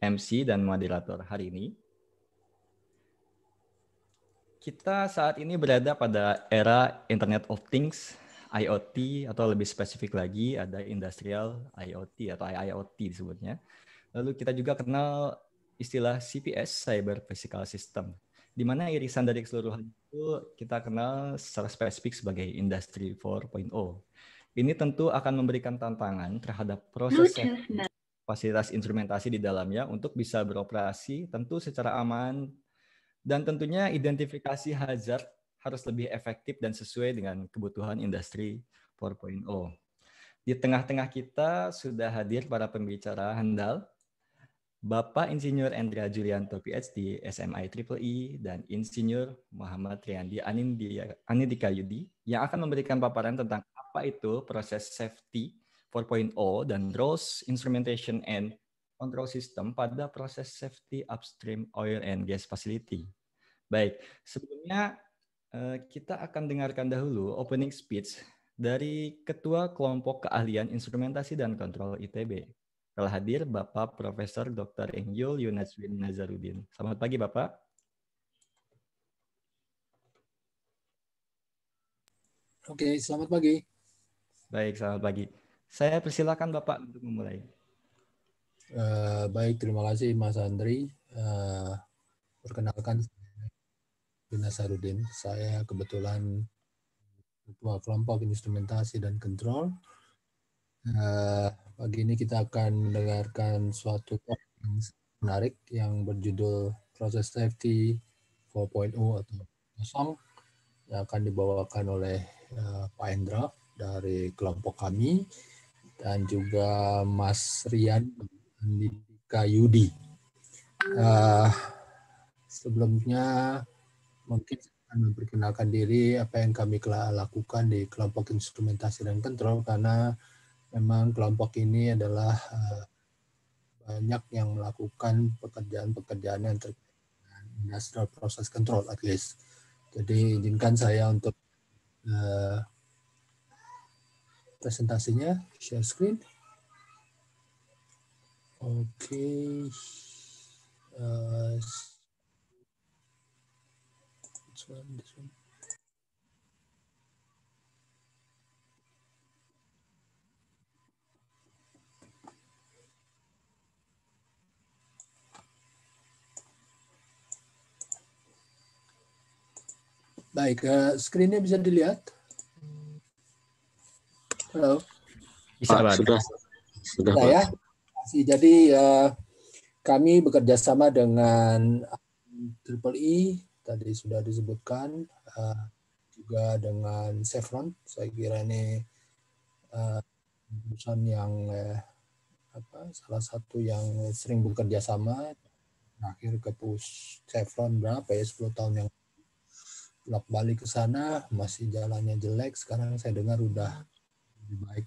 MC dan moderator hari ini. Kita saat ini berada pada era Internet of Things, IoT, atau lebih spesifik lagi ada Industrial IoT atau IIoT disebutnya. Lalu kita juga kenal istilah CPS, Cyber Physical System, di mana irisan dari keseluruhan itu kita kenal secara spesifik sebagai Industri 4.0. Ini tentu akan memberikan tantangan terhadap proses fasilitas instrumentasi di dalamnya untuk bisa beroperasi tentu secara aman dan tentunya identifikasi hazard harus lebih efektif dan sesuai dengan kebutuhan industri 4.0. Di tengah-tengah kita sudah hadir para pembicara handal, Bapak Insinyur Endra Julianto PhD SMI IEEE e, dan Insinyur Muhammad Triandi Anindika Yudi yang akan memberikan paparan tentang apa itu proses safety 4.0 dan roles instrumentation and control system pada proses safety upstream oil and gas facility. Baik, sebelumnya eh, kita akan dengarkan dahulu opening speech dari Ketua Kelompok Keahlian Instrumentasi dan Kontrol ITB. Telah hadir Bapak Profesor Dr. Engyul Yunaswin Nazarudin. Selamat pagi Bapak. Oke, selamat pagi. Baik, selamat pagi. Saya persilakan Bapak untuk memulai. Uh, baik, terima kasih Mas Andri. Uh, perkenalkan, Dina Sarudin. Saya kebetulan Ketua Kelompok Instrumentasi dan Kontrol. Uh, pagi ini kita akan mendengarkan suatu talk yang menarik yang berjudul Proses Safety 4.0 atau kosong yang akan dibawakan oleh uh, Pak Endra dari kelompok kami dan juga Mas Rian Andika Yudi. Uh, sebelumnya mungkin akan memperkenalkan diri apa yang kami lakukan di kelompok instrumentasi dan kontrol karena memang kelompok ini adalah uh, banyak yang melakukan pekerjaan-pekerjaan yang terkait dengan industrial process control at least. Jadi izinkan saya untuk uh, presentasinya, share screen. Oke. Okay. Uh, eh, Baik, uh, screen-nya bisa dilihat. Halo. Bisa, Pak, ah, Sudah. Sudah, Pak. Ya? Jadi uh, kami bekerja sama dengan Triple I e, tadi sudah disebutkan uh, juga dengan Chevron. Saya kira ini uh, perusahaan yang uh, apa salah satu yang sering bekerja sama Akhir ke Pus Chevron berapa ya 10 tahun yang bolak balik ke sana masih jalannya jelek sekarang saya dengar udah Baik.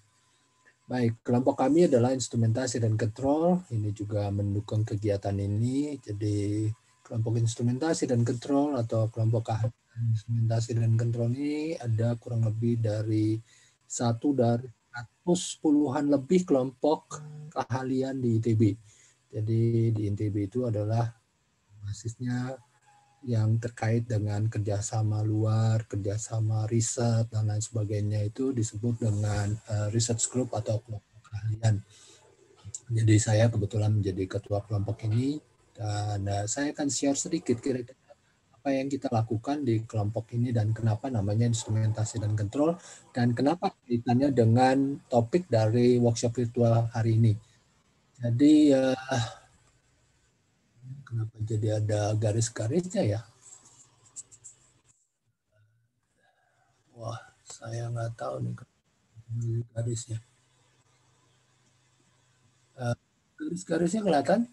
Baik, kelompok kami adalah instrumentasi dan kontrol. Ini juga mendukung kegiatan ini. Jadi kelompok instrumentasi dan kontrol atau kelompok instrumentasi dan kontrol ini ada kurang lebih dari satu dari ratus puluhan lebih kelompok keahlian di ITB. Jadi di ITB itu adalah basisnya yang terkait dengan kerjasama luar, kerjasama riset, dan lain sebagainya itu disebut dengan uh, research group atau kelompok keahlian. Jadi saya kebetulan menjadi ketua kelompok ini dan uh, saya akan share sedikit kira-kira apa yang kita lakukan di kelompok ini dan kenapa namanya instrumentasi dan kontrol dan kenapa kaitannya dengan topik dari workshop virtual hari ini. Jadi uh, Kenapa jadi ada garis-garisnya ya? Wah, saya nggak tahu nih garisnya. Eh, garis-garisnya kelihatan?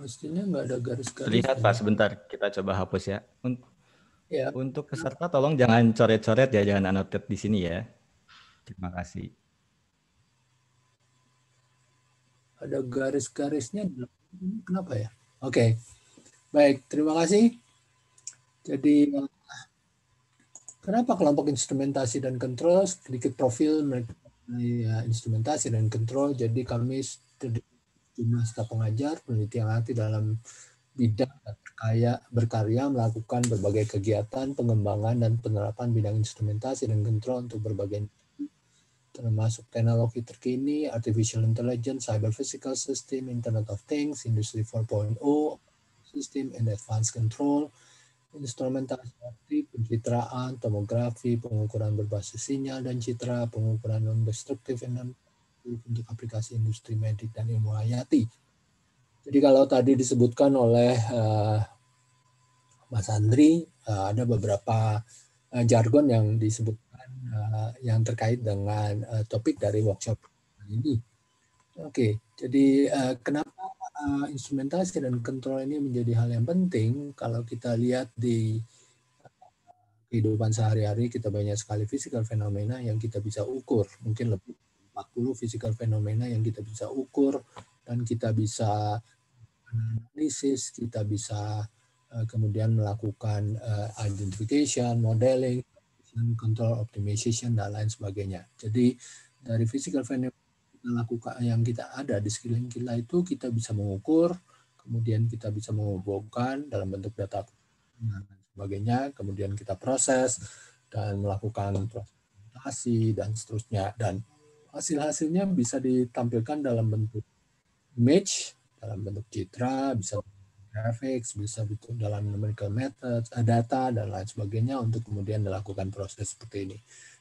Mestinya nggak ada garis-garis. Lihat ya. Pak, sebentar kita coba hapus ya. Ya. Untuk peserta tolong jangan coret-coret ya, jangan annotate di sini ya. Terima kasih. ada garis-garisnya kenapa ya oke okay. baik terima kasih jadi kenapa kelompok instrumentasi dan kontrol sedikit profil ya, instrumentasi dan kontrol jadi kami jumlah staf pengajar peneliti yang aktif dalam bidang berkarya, berkarya melakukan berbagai kegiatan pengembangan dan penerapan bidang instrumentasi dan kontrol untuk berbagai termasuk teknologi terkini, artificial intelligence, cyber physical system, internet of things, industry 4.0, system and advanced control, instrumentasi, pencitraan, tomografi, pengukuran berbasis sinyal dan citra, pengukuran non-destruktif dan untuk aplikasi industri medik dan ilmu hayati. Jadi kalau tadi disebutkan oleh uh, Mas Andri, uh, ada beberapa uh, jargon yang disebut uh, yang terkait dengan uh, topik dari workshop ini. Oke, jadi uh, kenapa uh, instrumentasi dan kontrol ini menjadi hal yang penting? Kalau kita lihat di kehidupan sehari-hari kita banyak sekali physical fenomena yang kita bisa ukur, mungkin lebih 40 physical fenomena yang kita bisa ukur dan kita bisa analisis, kita bisa uh, kemudian melakukan uh, identification, modeling, management, control optimization, dan lain sebagainya. Jadi dari physical vendor yang lakukan yang kita ada di sekeliling kita itu kita bisa mengukur, kemudian kita bisa mengumpulkan dalam bentuk data dan sebagainya, kemudian kita proses dan melakukan presentasi dan seterusnya dan hasil-hasilnya bisa ditampilkan dalam bentuk image, dalam bentuk citra, bisa graphics, bisa bikin dalam numerical methods, eh, data, dan lain sebagainya untuk kemudian dilakukan proses seperti ini.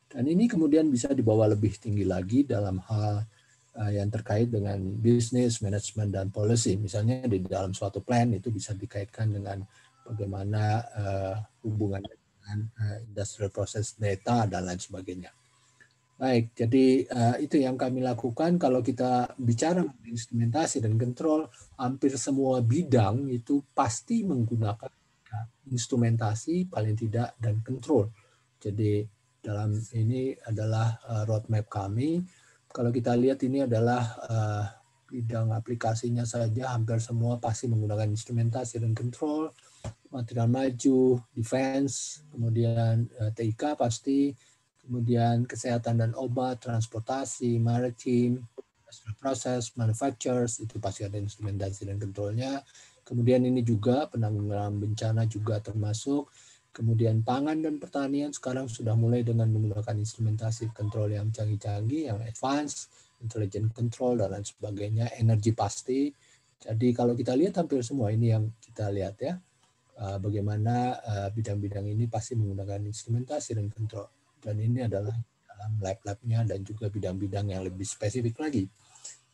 Dan ini kemudian bisa dibawa lebih tinggi lagi dalam hal eh, yang terkait dengan bisnis, manajemen, dan policy. Misalnya di dalam suatu plan itu bisa dikaitkan dengan bagaimana hubungan eh, hubungannya dengan industrial process data dan lain sebagainya. Baik, jadi uh, itu yang kami lakukan kalau kita bicara instrumentasi dan kontrol, hampir semua bidang itu pasti menggunakan instrumentasi paling tidak dan kontrol. Jadi dalam ini adalah uh, roadmap kami. Kalau kita lihat ini adalah uh, bidang aplikasinya saja hampir semua pasti menggunakan instrumentasi dan kontrol, material maju, defense, kemudian uh, TIK pasti, kemudian kesehatan dan obat, transportasi, maritim, proses, manufacturers, itu pasti ada instrumentasi dan kontrolnya. Kemudian ini juga penanggulangan bencana juga termasuk. Kemudian pangan dan pertanian sekarang sudah mulai dengan menggunakan instrumentasi kontrol yang canggih-canggih, yang advance, intelligent control, dan lain sebagainya, energi pasti. Jadi kalau kita lihat hampir semua ini yang kita lihat ya, eh, bagaimana eh, bidang-bidang ini pasti menggunakan instrumentasi dan kontrol. Dan ini adalah dalam lab-labnya dan juga bidang-bidang yang lebih spesifik lagi.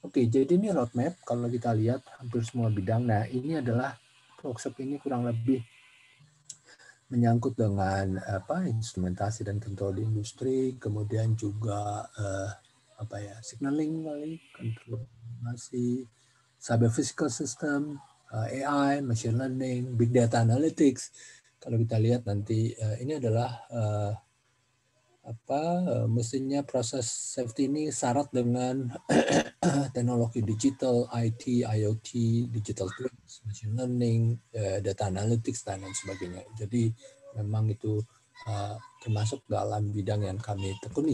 Oke, jadi ini roadmap. Kalau kita lihat hampir semua bidang. Nah, ini adalah workshop ini kurang lebih menyangkut dengan apa instrumentasi dan kontrol di industri, kemudian juga eh, apa ya signaling kali, kontrol informasi, cyber physical system, eh, AI, machine learning, big data analytics. Kalau kita lihat nanti eh, ini adalah eh, apa eh, mestinya proses safety ini syarat dengan teknologi digital, IT, IoT, digital tools, machine learning, eh, data analytics dan lain sebagainya. Jadi memang itu eh, termasuk dalam bidang yang kami tekuni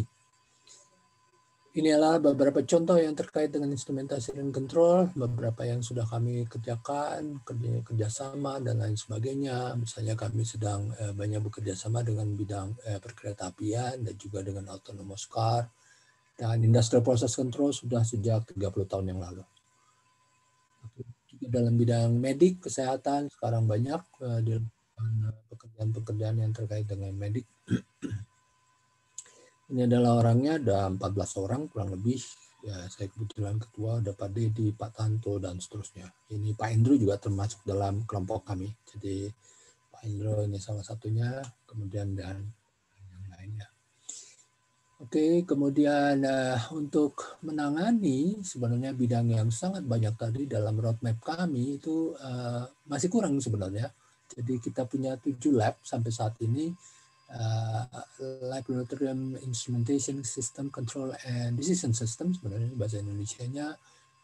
inilah beberapa contoh yang terkait dengan instrumentasi dan kontrol, beberapa yang sudah kami kerjakan, kerjasama dan lain sebagainya. Misalnya kami sedang eh, banyak sama dengan bidang eh, perkeretaapian dan juga dengan autonomous car. Dan industrial process control sudah sejak 30 tahun yang lalu. dalam bidang medik, kesehatan, sekarang banyak eh, eh, pekerjaan-pekerjaan yang terkait dengan medik. Ini adalah orangnya, ada 14 orang kurang lebih. Ya, saya kebetulan ketua, ada Pak Dedi, Pak Tanto, dan seterusnya. Ini Pak Indro juga termasuk dalam kelompok kami. Jadi Pak Indro ini salah satunya, kemudian dan yang lainnya. Oke, kemudian uh, untuk menangani sebenarnya bidang yang sangat banyak tadi dalam roadmap kami itu uh, masih kurang sebenarnya. Jadi kita punya tujuh lab sampai saat ini Eh, laboratorium instrumentation system control and decision system sebenarnya bahasa Indonesia-nya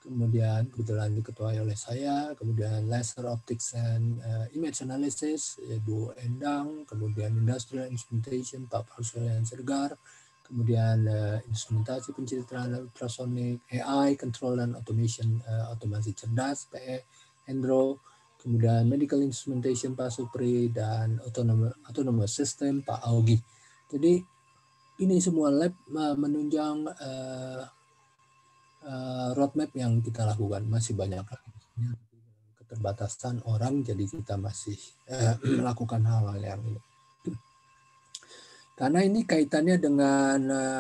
kemudian kebetulan diketuai oleh saya kemudian laser optics and uh, image analysis Bu ya, Endang kemudian industrial instrumentation Pak yang Sergar kemudian uh, instrumentasi pencitraan ultrasonic AI control and automation uh, automasi cerdas PE Hendro kemudian Medical Instrumentation Pak Supri, dan Autonomous, Autonomous System Pak Augi. Jadi ini semua lab eh, menunjang uh, uh, roadmap yang kita lakukan. Masih banyak keterbatasan orang, jadi kita masih uh, melakukan hal-hal yang ini. Karena ini kaitannya dengan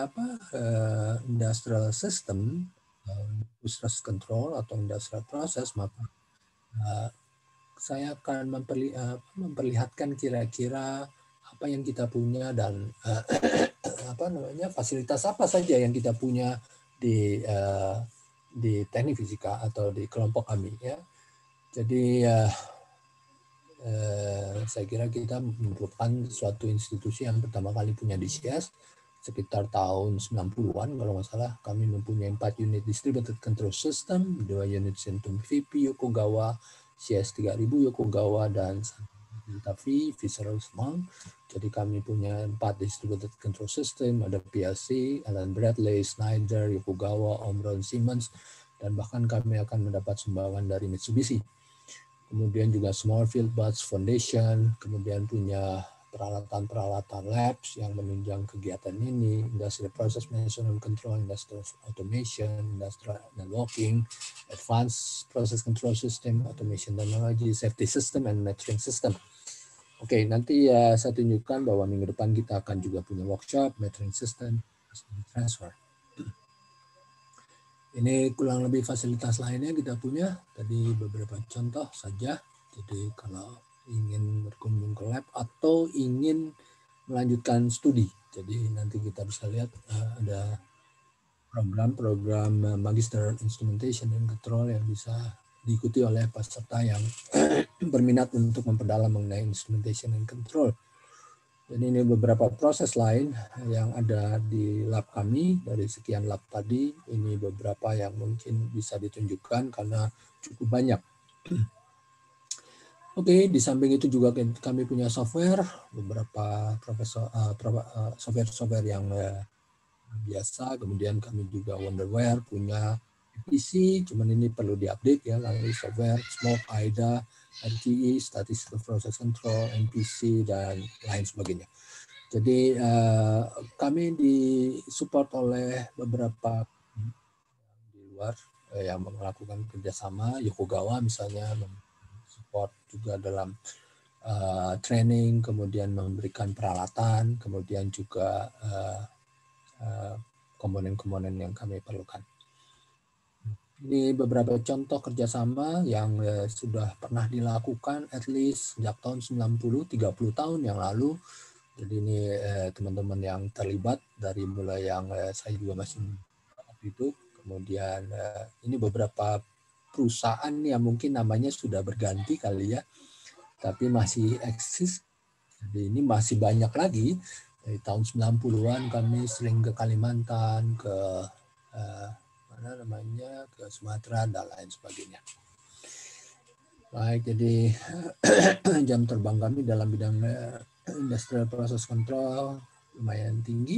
apa, industrial system, industrial control atau industrial process, maka saya akan eh, memperlihatkan kira-kira apa yang kita punya dan uh, apa namanya fasilitas apa saja yang kita punya di uh, di teknik fisika atau di kelompok kami ya. Jadi uh, uh, saya kira kita merupakan suatu institusi yang pertama kali punya DCS sekitar tahun 90-an kalau nggak salah kami mempunyai empat unit distributed control system, dua unit Centum VP Kogawa. CS3000 Yokogawa dan Tavi, Visceral Smart. Jadi kami punya empat distributed control system, ada PLC, Alan Bradley, Snyder, Yokogawa, Omron, Siemens, dan bahkan kami akan mendapat sumbangan dari Mitsubishi. Kemudian juga Small Field Buds Foundation, kemudian punya peralatan-peralatan labs yang menunjang kegiatan ini, industrial process management and control, industrial automation, industrial networking, advanced process control system, automation technology, safety system, and metering system. Oke, okay, nanti ya saya tunjukkan bahwa minggu depan kita akan juga punya workshop metering system transfer. Ini kurang lebih fasilitas lainnya kita punya. Tadi beberapa contoh saja. Jadi kalau ingin berkunjung ke lab atau ingin melanjutkan studi. Jadi nanti kita bisa lihat uh, ada program-program eh, Magister Instrumentation and Control yang bisa diikuti oleh peserta yang berminat untuk memperdalam mengenai instrumentation and control. Dan ini beberapa proses lain yang ada di lab kami dari sekian lab tadi. Ini beberapa yang mungkin bisa ditunjukkan karena cukup banyak. Oke, okay, di samping itu juga kami punya software, beberapa profesor uh, software-software yang uh, biasa. Kemudian kami juga Wonderware punya PC, cuman ini perlu diupdate ya, lalu software Smoke, AIDA, RTE, Statistical Process Control, MPC, dan lain sebagainya. Jadi uh, kami disupport oleh beberapa di luar uh, yang melakukan kerjasama, Yokogawa misalnya support juga dalam uh, training, kemudian memberikan peralatan, kemudian juga uh, uh, komponen-komponen yang kami perlukan. Ini beberapa contoh kerjasama yang uh, sudah pernah dilakukan at least sejak tahun 90, 30 tahun yang lalu. Jadi ini teman-teman uh, yang terlibat dari mulai yang uh, saya juga masih hidup itu. Kemudian ini beberapa perusahaan yang mungkin namanya sudah berganti kali ya, tapi masih eksis. Jadi ini masih banyak lagi. Dari tahun 90-an kami sering ke Kalimantan, ke eh, mana namanya, ke Sumatera dan lain sebagainya. Baik, jadi jam terbang kami dalam bidang eh, industrial process control lumayan tinggi.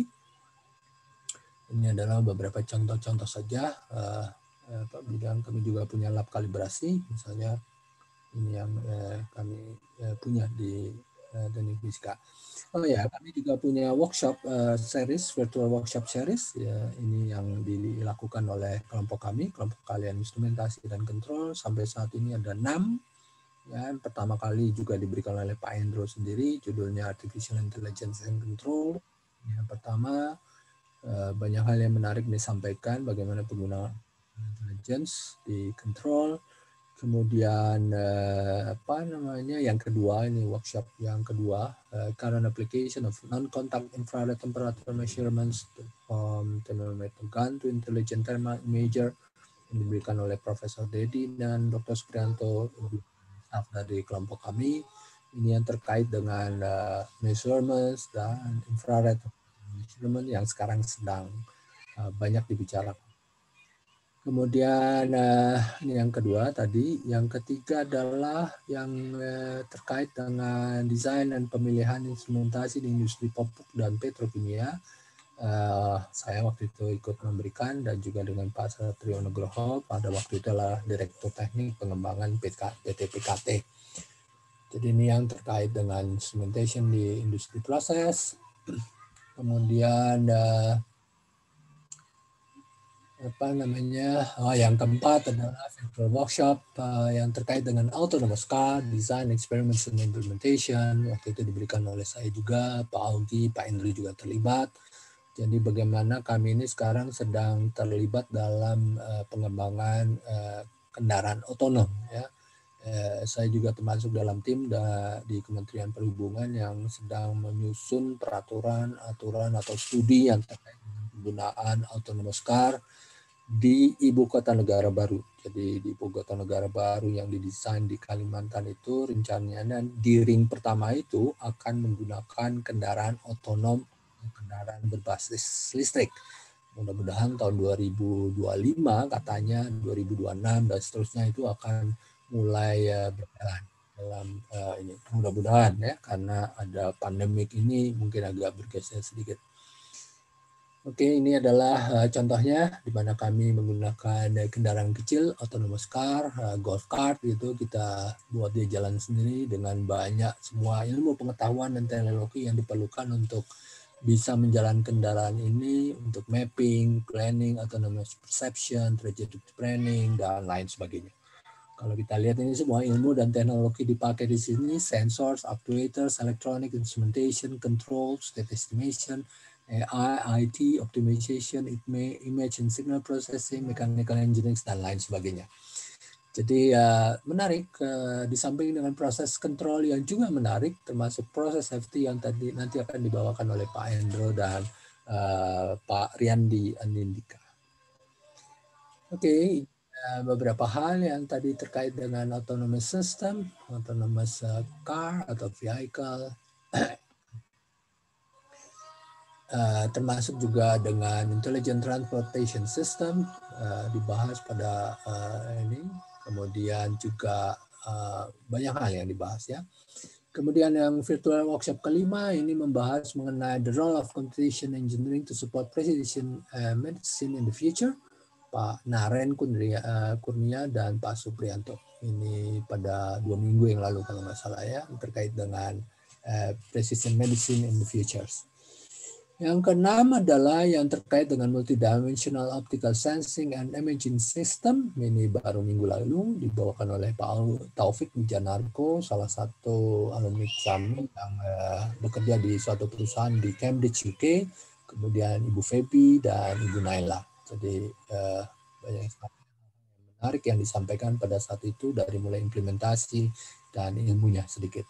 Ini adalah beberapa contoh-contoh saja eh, Eh, apa, bidang kami juga punya lab kalibrasi misalnya ini yang eh, kami eh, punya di eh, Dening Fisika. Oh ya, kami juga punya workshop eh, series, virtual workshop series. Ya, ini yang dilakukan oleh kelompok kami, kelompok kalian instrumentasi dan kontrol. Sampai saat ini ada enam. Ya, pertama kali juga diberikan oleh Pak Endro sendiri, judulnya Artificial Intelligence and Control. Yang pertama, eh, banyak hal yang menarik disampaikan bagaimana penggunaan intelligence di control kemudian uh, apa namanya yang kedua ini workshop yang kedua uh, current application of non-contact infrared temperature measurements from um, thermometer gun to intelligent thermal imager yang diberikan oleh Profesor Dedi dan Dr. Suprianto dari kelompok kami ini yang terkait dengan uh, measurements dan infrared measurement yang sekarang sedang uh, banyak dibicarakan Kemudian eh, yang kedua tadi, yang ketiga adalah yang eh, terkait dengan desain dan pemilihan instrumentasi di industri pupuk dan petrokimia. Eh, saya waktu itu ikut memberikan dan juga dengan Pak Satrio Nugroho pada waktu itu adalah Direktur Teknik Pengembangan PT PKT. Jadi ini yang terkait dengan instrumentation di industri proses. Kemudian eh, apa namanya oh, yang keempat adalah virtual workshop uh, yang terkait dengan autonomous car design experiments and implementation waktu itu diberikan oleh saya juga Pak Augi Pak Indri juga terlibat jadi bagaimana kami ini sekarang sedang terlibat dalam uh, pengembangan uh, kendaraan otonom ya uh, saya juga termasuk dalam tim da, di Kementerian Perhubungan yang sedang menyusun peraturan aturan atau studi yang terkait penggunaan autonomous car di ibu kota negara baru. Jadi di ibu kota negara baru yang didesain di Kalimantan itu rencananya dan di ring pertama itu akan menggunakan kendaraan otonom, kendaraan berbasis listrik. Mudah-mudahan tahun 2025 katanya 2026 dan seterusnya itu akan mulai eh, berjalan dalam uh, ini. Mudah-mudahan ya karena ada pandemik ini mungkin agak bergeser sedikit. Oke, ini adalah eh, contohnya di mana kami menggunakan eh, kendaraan kecil, autonomous car, eh, golf cart gitu kita buat dia jalan sendiri dengan banyak semua ilmu pengetahuan dan teknologi yang diperlukan untuk bisa menjalankan kendaraan ini untuk mapping, planning, autonomous perception, trajectory planning, dan lain sebagainya. Kalau kita lihat ini semua ilmu dan teknologi dipakai di sini, sensors, actuators, electronic instrumentation, control, state estimation, AI, IT, optimization, it may image and signal processing, mechanical engineering dan lain sebagainya. Jadi uh, menarik uh, di samping dengan proses kontrol yang juga menarik, termasuk proses safety yang tadi nanti akan dibawakan oleh Pak Hendro dan uh, Pak Riandi Anindika. Oke, okay, ya, uh, beberapa hal yang tadi terkait dengan autonomous system, autonomous eh, car atau vehicle, Eh, termasuk juga dengan intelligent transportation system uh, dibahas pada uh, ini kemudian juga uh, banyak hal yang dibahas ya kemudian yang virtual workshop kelima ini membahas mengenai the role of computational engineering to support precision uh, medicine in the future Pak Naren Kurnia, uh, Kurnia dan Pak Suprianto ini pada dua minggu yang lalu kalau nggak salah ya terkait dengan uh, precision medicine in the futures. Yang keenam adalah yang terkait dengan multidimensional optical sensing and imaging system. Ini baru minggu lalu dibawakan oleh Pak Taufik Wijanarko, salah satu alumni kami yang uh, bekerja di suatu perusahaan di Cambridge, UK. Kemudian Ibu Febi dan Ibu Naila. Jadi uh, banyak yang menarik yang disampaikan pada saat itu dari mulai implementasi dan ilmunya sedikit.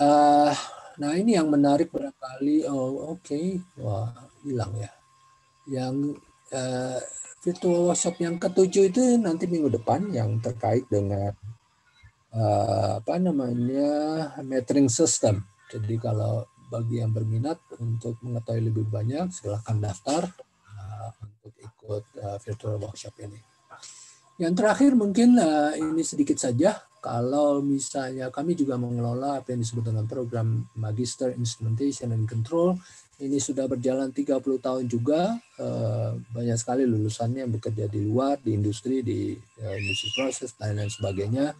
Uh, Nah ini yang menarik barangkali, oh oke, okay. wah hilang ya. Yang uh, virtual workshop yang ketujuh itu nanti minggu depan yang terkait dengan uh, apa namanya metering system. Jadi kalau bagi yang berminat untuk mengetahui lebih banyak silahkan daftar uh, untuk ikut uh, virtual workshop ini. Yang terakhir mungkin eh, ini sedikit saja, kalau misalnya kami juga mengelola apa yang disebut dengan program Magister Instrumentation and Control, ini sudah berjalan 30 tahun juga, eh, banyak sekali lulusannya yang bekerja di luar, di industri, di uh, eh, industri proses, dan lain sebagainya.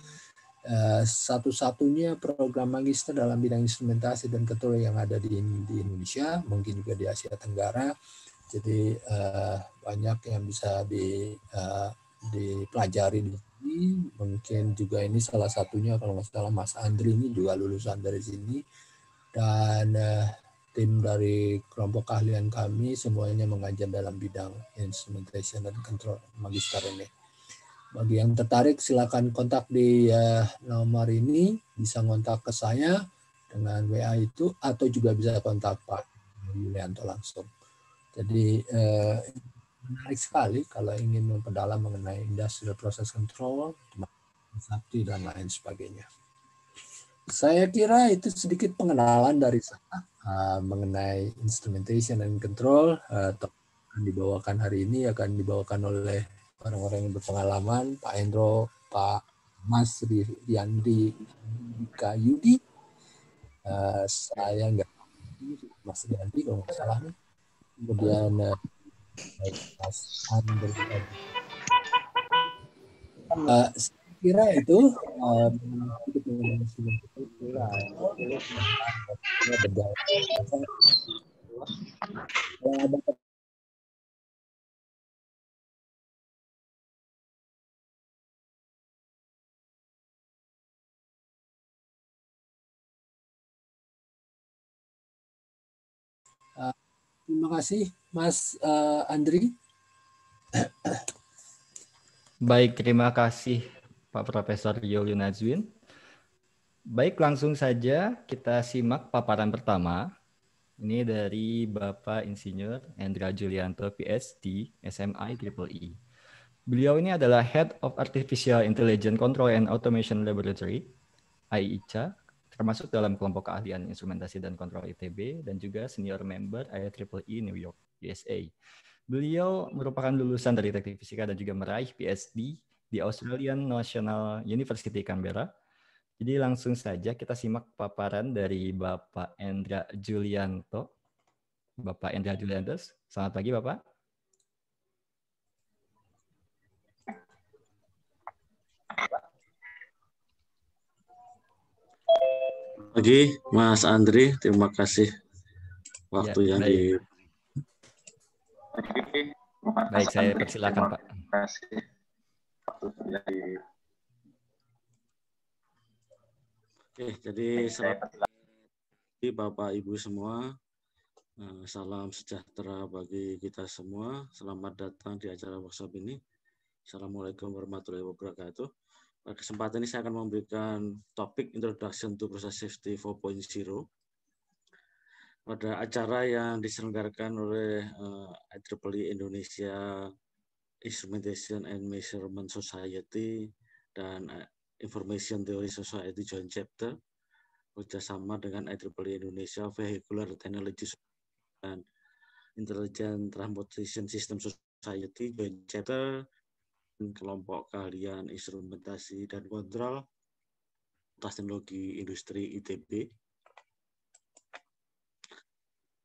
satu-satunya program magister dalam bidang instrumentasi dan ketua yang ada di, Indonesia, mungkin juga di Asia Tenggara. Jadi banyak yang bisa di dipelajari di sini. Mungkin juga ini salah satunya kalau nggak salah Mas Andri ini juga lulusan dari sini. Dan uh, tim dari kelompok keahlian kami semuanya mengajar dalam bidang instrumentation dan control magister ini. Bagi yang tertarik silakan kontak di uh, nomor ini, bisa kontak ke saya dengan WA itu atau juga bisa kontak Pak Yulianto langsung. Jadi eh, menarik sekali kalau ingin memperdalam mengenai industrial process control, Sabti dan lain sebagainya. Saya kira itu sedikit pengenalan dari saya uh, mengenai instrumentation and control. Uh, eh, yang dibawakan hari ini akan dibawakan oleh orang-orang yang berpengalaman, Pak Endro, Pak Mas Riyandi Dika Yudi. Uh, saya nggak Mas Riyandi kalau nggak salah nih. Kemudian uh, kira itu eh, terima kasih Mas uh, Andri. Baik, terima kasih Pak Profesor Yoli Nazwin. Baik, langsung saja kita simak paparan pertama. Ini dari Bapak Insinyur Endra Julianto, PhD, SMI IEEE. Beliau ini adalah Head of Artificial Intelligence Control and Automation Laboratory, IICA, termasuk dalam kelompok keahlian instrumentasi dan kontrol ITB, dan juga senior member IEEE New York. USA. Beliau merupakan lulusan dari teknik fisika dan juga meraih PhD di Australian National University Canberra. Jadi langsung saja kita simak paparan dari Bapak Endra Julianto. Bapak Endra Julianto, selamat pagi Bapak. Pagi Mas Andri, terima kasih ya, waktu ya, yang Baik, saya persilakan Pak. Oke, jadi selamat Bapak Ibu semua. Eh, salam sejahtera bagi kita semua. Selamat datang di acara workshop ini. Assalamualaikum warahmatullahi wabarakatuh. Pada kesempatan ini saya akan memberikan topik Introduction to Process Safety 4.0 pada acara yang diselenggarakan oleh uh, eh, IEEE Indonesia Instrumentation and Measurement Society dan eh, Information Theory Society Joint Chapter bekerjasama dengan IEEE Indonesia Vehicular Technology dan Intelligent Transportation System Society Joint Chapter kelompok keahlian instrumentasi dan kontrol teknologi industri ITB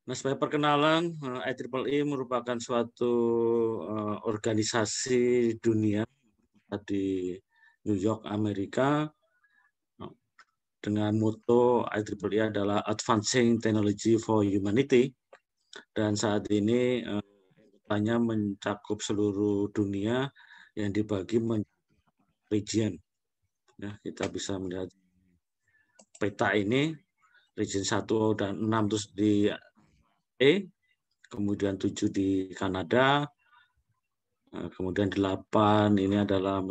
Nah, sebagai perkenalan, eh, IEEE e merupakan suatu uh, organisasi dunia di New York, Amerika, dengan moto IEEE e adalah Advancing Technology for Humanity, dan saat ini banyak eh, uh, mencakup seluruh dunia yang dibagi menjadi region. Nah, kita bisa melihat peta ini region 1 dan 6 terus di E, kemudian 7 di Kanada, eh, kemudian 8 ini adalah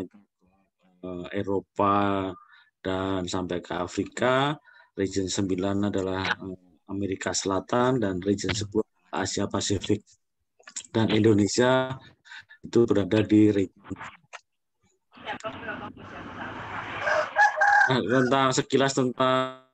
eh, Eropa dan sampai ke Afrika, region 9 adalah eh, Amerika Selatan dan region 10 Asia Pasifik. Dan Indonesia itu berada di region ya, tentang sekilas tentang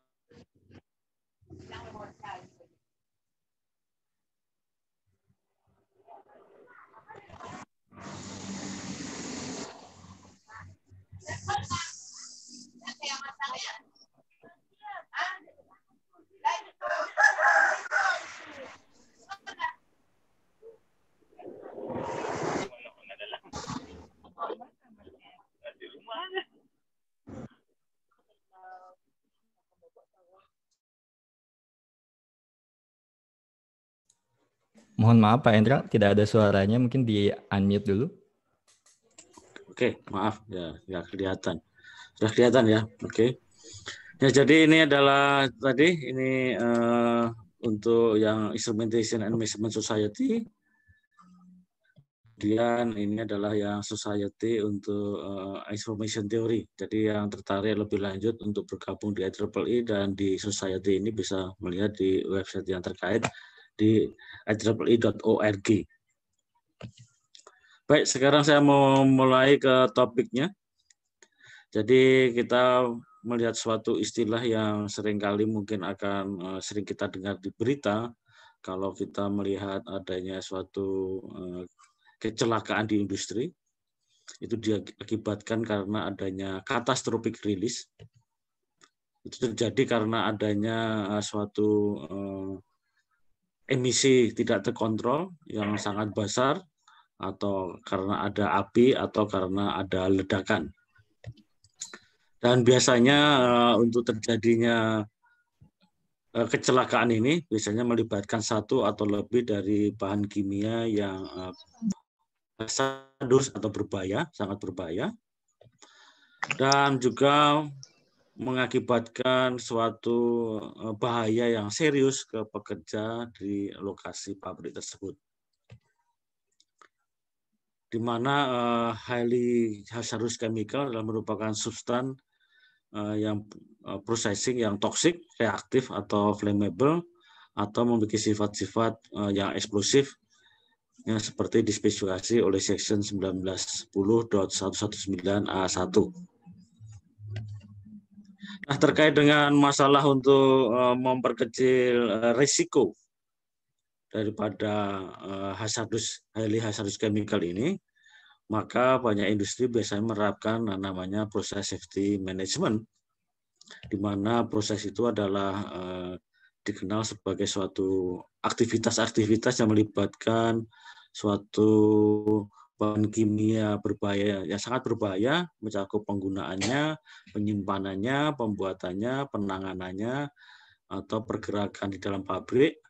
Mohon maaf Pak Hendra tidak ada suaranya, mungkin di unmute dulu. Oke, maaf ya, nggak ya kelihatan. Sudah kelihatan ya, oke. Ya jadi ini adalah tadi ini uh, untuk yang instrumentation and measurement society. Kemudian ini adalah yang society untuk uh, information theory. Jadi yang tertarik lebih lanjut untuk bergabung di IEEE dan di society ini bisa melihat di website yang terkait di IEEE.org. Baik, sekarang saya mau mulai ke topiknya. Jadi kita melihat suatu istilah yang sering kali mungkin akan eh, sering kita dengar di berita kalau kita melihat adanya suatu eh, kecelakaan di industri itu diakibatkan karena adanya catastrophic release itu terjadi karena adanya eh, suatu emisi tidak terkontrol yang sangat besar atau karena ada api atau karena ada ledakan. Dan biasanya eh, untuk terjadinya eh, kecelakaan ini biasanya melibatkan satu atau lebih dari bahan kimia yang uh, atau berbahaya, sangat berbahaya. Dan juga mengakibatkan suatu bahaya yang serius ke pekerja di lokasi pabrik tersebut di mana uh, highly hazardous chemical adalah merupakan substan uh, yang uh, processing yang toxic, reaktif atau flammable atau memiliki sifat-sifat uh, yang eksplosif yang seperti dispesifikasi oleh section 1910.119A1. Nah, terkait dengan masalah untuk uh, memperkecil uh, risiko daripada uh, hazardous highly hazardous chemical ini maka banyak industri biasanya menerapkan namanya proses safety management di mana proses itu adalah uh, dikenal sebagai suatu aktivitas-aktivitas yang melibatkan suatu bahan kimia berbahaya yang sangat berbahaya mencakup penggunaannya, penyimpanannya, pembuatannya, penanganannya atau pergerakan di dalam pabrik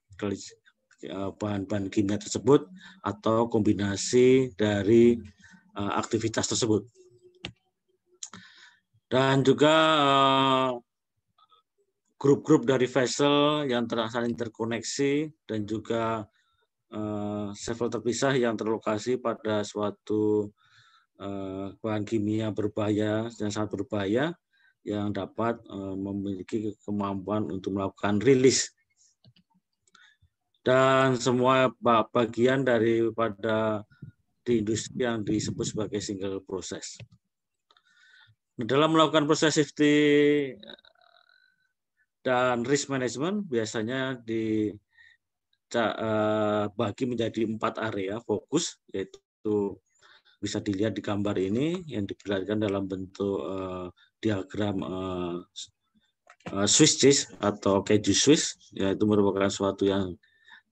Eh, bahan-bahan kimia tersebut atau kombinasi dari eh, aktivitas tersebut. Dan juga eh, grup-grup dari vessel yang saling interkoneksi dan juga sevel terpisah yang terlokasi pada suatu bahan kimia berbahaya dan sangat berbahaya yang dapat memiliki kemampuan untuk melakukan rilis dan semua bagian daripada di industri yang disebut sebagai single process. Dalam melakukan proses safety eh, dan risk management biasanya dibagi eh, menjadi empat area fokus yaitu bisa dilihat di gambar ini yang digambarkan dalam bentuk eh, diagram Swiss cheese atau keju Swiss yaitu merupakan suatu yang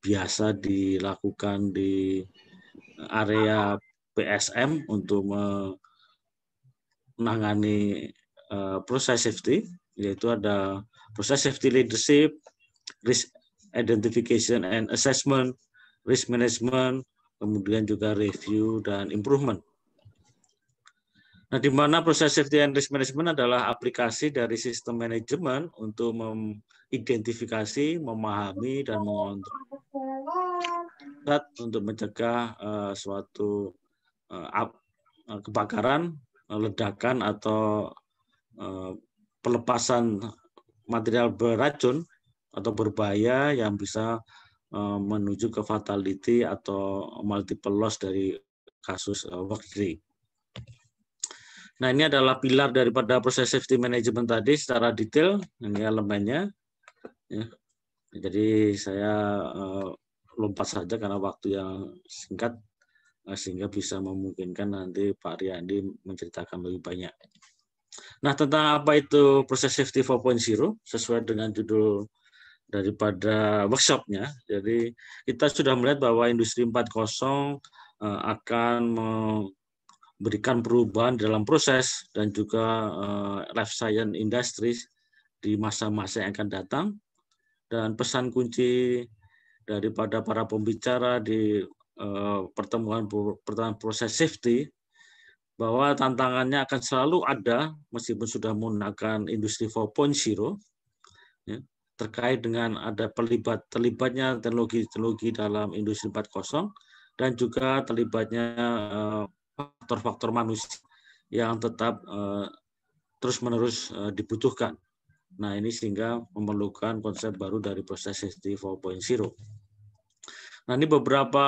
biasa dilakukan di eh, area PSM untuk menangani eh, proses safety, yaitu ada proses safety leadership, risk identification and assessment, risk management, kemudian juga review dan improvement. Nah, di mana proses safety and risk management adalah aplikasi dari sistem manajemen untuk mengidentifikasi, memahami, dan mengontrol untuk mencegah eh, suatu eh, eh, kebakaran, ledakan, atau pelepasan material beracun atau berbahaya yang bisa menuju ke fatality atau multiple loss dari kasus uh, work day. Nah, ini adalah pilar daripada proses safety management tadi secara detail, ini elemennya. Ya. Jadi saya uh, lompat saja karena waktu yang singkat, uh, sehingga bisa memungkinkan nanti Pak Riyadi menceritakan lebih banyak. Nah, tentang apa itu proses safety 4.0, sesuai dengan judul daripada workshopnya. Jadi kita sudah melihat bahwa industri 4.0 eh, akan berikan perubahan dalam proses dan juga eh, life science industry di masa-masa yang akan datang. Dan pesan kunci daripada para pembicara di eh, pertemuan pertemuan proses safety bahwa tantangannya akan selalu ada meskipun sudah menggunakan industri 4.0 ya, terkait dengan ada pelibat terlibatnya teknologi-teknologi dalam industri 4.0 dan juga terlibatnya eh, faktor-faktor manusia yang tetap eh, terus-menerus eh, dibutuhkan. Nah, ini sehingga memerlukan konsep baru dari proses safety 4.0. Nah, ini beberapa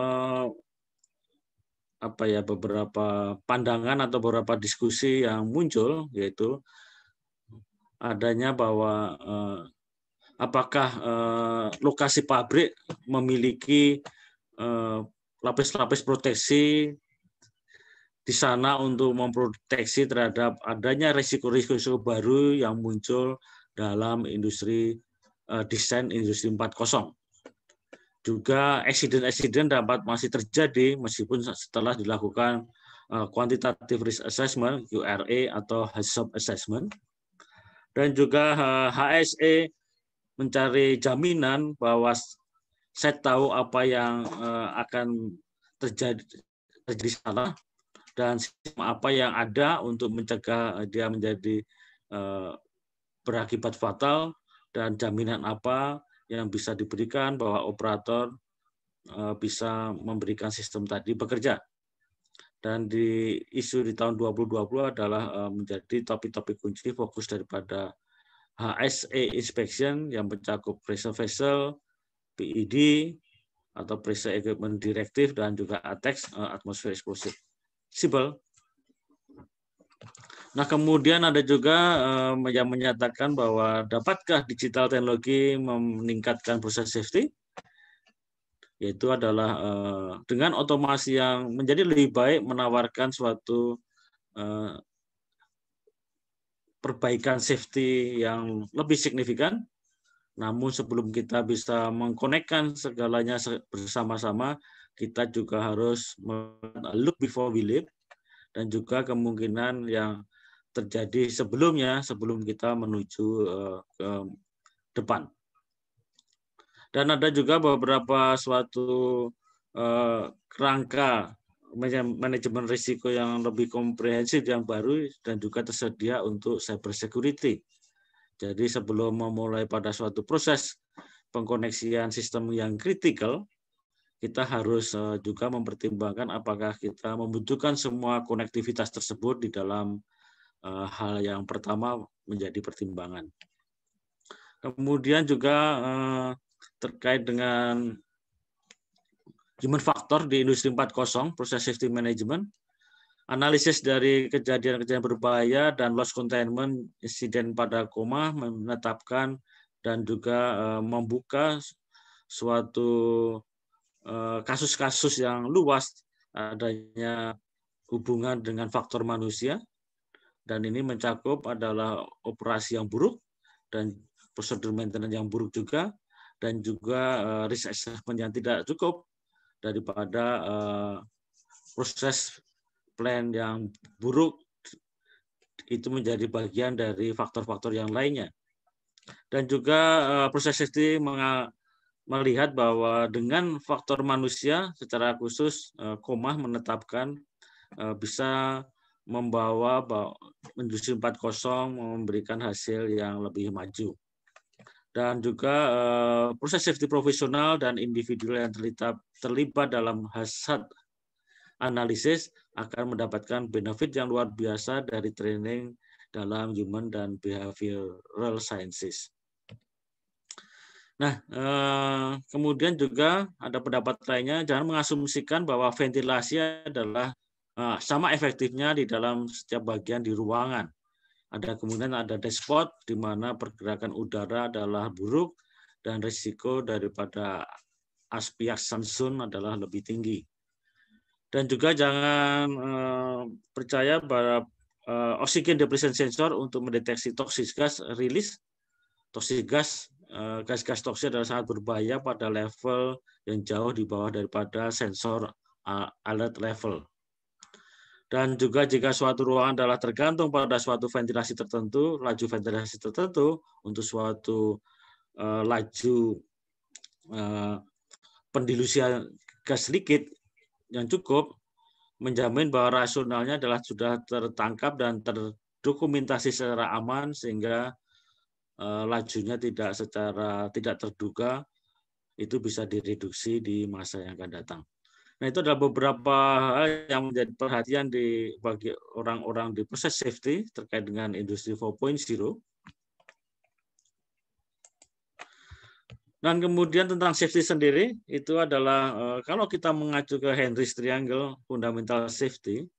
eh, apa ya beberapa pandangan atau beberapa diskusi yang muncul yaitu adanya bahwa eh, apakah eh, lokasi pabrik memiliki lapis-lapis eh, proteksi di sana untuk memproteksi terhadap adanya risiko-risiko baru yang muncul dalam industri uh, desain industri 4.0. Juga eksiden-eksiden dapat masih terjadi meskipun setelah dilakukan uh, quantitative risk assessment QRA atau hazard assessment dan juga uh, eh, HSE mencari jaminan bahwa saya tahu apa yang uh, akan terjadi terjadi salah dan sistem apa yang ada untuk mencegah eh, dia menjadi eh, berakibat fatal dan jaminan apa yang bisa diberikan bahwa operator eh, bisa memberikan sistem tadi bekerja. Dan di isu di tahun 2020 adalah menjadi topik-topik kunci fokus daripada HSE inspection yang mencakup pressure vessel, PED atau pressure equipment directive dan juga ATEX atmosfer explosive. Simple. Nah, kemudian ada juga eh, yang menyatakan bahwa dapatkah digital teknologi meningkatkan proses safety? Yaitu adalah eh, dengan otomasi yang menjadi lebih baik menawarkan suatu eh, perbaikan safety yang lebih signifikan. Namun sebelum kita bisa mengkonekkan segalanya bersama-sama, kita juga harus look before we leap dan juga kemungkinan yang terjadi sebelumnya sebelum kita menuju eh, ke depan. Dan ada juga beberapa suatu eh, kerangka manajemen risiko yang lebih komprehensif yang baru dan juga tersedia untuk cyber security. Jadi sebelum memulai pada suatu proses pengkoneksian sistem yang kritikal, kita harus eh, juga mempertimbangkan apakah kita membutuhkan semua konektivitas tersebut di dalam eh, hal yang pertama menjadi pertimbangan. Kemudian juga eh, terkait dengan human factor di industri 4.0, proses safety management, analisis dari kejadian-kejadian berbahaya dan loss containment insiden pada koma menetapkan dan juga membuka suatu Eh, kasus-kasus yang luas adanya hubungan dengan faktor manusia dan ini mencakup adalah operasi yang buruk dan prosedur maintenance yang buruk juga dan juga eh, risk assessment yang tidak cukup daripada eh, proses plan yang buruk itu menjadi bagian dari faktor-faktor yang lainnya dan juga proses safety melihat bahwa dengan faktor manusia secara khusus eh, Komah menetapkan eh, bisa membawa menuju 40 memberikan hasil yang lebih maju. Dan juga eh, proses safety profesional dan individu yang terlibat, terlibat dalam hasad analisis akan mendapatkan benefit yang luar biasa dari training dalam human dan behavioral sciences. Nah, eh, kemudian juga ada pendapat lainnya, jangan mengasumsikan bahwa ventilasi adalah eh, sama efektifnya di dalam setiap bagian di ruangan. Ada kemudian ada dashboard di mana pergerakan udara adalah buruk dan risiko daripada aspiak sansun adalah lebih tinggi. Dan juga jangan eh, percaya pada oksigen depletion sensor untuk mendeteksi toksis gas rilis, toksis gas Eh, gas-gas toksik adalah sangat berbahaya pada level yang jauh di bawah daripada sensor eh, alert level. Dan juga jika suatu ruangan adalah tergantung pada suatu ventilasi tertentu, laju ventilasi tertentu untuk suatu uh, laju uh, pendilusian gas sedikit yang cukup, menjamin bahwa rasionalnya adalah sudah tertangkap dan terdokumentasi secara aman sehingga Eh, lajunya tidak secara tidak terduga itu bisa direduksi di masa yang akan datang. Nah itu adalah beberapa hal yang menjadi perhatian di bagi orang-orang di proses safety terkait dengan industri 4.0. Dan kemudian tentang safety sendiri itu adalah eh, kalau kita mengacu ke Henry's Triangle fundamental safety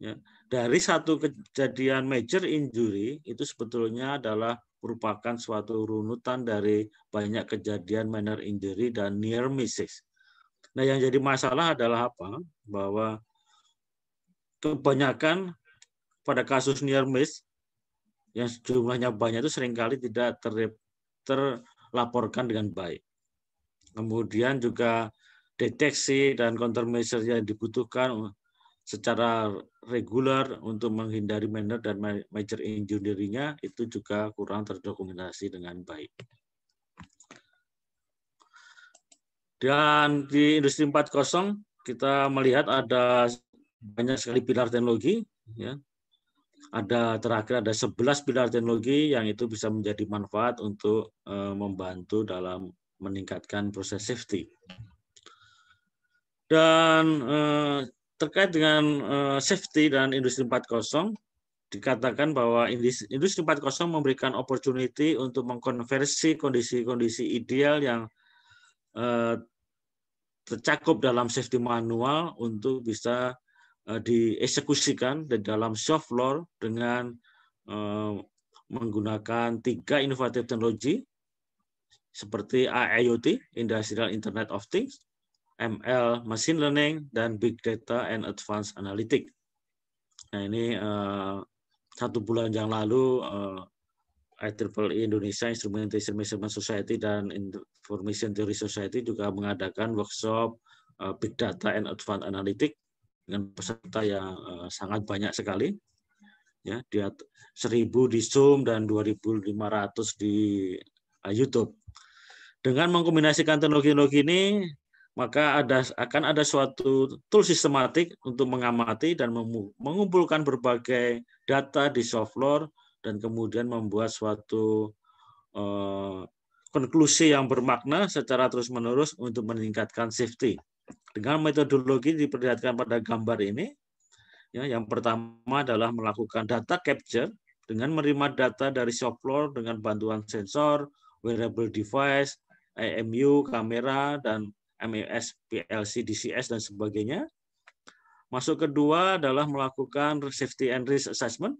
ya, dari satu kejadian major injury itu sebetulnya adalah merupakan suatu runutan dari banyak kejadian minor injury dan near misses. Nah, yang jadi masalah adalah apa? Bahwa kebanyakan pada kasus near miss yang jumlahnya banyak itu seringkali tidak ter, terlaporkan dengan baik. Kemudian juga deteksi dan countermeasure yang dibutuhkan secara reguler untuk menghindari minor dan major injury-nya itu juga kurang terdokumentasi dengan baik. Dan di industri 4.0 kita melihat ada banyak sekali pilar teknologi ya. Ada terakhir ada 11 pilar teknologi yang itu bisa menjadi manfaat untuk uh, membantu dalam meningkatkan proses safety. Dan uh, terkait dengan uh, safety dan industri 4.0 dikatakan bahwa industri, 4.0 memberikan opportunity untuk mengkonversi kondisi-kondisi ideal yang uh, tercakup dalam safety manual untuk bisa uh, dieksekusikan di dalam soft floor dengan uh, menggunakan tiga inovatif teknologi seperti IoT, Industrial Internet of Things, ML, Machine Learning, dan Big Data and Advanced Analytics. Nah ini uh, satu bulan yang lalu uh, eh, IEEE e Indonesia Instrumentation Measurement Society dan Information Theory Society juga mengadakan workshop uh, Big Data and Advanced Analytics dengan peserta yang uh, sangat banyak sekali. Ya, dia 1000 di Zoom dan 2500 di uh, YouTube. Dengan mengkombinasikan teknologi-teknologi ini, maka ada akan ada suatu tool sistematik untuk mengamati dan mengumpulkan berbagai data di floor dan kemudian membuat suatu uh, konklusi yang bermakna secara terus-menerus untuk meningkatkan safety. Dengan metodologi diperlihatkan pada gambar ini, ya, yang pertama adalah melakukan data capture dengan menerima data dari floor dengan bantuan sensor, wearable device, IMU, kamera, dan MES, PLC, DCS, dan sebagainya. Masuk kedua adalah melakukan safety and risk assessment,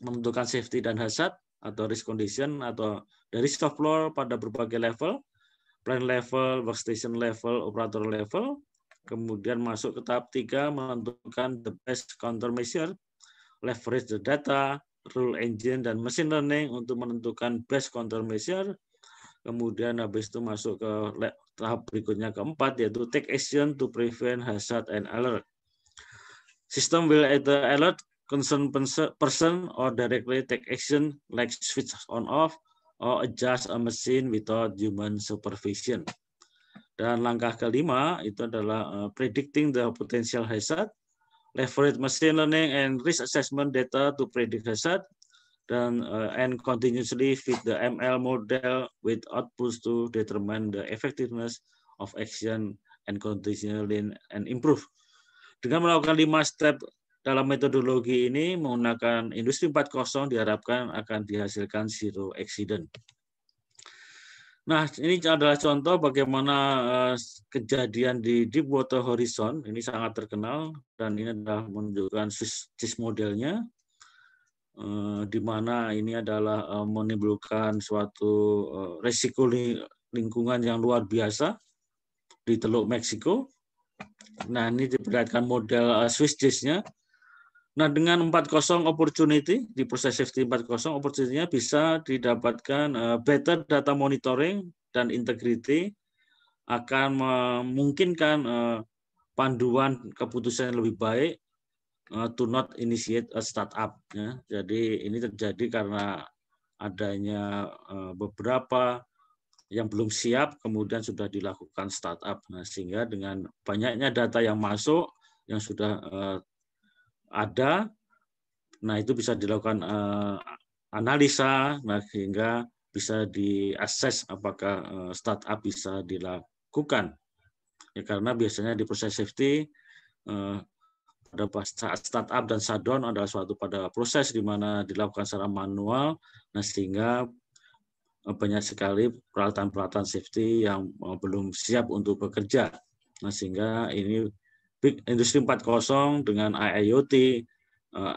menentukan safety dan hazard atau risk condition atau dari soft floor pada berbagai level, plan level, workstation level, operator level, kemudian masuk ke tahap tiga menentukan the best countermeasure, leverage the data, rule engine, dan machine learning untuk menentukan best countermeasure, kemudian habis itu masuk ke tahap berikutnya keempat yaitu take action to prevent hazard and alert. System will either alert concerned person or directly take action like switch on off or adjust a machine without human supervision. Dan langkah kelima itu adalah eh, predicting the potential hazard, leverage machine learning and risk assessment data to predict hazard, dan uh, and continuously fit the ML model with outputs to determine the effectiveness of action and continually and improve. Dengan melakukan lima step dalam metodologi ini menggunakan industri 4.0 diharapkan akan dihasilkan zero accident. Nah, ini adalah contoh bagaimana eh, kejadian di Deepwater Horizon ini sangat terkenal dan ini adalah menunjukkan sis modelnya Eh, di mana ini adalah eh, menimbulkan suatu eh, risiko lingkungan yang luar biasa di Teluk Meksiko. Nah, ini diperlihatkan model Swiss jazz nya Nah, dengan 4.0 opportunity, di proses safety 4.0, opportunity-nya bisa didapatkan better data monitoring dan integrity akan memungkinkan panduan keputusan yang lebih baik Uh, to not initiate a startup. Ya. Jadi ini terjadi karena adanya uh, beberapa yang belum siap kemudian sudah dilakukan startup. Nah, sehingga dengan banyaknya data yang masuk yang sudah uh, ada, nah itu bisa dilakukan analisa, nah sehingga bisa diakses apakah startup bisa dilakukan. Ya, karena biasanya di proses safety ada saat startup dan shutdown adalah suatu pada proses di mana dilakukan secara manual, nah sehingga eh, banyak sekali peralatan-peralatan safety yang eh, belum siap untuk bekerja. Nah sehingga ini big industri 4.0 dengan IIoT, eh,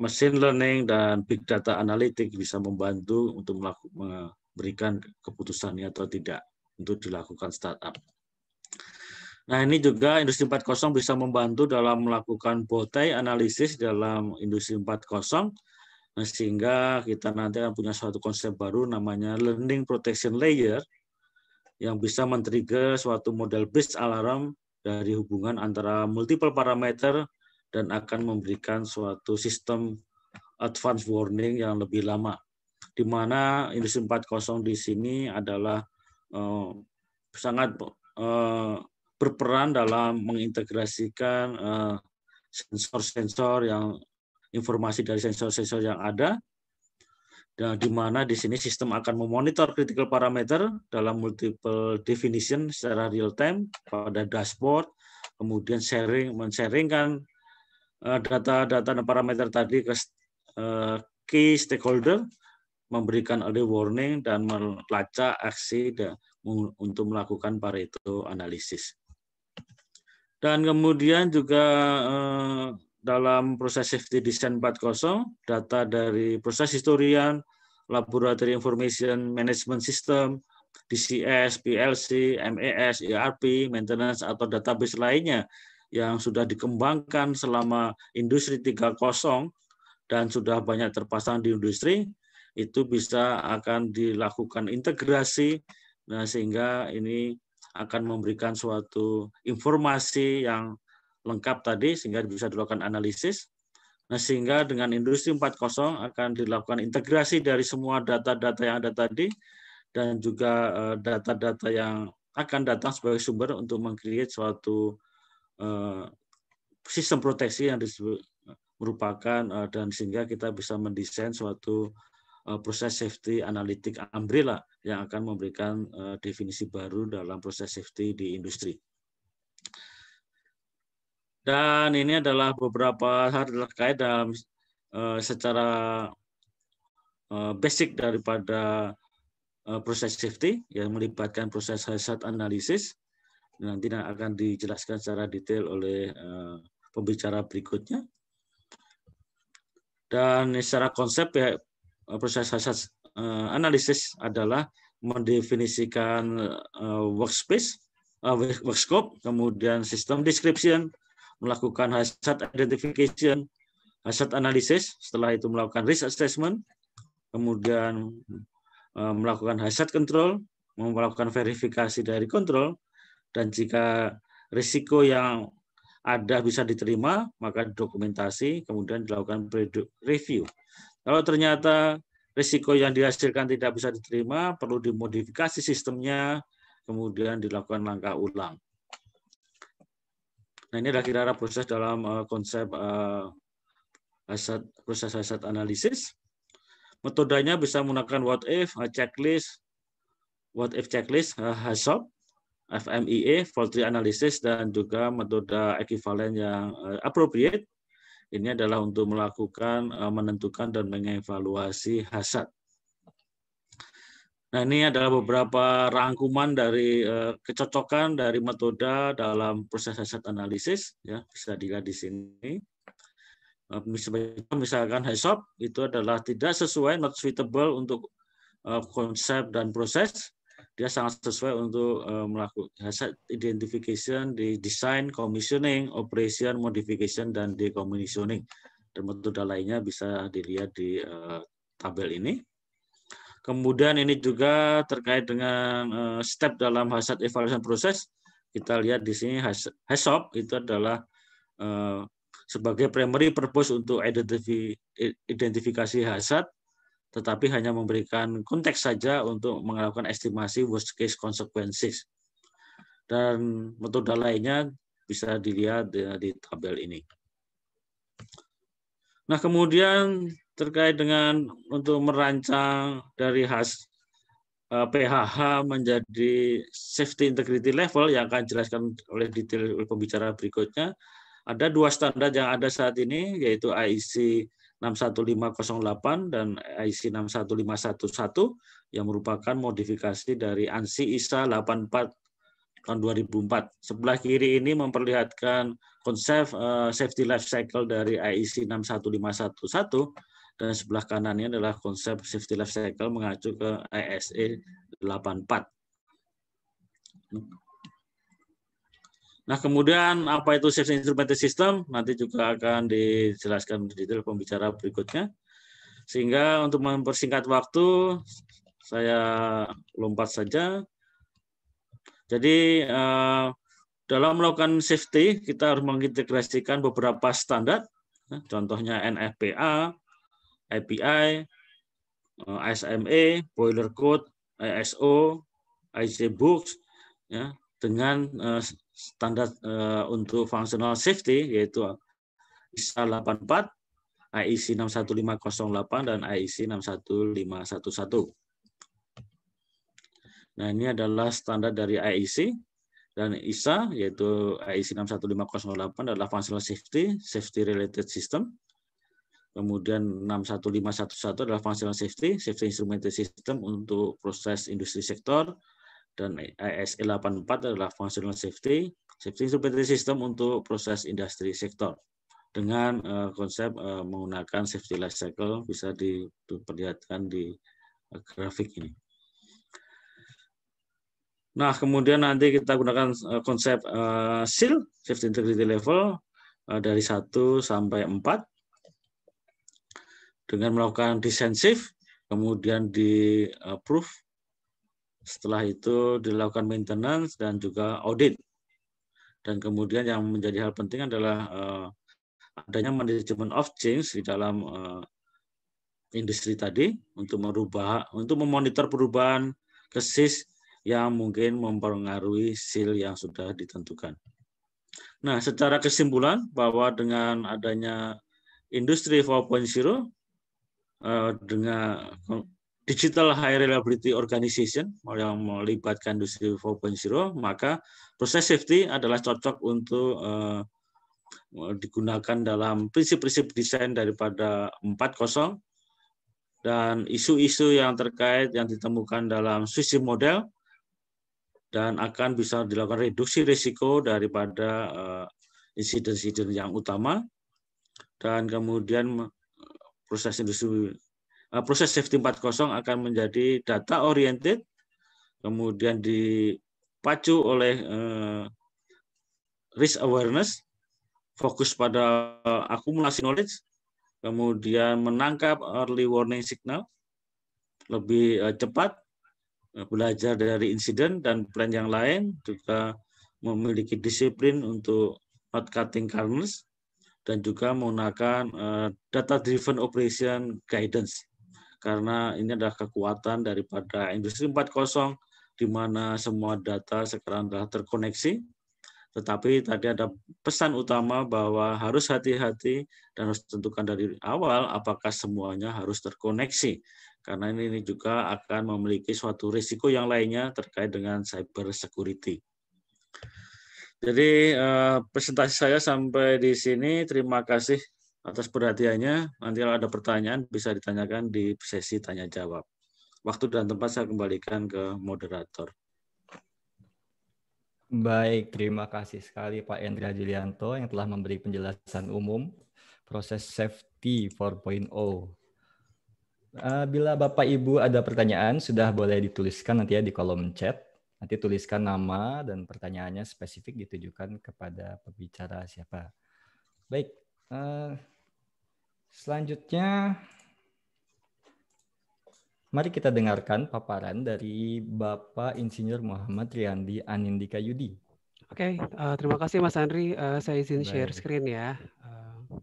machine learning dan big data analitik bisa membantu untuk memberikan keputusannya atau tidak untuk dilakukan startup. Nah, ini juga industri 4.0 bisa membantu dalam melakukan botai analisis dalam industri 4.0 nah, sehingga kita nanti akan punya suatu konsep baru namanya learning protection layer yang bisa men-trigger suatu model based alarm dari hubungan antara multiple parameter dan akan memberikan suatu sistem advance warning yang lebih lama. Di mana industri 4.0 di sini adalah uh, sangat uh, berperan dalam mengintegrasikan eh, sensor-sensor yang informasi dari sensor-sensor yang ada dan di mana di sini sistem akan memonitor critical parameter dalam multiple definition secara real time pada dashboard kemudian sharing mensharingkan eh, data-data dan parameter tadi ke eh, key stakeholder memberikan early warning dan melacak aksi untuk melakukan Pareto analisis. Dan kemudian juga eh, dalam proses safety design 40, data dari proses historian, laboratory information management system, DCS, PLC, MES, ERP, maintenance, atau database lainnya yang sudah dikembangkan selama industri 30 dan sudah banyak terpasang di industri, itu bisa akan dilakukan integrasi, nah sehingga ini akan memberikan suatu informasi yang lengkap tadi sehingga bisa dilakukan analisis. Nah, sehingga dengan industri 4.0 akan dilakukan integrasi dari semua data-data yang ada tadi dan juga eh, data-data yang akan datang sebagai sumber untuk mengcreate suatu uh, sistem proteksi yang disebut merupakan uh, dan sehingga kita bisa mendesain suatu Eh, proses safety analitik umbrella yang akan memberikan eh, definisi baru dalam proses safety di industri. Dan ini adalah beberapa hal terkait dalam eh, secara basic daripada proses safety yang melibatkan proses hazard analysis nanti akan dijelaskan secara detail oleh pembicara berikutnya dan secara konsep ya Eh, proses asas eh, analisis adalah mendefinisikan eh, workspace, work scope, kemudian sistem description, melakukan hazard identification, hazard analysis, setelah itu melakukan risk assessment, kemudian melakukan hazard control, melakukan verifikasi dari kontrol, dan jika risiko yang ada bisa diterima, maka dokumentasi kemudian dilakukan review. Kalau ternyata risiko yang dihasilkan tidak bisa diterima, perlu dimodifikasi sistemnya, kemudian dilakukan langkah ulang. Nah, ini adalah kira-kira proses dalam uh, konsep uh, aset, proses aset analisis. Metodenya bisa menggunakan what if, uh, checklist, what if checklist, uh, HACCP, FMEA, fault tree analysis, dan juga metode ekivalen yang uh, appropriate ini adalah untuk melakukan eh, menentukan dan mengevaluasi hasad. Nah, ini adalah beberapa rangkuman dari eh, kecocokan dari metode dalam proses hasad analisis ya, bisa dilihat di sini. Eh, misalkan HESOP itu adalah tidak sesuai, not suitable untuk konsep dan proses dia sangat sesuai untuk uh, melakukan hazard identification, di design, commissioning, operation, modification, dan decommissioning. Dan metode lainnya bisa dilihat di uh, tabel ini. Kemudian ini juga terkait dengan uh, step dalam hazard evaluation process. Kita lihat di sini HASOP itu adalah uh, sebagai primary purpose untuk identifikasi hazard tetapi hanya memberikan konteks saja untuk melakukan estimasi worst case consequences. Dan metode lainnya bisa dilihat di, tabel ini. Nah, kemudian terkait dengan untuk merancang dari khas PHH eh, menjadi safety integrity level yang akan dijelaskan oleh detail oleh pembicara berikutnya. Ada dua standar yang ada saat ini, yaitu IEC 61508 dan IC 61511 yang merupakan modifikasi dari ANSI ISA 84 tahun 2004. Sebelah kiri ini memperlihatkan konsep eh, safety life cycle dari IEC 61511 dan sebelah kanannya adalah konsep safety life cycle mengacu ke ISA e 84. Nah, kemudian apa itu safety Instrumented System? Nanti juga akan dijelaskan detail pembicara berikutnya. Sehingga untuk mempersingkat waktu, saya lompat saja. Jadi, eh, dalam melakukan safety, kita harus mengintegrasikan beberapa standar, contohnya NFPA, API, eh, e, Boiler Code, ISO, IC Books, ya, dengan eh, standar uh, untuk functional safety yaitu ISA 84, IEC 61508 dan IEC 61511. Nah, ini adalah standar dari IEC dan ISA yaitu IEC 61508 adalah functional safety safety related system. Kemudian 61511 adalah functional safety, safety instrumented system untuk proses industri sektor, dan IS 84 e adalah functional safety, safety seperti sistem untuk proses industri sektor. Dengan uh, konsep uh, menggunakan safety life cycle bisa diperlihatkan di uh, grafik ini. Nah, kemudian nanti kita gunakan konsep uh, SIL, Safety Integrity Level, uh, dari 1 sampai 4. Dengan melakukan design kemudian di uh, proof setelah itu dilakukan maintenance dan juga audit. Dan kemudian yang menjadi hal penting adalah uh, adanya management of change di dalam uh, industri tadi untuk merubah untuk memonitor perubahan kesis yang mungkin mempengaruhi seal yang sudah ditentukan. Nah, secara kesimpulan bahwa dengan adanya industri 4.0 eh, dengan digital high reliability organization yang melibatkan industri 4.0, maka proses safety adalah cocok untuk uh, digunakan dalam prinsip-prinsip desain daripada 4.0 dan isu-isu yang terkait yang ditemukan dalam sistem model dan akan bisa dilakukan reduksi risiko daripada uh, insiden-insiden yang utama dan kemudian eh, proses industri Eh, proses safety 4.0 akan menjadi data oriented, kemudian dipacu oleh eh, risk awareness, fokus pada akumulasi knowledge, kemudian menangkap early warning signal lebih eh, cepat, belajar dari insiden dan plan yang lain, juga memiliki disiplin untuk not cutting corners, dan juga menggunakan data driven operation guidance karena ini adalah kekuatan daripada industri 4.0 di mana semua data sekarang telah terkoneksi. Tetapi tadi ada pesan utama bahwa harus hati-hati dan harus tentukan dari awal apakah semuanya harus terkoneksi. Karena ini juga akan memiliki suatu risiko yang lainnya terkait dengan cyber security. Jadi eh, presentasi saya sampai di sini. Terima kasih atas perhatiannya. Nanti kalau ada pertanyaan bisa ditanyakan di sesi tanya jawab. Waktu dan tempat saya kembalikan ke moderator. Baik, terima kasih sekali Pak Endra Julianto yang telah memberi penjelasan umum proses safety 4.0. Eh, bila Bapak Ibu ada pertanyaan, sudah boleh dituliskan nanti ya di kolom chat. Nanti tuliskan nama dan pertanyaannya spesifik ditujukan kepada pembicara siapa. Baik, eh, Selanjutnya, mari kita dengarkan paparan dari Bapak Insinyur Muhammad Riyandi Anindika Yudi. Oke, okay, uh, eh, terima kasih Mas Andri. Uh, saya izin Baik. share screen ya. Uh...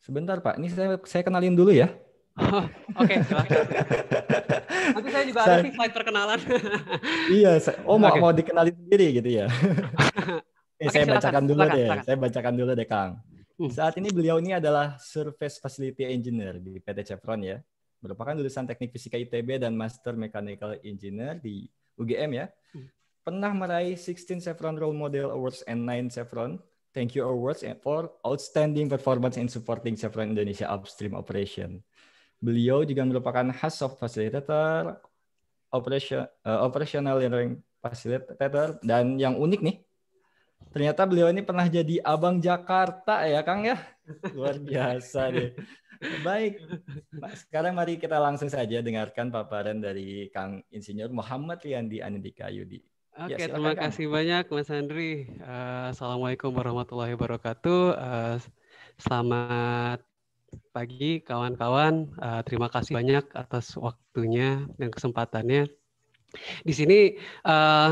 Sebentar Pak, ini saya, saya kenalin dulu ya. Oh, oke, okay, Nanti saya juga saya, slide perkenalan. iya, saya, oh mau, okay. mau dikenalin sendiri gitu ya. eh, okay, saya silakan, bacakan dulu silakan, deh, silakan. saya bacakan dulu deh Kang. Hmm. Saat ini beliau ini adalah Surface Facility Engineer di PT Chevron ya. Merupakan lulusan Teknik Fisika ITB dan Master Mechanical Engineer di UGM ya. Hmm. Pernah meraih 16 Chevron Role Model Awards and 9 Chevron Thank You Awards for Outstanding Performance in Supporting Chevron Indonesia Upstream Operation. Beliau juga merupakan head of Facilitator, Operation, uh, Operational Learning Facilitator, dan yang unik nih, Ternyata beliau ini pernah jadi abang Jakarta ya, Kang ya. Luar biasa deh. Baik. sekarang mari kita langsung saja dengarkan paparan dari Kang Insinyur Muhammad Yandi Anindika Yudi. Ya, Oke, ya, terima kasih kasih banyak Mas Andri. Uh, Assalamualaikum warahmatullahi wabarakatuh. Uh, selamat pagi kawan-kawan. Uh, terima kasih banyak atas waktunya dan kesempatannya. Di sini uh,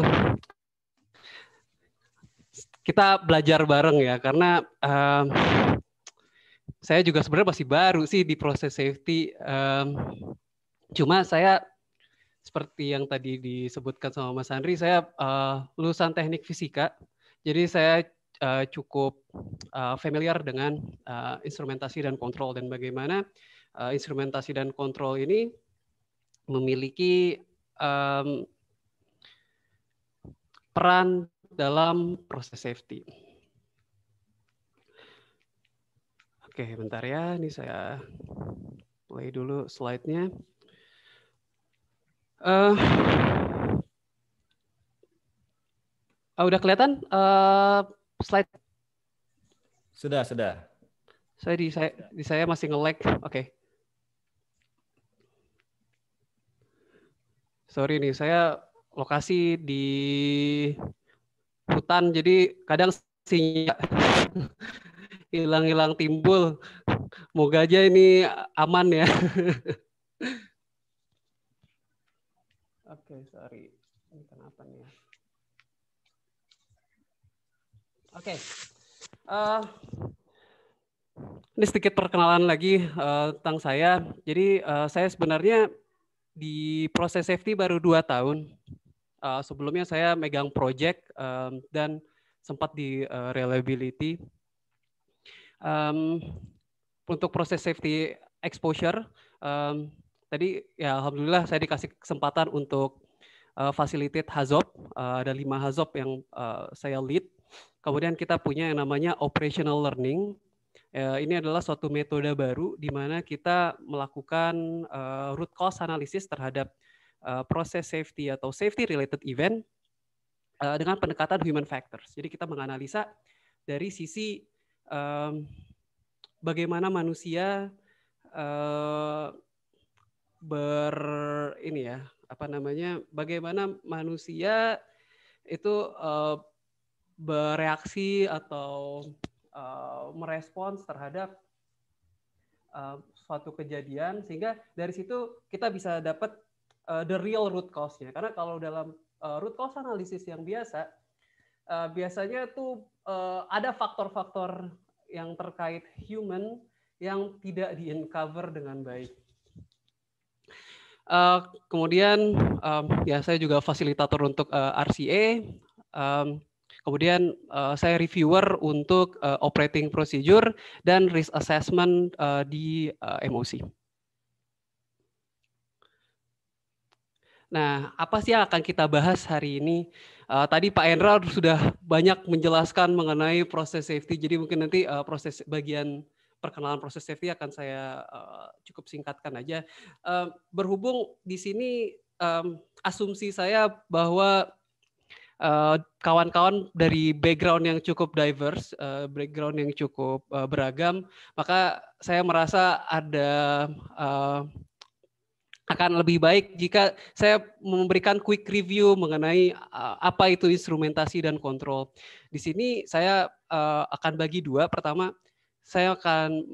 kita belajar bareng ya karena um, saya juga sebenarnya masih baru sih di proses safety. Um, cuma saya seperti yang tadi disebutkan sama Mas Andri, saya uh, lulusan teknik fisika, jadi saya uh, cukup uh, familiar dengan uh, instrumentasi dan kontrol dan bagaimana uh, instrumentasi dan kontrol ini memiliki um, peran dalam proses safety. Oke, bentar ya. Ini saya play dulu slide-nya. Uh, oh, udah kelihatan uh, slide? Sudah, sudah. Saya di saya, di saya masih nge-lag. Oke. Okay. Sorry nih, saya lokasi di hutan jadi kadang sinyal hilang-hilang timbul moga aja ini aman ya oke sorry ini kenapa nih ya oke eh, ini sedikit perkenalan lagi uh, tentang saya. Jadi uh, saya sebenarnya di proses safety baru dua tahun. Uh, sebelumnya saya megang project um, dan sempat di uh, reliability. Um, untuk proses safety exposure, um, tadi ya alhamdulillah saya dikasih kesempatan untuk uh, facilitate Hazop. Uh, ada lima Hazop yang uh, saya lead. Kemudian kita punya yang namanya operational learning. Uh, ini adalah suatu metode baru di mana kita melakukan uh, root cause analysis terhadap Eh, proses safety atau safety related event eh, dengan pendekatan human factors. Jadi kita menganalisa dari sisi um, bagaimana manusia uh, ber ini ya apa namanya bagaimana manusia itu uh, bereaksi atau uh, merespons terhadap uh, suatu kejadian sehingga dari situ kita bisa dapat uh, the real root cause-nya. Karena kalau dalam uh, root cause analisis yang biasa, uh, biasanya tuh uh, ada faktor-faktor yang terkait human yang tidak di-uncover dengan baik. Uh, kemudian um, ya saya juga fasilitator untuk uh, RCA. Um, kemudian uh, saya reviewer untuk uh, operating procedure dan risk assessment uh, di uh, MOC. Nah, apa sih yang akan kita bahas hari ini? Uh, tadi Pak Endra sudah banyak menjelaskan mengenai proses safety, jadi mungkin nanti uh, proses bagian perkenalan proses safety akan saya uh, cukup singkatkan aja. Uh, berhubung di sini um, asumsi saya bahwa kawan-kawan uh, dari background yang cukup diverse, uh, background yang cukup uh, beragam, maka saya merasa ada uh, akan lebih baik jika saya memberikan quick review mengenai eh, apa itu instrumentasi dan kontrol. Di sini saya eh, akan bagi dua. Pertama, saya akan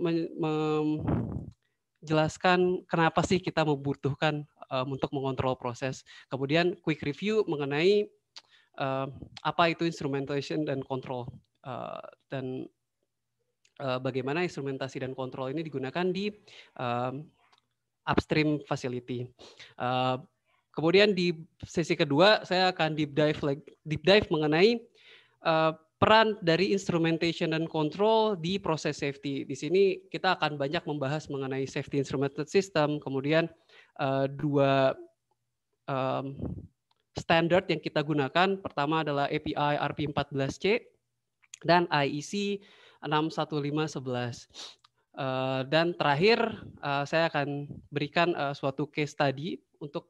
menjelaskan kenapa sih kita membutuhkan eh, untuk mengontrol proses. Kemudian quick review mengenai apa itu instrumentation dan kontrol dan bagaimana instrumentasi dan kontrol ini digunakan di upstream facility. Uh, kemudian di sesi kedua saya akan deep dive like, deep dive mengenai uh, peran dari instrumentation dan control di proses safety. Di sini kita akan banyak membahas mengenai safety instrumented system, kemudian uh, dua um, standar yang kita gunakan. Pertama adalah API RP14C dan IEC 61511. Eh, dan terakhir, eh, saya akan berikan eh, suatu case study untuk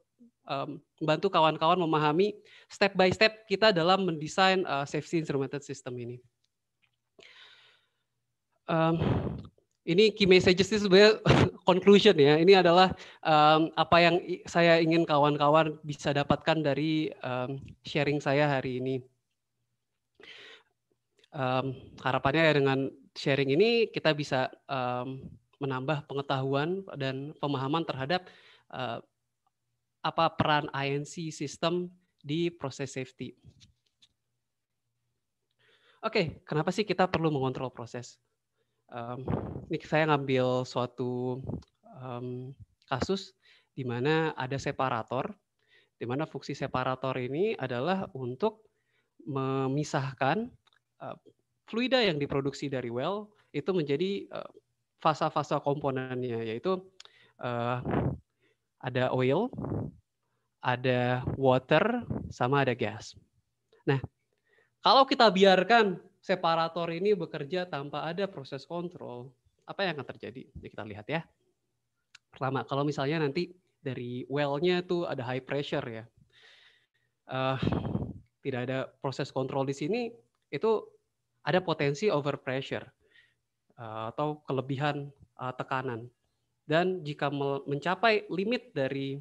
membantu kawan-kawan memahami step by step kita dalam mendesain safety instrumented system ini. Um, ini key messages itu sebenarnya conclusion ya. Ini adalah um, apa yang saya ingin kawan-kawan bisa dapatkan dari um, sharing saya hari ini. Um, harapannya ya dengan sharing ini kita bisa um, menambah pengetahuan dan pemahaman terhadap uh, apa peran INC sistem di proses safety. Oke, okay, kenapa sih kita perlu mengontrol proses? Um, ini saya ngambil suatu um, kasus di mana ada separator, di mana fungsi separator ini adalah untuk memisahkan uh, fluida yang diproduksi dari well itu menjadi eh, fase-fase komponennya yaitu uh, ada oil, ada water, sama ada gas. Nah, kalau kita biarkan separator ini bekerja tanpa ada proses kontrol, apa yang akan terjadi? Ya, kita lihat ya. Pertama, kalau misalnya nanti dari well-nya itu ada high pressure ya, uh, tidak ada proses kontrol di sini, itu ada potensi overpressure eh, atau kelebihan eh, tekanan. Dan jika mencapai limit dari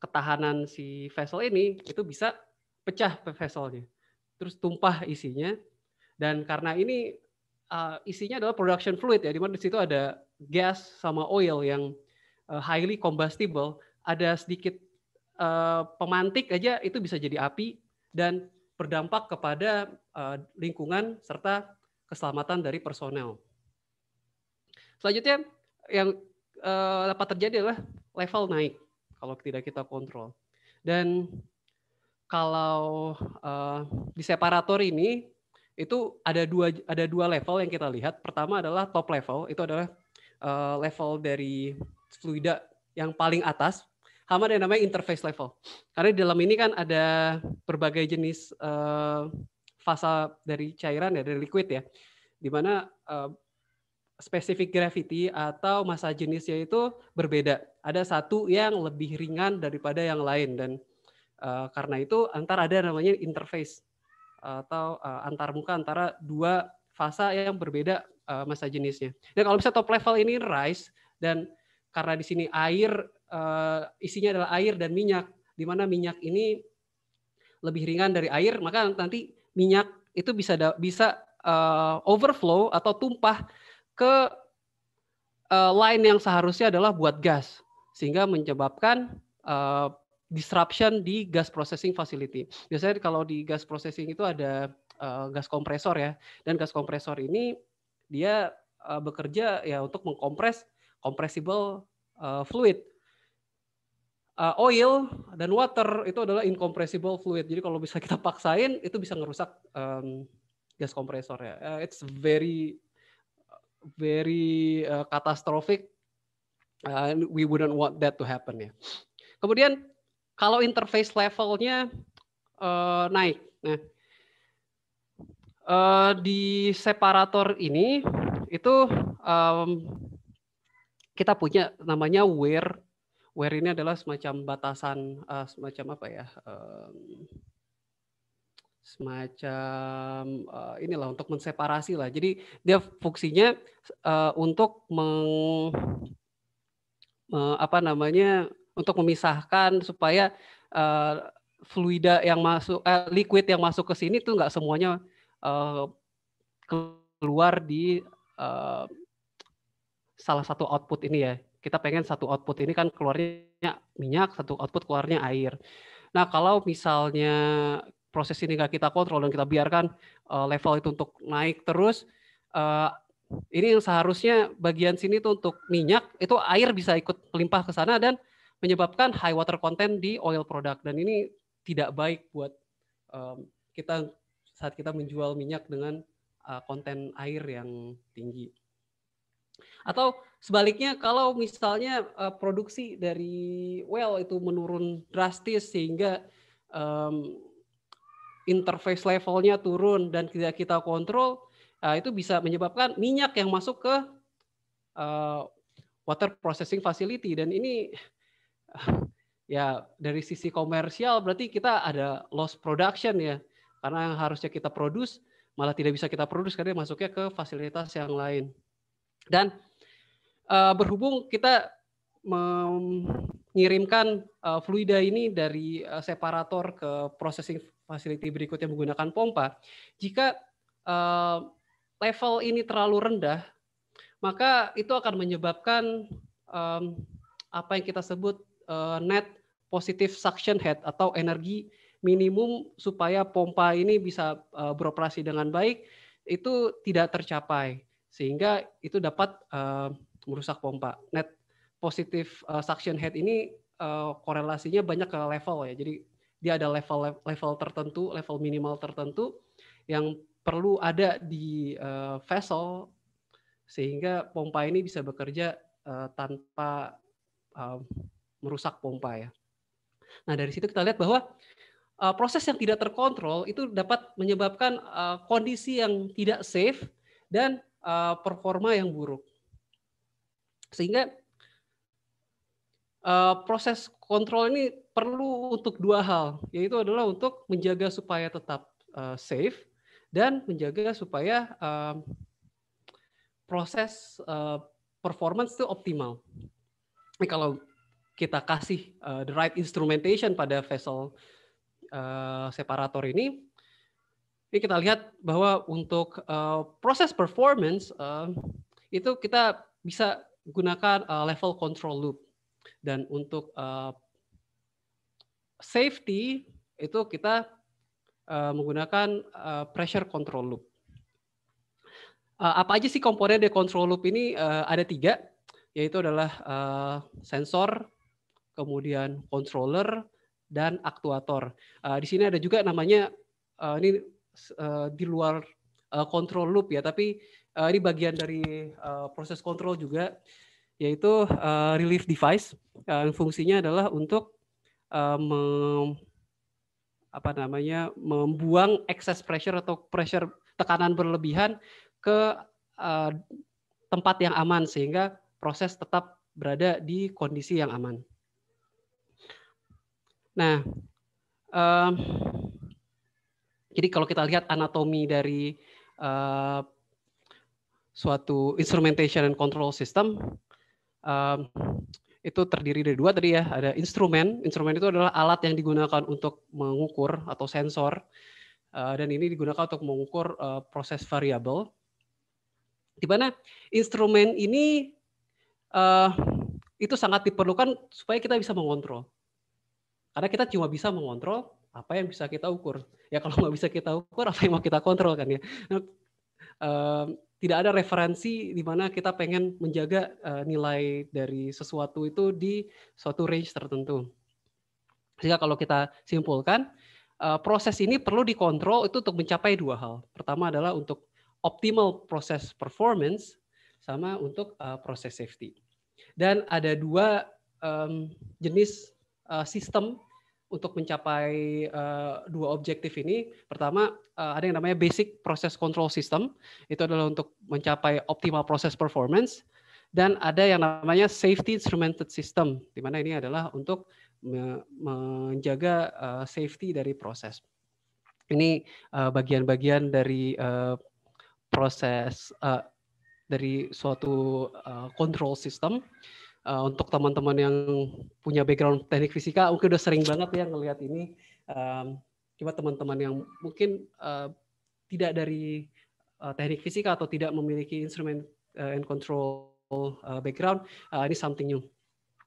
ketahanan si vessel ini, itu bisa pecah vesselnya. Terus tumpah isinya. Dan karena ini eh, isinya adalah production fluid ya, di mana di situ ada gas sama oil yang highly combustible, ada sedikit pemantik aja itu bisa jadi api dan berdampak kepada eh, lingkungan serta keselamatan dari personel. Selanjutnya yang eh, dapat terjadi adalah level naik kalau tidak kita kontrol. Dan kalau eh, di separator ini itu ada dua ada dua level yang kita lihat. Pertama adalah top level, itu adalah level dari fluida yang paling atas sama yang namanya interface level. Karena di dalam ini kan ada berbagai jenis uh, fasa dari cairan ya, dari liquid ya, di mana uh, eh, spesifik gravity atau massa jenisnya itu berbeda. Ada satu yang lebih ringan daripada yang lain dan uh, karena itu antar ada namanya interface atau uh, antar muka antara dua fasa yang berbeda uh, massa jenisnya. Dan kalau bisa top level ini rise dan karena di sini air uh, isinya adalah air dan minyak, di mana minyak ini lebih ringan dari air, maka nanti minyak itu bisa da, bisa uh, overflow atau tumpah ke uh, line yang seharusnya adalah buat gas, sehingga menyebabkan uh, disruption di gas processing facility. Biasanya kalau di gas processing itu ada uh, gas kompresor ya, dan gas kompresor ini dia uh, bekerja ya untuk mengkompres compressible uh, fluid uh, oil dan water itu adalah incompressible fluid. Jadi kalau bisa kita paksain itu bisa ngerusak um, gas kompresor ya. Uh, it's very very uh, catastrophic. Uh, we wouldn't want that to happen ya. Kemudian kalau interface levelnya uh, naik, nah uh, di separator ini itu um, kita punya namanya wear where ini adalah semacam batasan uh, semacam apa ya um, semacam uh, inilah untuk menseparasi lah. Jadi dia fungsinya uh, untuk meng uh, apa namanya untuk memisahkan supaya uh, fluida yang masuk uh, liquid yang masuk ke sini tuh nggak semuanya uh, keluar di uh, salah satu output ini ya kita pengen satu output ini kan keluarnya minyak, satu output keluarnya air. Nah, kalau misalnya proses ini nggak kita kontrol dan kita biarkan uh, level itu untuk naik terus, uh, ini yang seharusnya bagian sini itu untuk minyak, itu air bisa ikut melimpah ke sana dan menyebabkan high water content di oil product. Dan ini tidak baik buat um, kita saat kita menjual minyak dengan uh, konten air yang tinggi. Atau sebaliknya kalau misalnya uh, produksi dari well itu menurun drastis sehingga um, interface levelnya turun dan tidak kita kontrol, uh, itu bisa menyebabkan minyak yang masuk ke uh, water processing facility dan ini uh, ya dari sisi komersial berarti kita ada loss production ya karena yang harusnya kita produce malah tidak bisa kita produce karena masuknya ke fasilitas yang lain. Dan uh, berhubung kita mengirimkan uh, fluida ini dari uh, separator ke processing facility berikutnya menggunakan pompa, jika uh, level ini terlalu rendah, maka itu akan menyebabkan um, apa yang kita sebut uh, net positive suction head atau energi minimum supaya pompa ini bisa uh, beroperasi dengan baik itu tidak tercapai sehingga itu dapat uh, merusak pompa. Net positive uh, suction head ini uh, korelasinya banyak ke level ya. Jadi dia ada level level tertentu, level minimal tertentu yang perlu ada di uh, vessel sehingga pompa ini bisa bekerja uh, tanpa uh, merusak pompa ya. Nah dari situ kita lihat bahwa uh, proses yang tidak terkontrol itu dapat menyebabkan uh, kondisi yang tidak safe dan Eh, performa yang buruk. Sehingga eh, proses kontrol ini perlu untuk dua hal, yaitu adalah untuk menjaga supaya tetap eh, safe dan menjaga supaya proses performance itu optimal. kalau kita kasih the right instrumentation pada vessel separator ini, ini kita lihat bahwa untuk uh, proses performance uh, itu kita bisa gunakan uh, level control loop dan untuk uh, safety itu kita uh, menggunakan uh, pressure control loop. Uh, apa aja sih komponen dari control loop ini? Uh, ada tiga, yaitu adalah uh, sensor, kemudian controller, dan aktuator. Uh, di sini ada juga namanya uh, ini Eh, di luar uh, loop ya, tapi uh, ini bagian dari uh, proses kontrol juga, yaitu uh, relief device. Uh, fungsinya adalah untuk uh, mem, apa namanya membuang excess pressure atau pressure tekanan berlebihan ke uh, tempat yang aman sehingga proses tetap berada di kondisi yang aman. Nah, um, jadi kalau kita lihat anatomi dari uh, suatu instrumentation and control system, uh, itu terdiri dari dua tadi ya, ada instrumen. Instrumen itu adalah alat yang digunakan untuk mengukur atau sensor, uh, dan ini digunakan untuk mengukur uh, proses variabel. Di mana instrumen ini uh, itu sangat diperlukan supaya kita bisa mengontrol. Karena kita cuma bisa mengontrol apa yang bisa kita ukur? Ya kalau nggak bisa kita ukur, apa yang mau kita kontrol kan ya? tidak ada referensi di mana kita pengen menjaga eh, nilai dari sesuatu itu di suatu range tertentu. Sehingga kalau kita simpulkan, eh, proses ini perlu dikontrol itu untuk mencapai dua hal. Pertama adalah untuk optimal proses performance, sama untuk uh, proses safety. Dan ada dua jenis sistem untuk mencapai uh, dua objektif ini, pertama uh, ada yang namanya basic process control system, itu adalah untuk mencapai optimal process performance, dan ada yang namanya safety instrumented system, di mana ini adalah untuk me menjaga uh, safety dari proses. Ini bagian-bagian uh, dari uh, proses uh, dari suatu uh, control system uh, untuk teman-teman yang punya background teknik fisika mungkin udah sering banget ya ngelihat ini. Um, coba teman-teman yang mungkin uh, tidak dari uh, teknik fisika atau tidak memiliki instrumen uh, and control uh, background, uh, ini something new.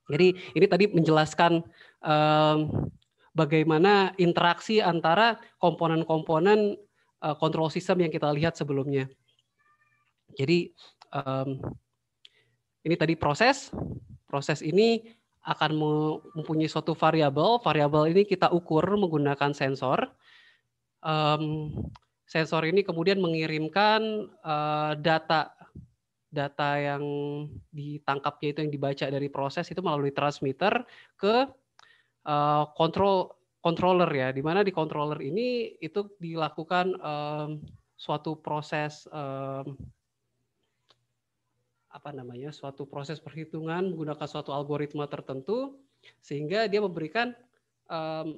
Jadi ini tadi menjelaskan um, bagaimana interaksi antara komponen-komponen uh, kontrol sistem yang kita lihat sebelumnya. Jadi um, ini tadi proses. Proses ini akan mempunyai suatu variabel. Variabel ini kita ukur menggunakan sensor. Um, sensor ini kemudian mengirimkan uh, data data yang ditangkapnya itu yang dibaca dari proses itu melalui transmitter ke uh, eh, kontrol controller ya di mana di controller ini itu dilakukan um, suatu proses um, apa namanya suatu proses perhitungan menggunakan suatu algoritma tertentu sehingga dia memberikan um,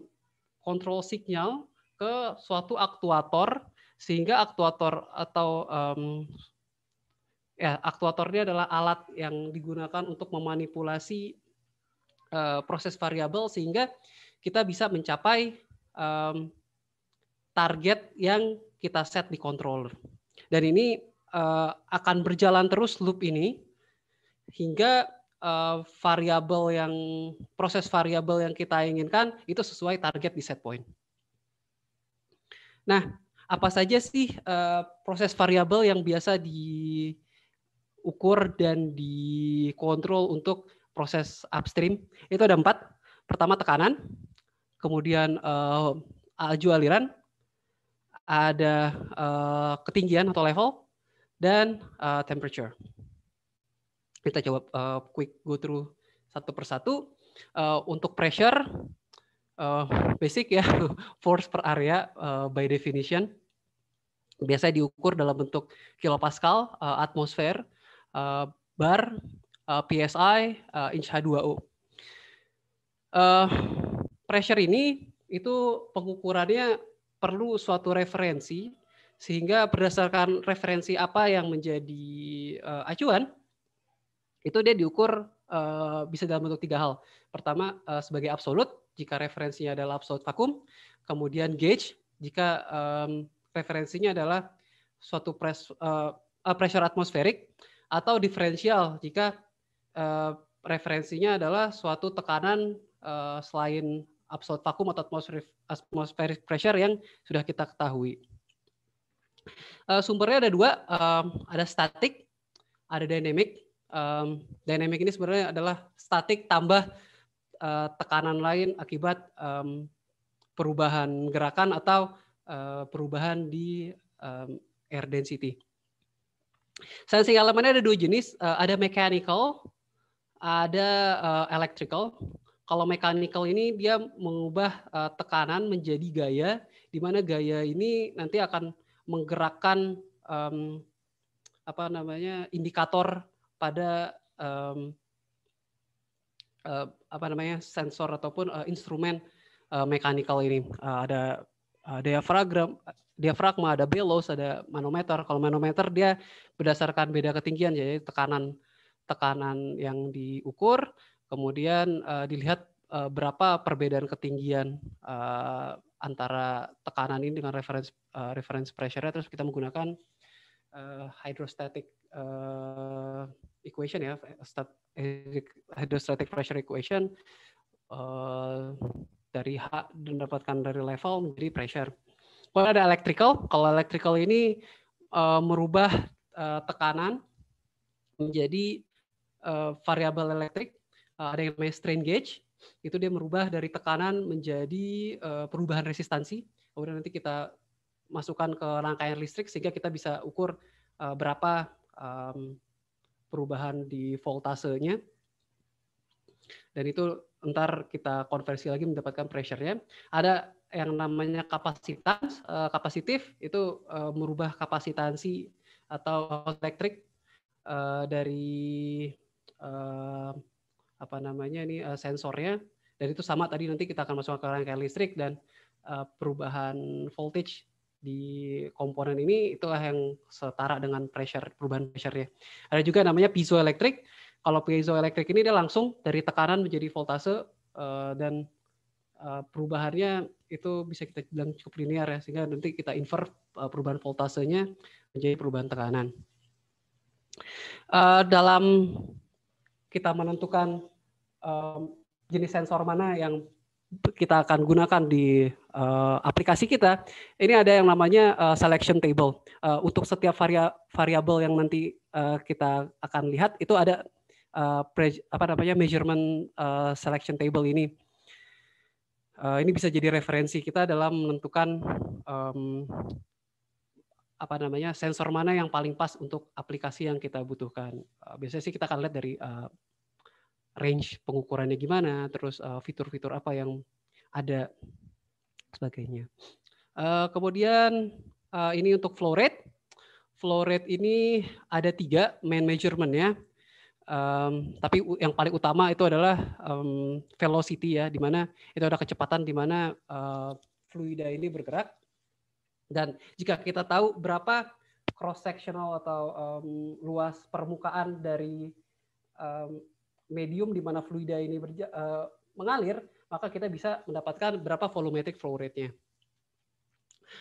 kontrol signal ke suatu aktuator sehingga aktuator atau um, ya aktuatornya adalah alat yang digunakan untuk memanipulasi uh, proses variabel sehingga kita bisa mencapai um, target yang kita set di controller. Dan ini Eh, akan berjalan terus loop ini hingga uh, variabel yang proses variabel yang kita inginkan itu sesuai target di set point. Nah, apa saja sih uh, proses variabel yang biasa diukur dan dikontrol untuk proses upstream? Itu ada empat. Pertama tekanan, kemudian uh, aju aliran, ada uh, ketinggian atau level, dan uh, temperature. Kita coba uh, quick go through satu persatu. Uh, untuk pressure, uh, basic ya, force per area uh, by definition. Biasanya diukur dalam bentuk kilopascal, uh, atmosfer, uh, bar, uh, PSI, uh, inch H2O. Uh, pressure ini itu pengukurannya perlu suatu referensi sehingga berdasarkan referensi apa yang menjadi uh, acuan itu dia diukur uh, bisa dalam bentuk tiga hal pertama uh, sebagai absolut jika referensinya adalah absolut vakum kemudian gauge jika um, referensinya adalah suatu pres, uh, pressure atmosferik atau diferensial jika uh, referensinya adalah suatu tekanan uh, selain absolut vakum atau atmosferik pressure yang sudah kita ketahui Uh, sumbernya ada dua, um, ada statik, ada dynamic. Um, dynamic ini sebenarnya adalah statik tambah uh, tekanan lain akibat um, perubahan gerakan atau uh, perubahan di um, air density. Sensing elemennya ada dua jenis, uh, ada mechanical, ada uh, electrical. Kalau mechanical ini dia mengubah uh, tekanan menjadi gaya, di mana gaya ini nanti akan menggerakkan um, apa namanya indikator pada um, uh, apa namanya sensor ataupun uh, instrumen uh, mekanikal ini uh, ada uh, diafragma diafragma ada bellows ada manometer kalau manometer dia berdasarkan beda ketinggian jadi tekanan tekanan yang diukur kemudian uh, dilihat uh, berapa perbedaan ketinggian uh, antara tekanan ini dengan reference uh, reference pressure terus kita menggunakan uh, hydrostatic uh, equation ya stat, hydrostatic pressure equation uh, dari H dan dapatkan dari level menjadi pressure. Kemudian ada electrical. Kalau electrical ini uh, merubah uh, tekanan menjadi uh, variabel elektrik. Uh, ada yang namanya strain gauge itu dia merubah dari tekanan menjadi uh, perubahan resistansi. Kemudian nanti kita masukkan ke rangkaian listrik sehingga kita bisa ukur uh, berapa um, perubahan di voltasenya. Dan itu ntar kita konversi lagi mendapatkan pressure-nya. Ada yang namanya kapasitas, uh, kapasitif itu uh, merubah kapasitansi atau elektrik uh, dari uh, apa namanya ini uh, sensornya dan itu sama tadi nanti kita akan masuk ke rangkaian listrik dan uh, perubahan voltage di komponen ini itulah yang setara dengan pressure perubahan pressure ya. Ada juga namanya piezoelectric. Kalau piezoelectric ini dia langsung dari tekanan menjadi voltase uh, dan uh, perubahannya itu bisa kita bilang cukup linear ya sehingga nanti kita infer perubahan voltasenya menjadi perubahan tekanan. Uh, dalam kita menentukan um, jenis sensor mana yang kita akan gunakan di uh, aplikasi kita. Ini ada yang namanya uh, selection table. Uh, untuk setiap varia variabel yang nanti uh, kita akan lihat itu ada uh, apa namanya measurement uh, selection table ini. Uh, ini bisa jadi referensi kita dalam menentukan um, apa namanya sensor mana yang paling pas untuk aplikasi yang kita butuhkan. Uh, biasanya sih kita akan lihat dari uh, range pengukurannya gimana, terus eh, fitur-fitur apa yang ada, sebagainya. Eh, kemudian eh, ini untuk flow rate. Flow rate ini ada tiga main measurement ya. Um, tapi yang paling utama itu adalah um, velocity ya, di mana itu ada kecepatan di mana uh, fluida ini bergerak. Dan jika kita tahu berapa cross sectional atau um, luas permukaan dari um, medium di mana fluida ini berja, uh, mengalir, maka kita bisa mendapatkan berapa volumetric flow rate-nya.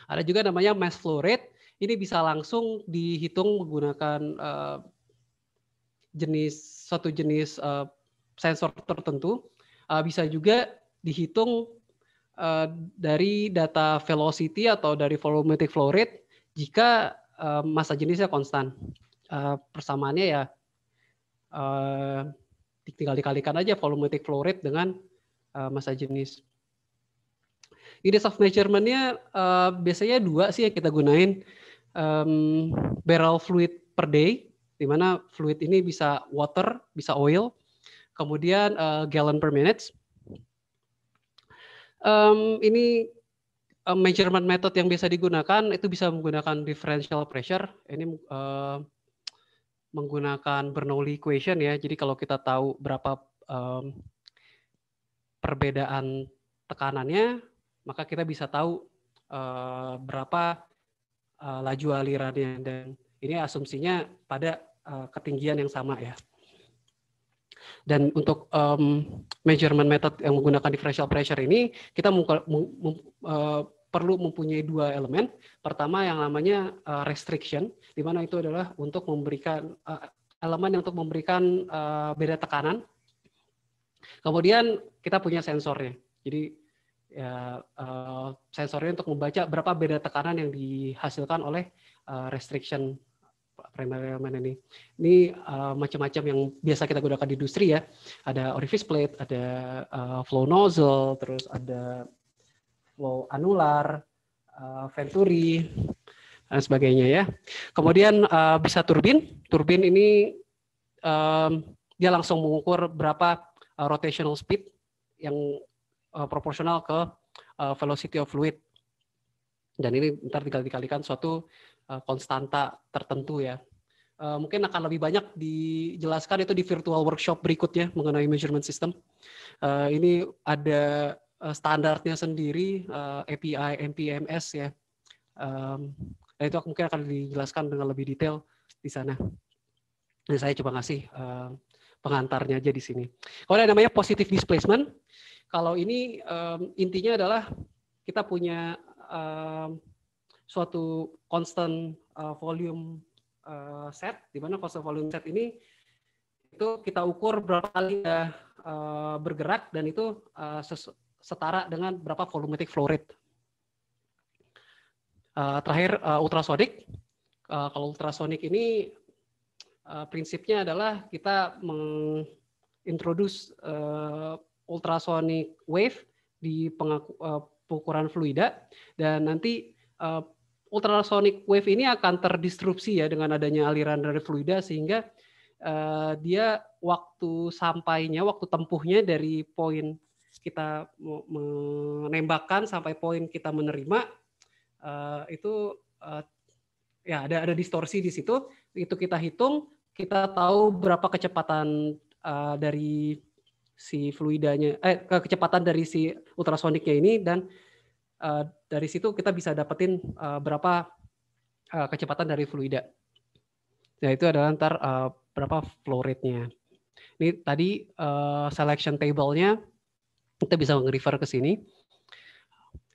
Ada juga namanya mass flow rate. Ini bisa langsung dihitung menggunakan uh, jenis satu jenis uh, sensor tertentu. Uh, bisa juga dihitung uh, dari data velocity atau dari volumetric flow rate jika uh, masa jenisnya konstan. Uh, persamaannya ya uh, tinggal dikalikan aja volumetric flow rate dengan uh, eh, masa jenis. Ini soft measurement-nya uh, biasanya dua sih yang kita gunain. Um, barrel fluid per day, di mana fluid ini bisa water, bisa oil, kemudian uh, gallon per minute. Um, ini uh, measurement method yang biasa digunakan itu bisa menggunakan differential pressure. Ini uh, menggunakan Bernoulli equation ya. Jadi kalau kita tahu berapa um, perbedaan tekanannya, maka kita bisa tahu uh, berapa uh, laju alirannya dan ini asumsinya pada uh, ketinggian yang sama ya. Dan untuk um, measurement method yang menggunakan differential pressure ini, kita perlu mempunyai dua elemen. Pertama yang namanya uh, restriction, di mana itu adalah untuk memberikan uh, elemen untuk memberikan uh, beda tekanan. Kemudian kita punya sensornya. Jadi ya, uh, sensornya untuk membaca berapa beda tekanan yang dihasilkan oleh uh, restriction primary element ini. Ini uh, macam-macam yang biasa kita gunakan di industri ya. Ada orifice plate, ada uh, flow nozzle, terus ada flow anular, uh, venturi, dan sebagainya ya. Kemudian uh, bisa turbin. Turbin ini um, dia langsung mengukur berapa uh, rotational speed yang uh, proporsional ke uh, velocity of fluid. Dan ini ntar tinggal dikalikan suatu uh, konstanta tertentu ya. Uh, mungkin akan lebih banyak dijelaskan itu di virtual workshop berikutnya mengenai measurement system. Uh, ini ada Eh, standarnya sendiri eh, API MPMS ya. Nah, itu mungkin akan dijelaskan dengan lebih detail di sana. Dan saya coba ngasih eh, pengantarnya aja di sini. Kalau ada namanya positive displacement, kalau ini intinya adalah kita punya suatu constant volume set, di mana constant volume set ini itu kita ukur berapa kali uh, bergerak dan itu sesu setara dengan berapa volumetric flow rate. Eh, terakhir uh, eh, ultrasonik. Eh, kalau ultrasonik ini prinsipnya adalah kita mengintroduce uh, ultrasonic wave di pengukuran fluida dan nanti uh, ultrasonic wave ini akan terdistrupsi ya dengan adanya aliran dari fluida sehingga dia waktu sampainya, waktu tempuhnya dari poin kita menembakkan sampai poin kita menerima eh, itu eh, ya ada ada distorsi di situ itu kita hitung kita tahu berapa kecepatan eh, dari si fluidanya eh kecepatan dari si ultrasoniknya ini dan dari situ kita bisa dapetin berapa kecepatan dari fluida. Nah itu adalah ntar berapa flow rate-nya. Ini tadi uh, selection table-nya kita bisa nge-refer ke sini.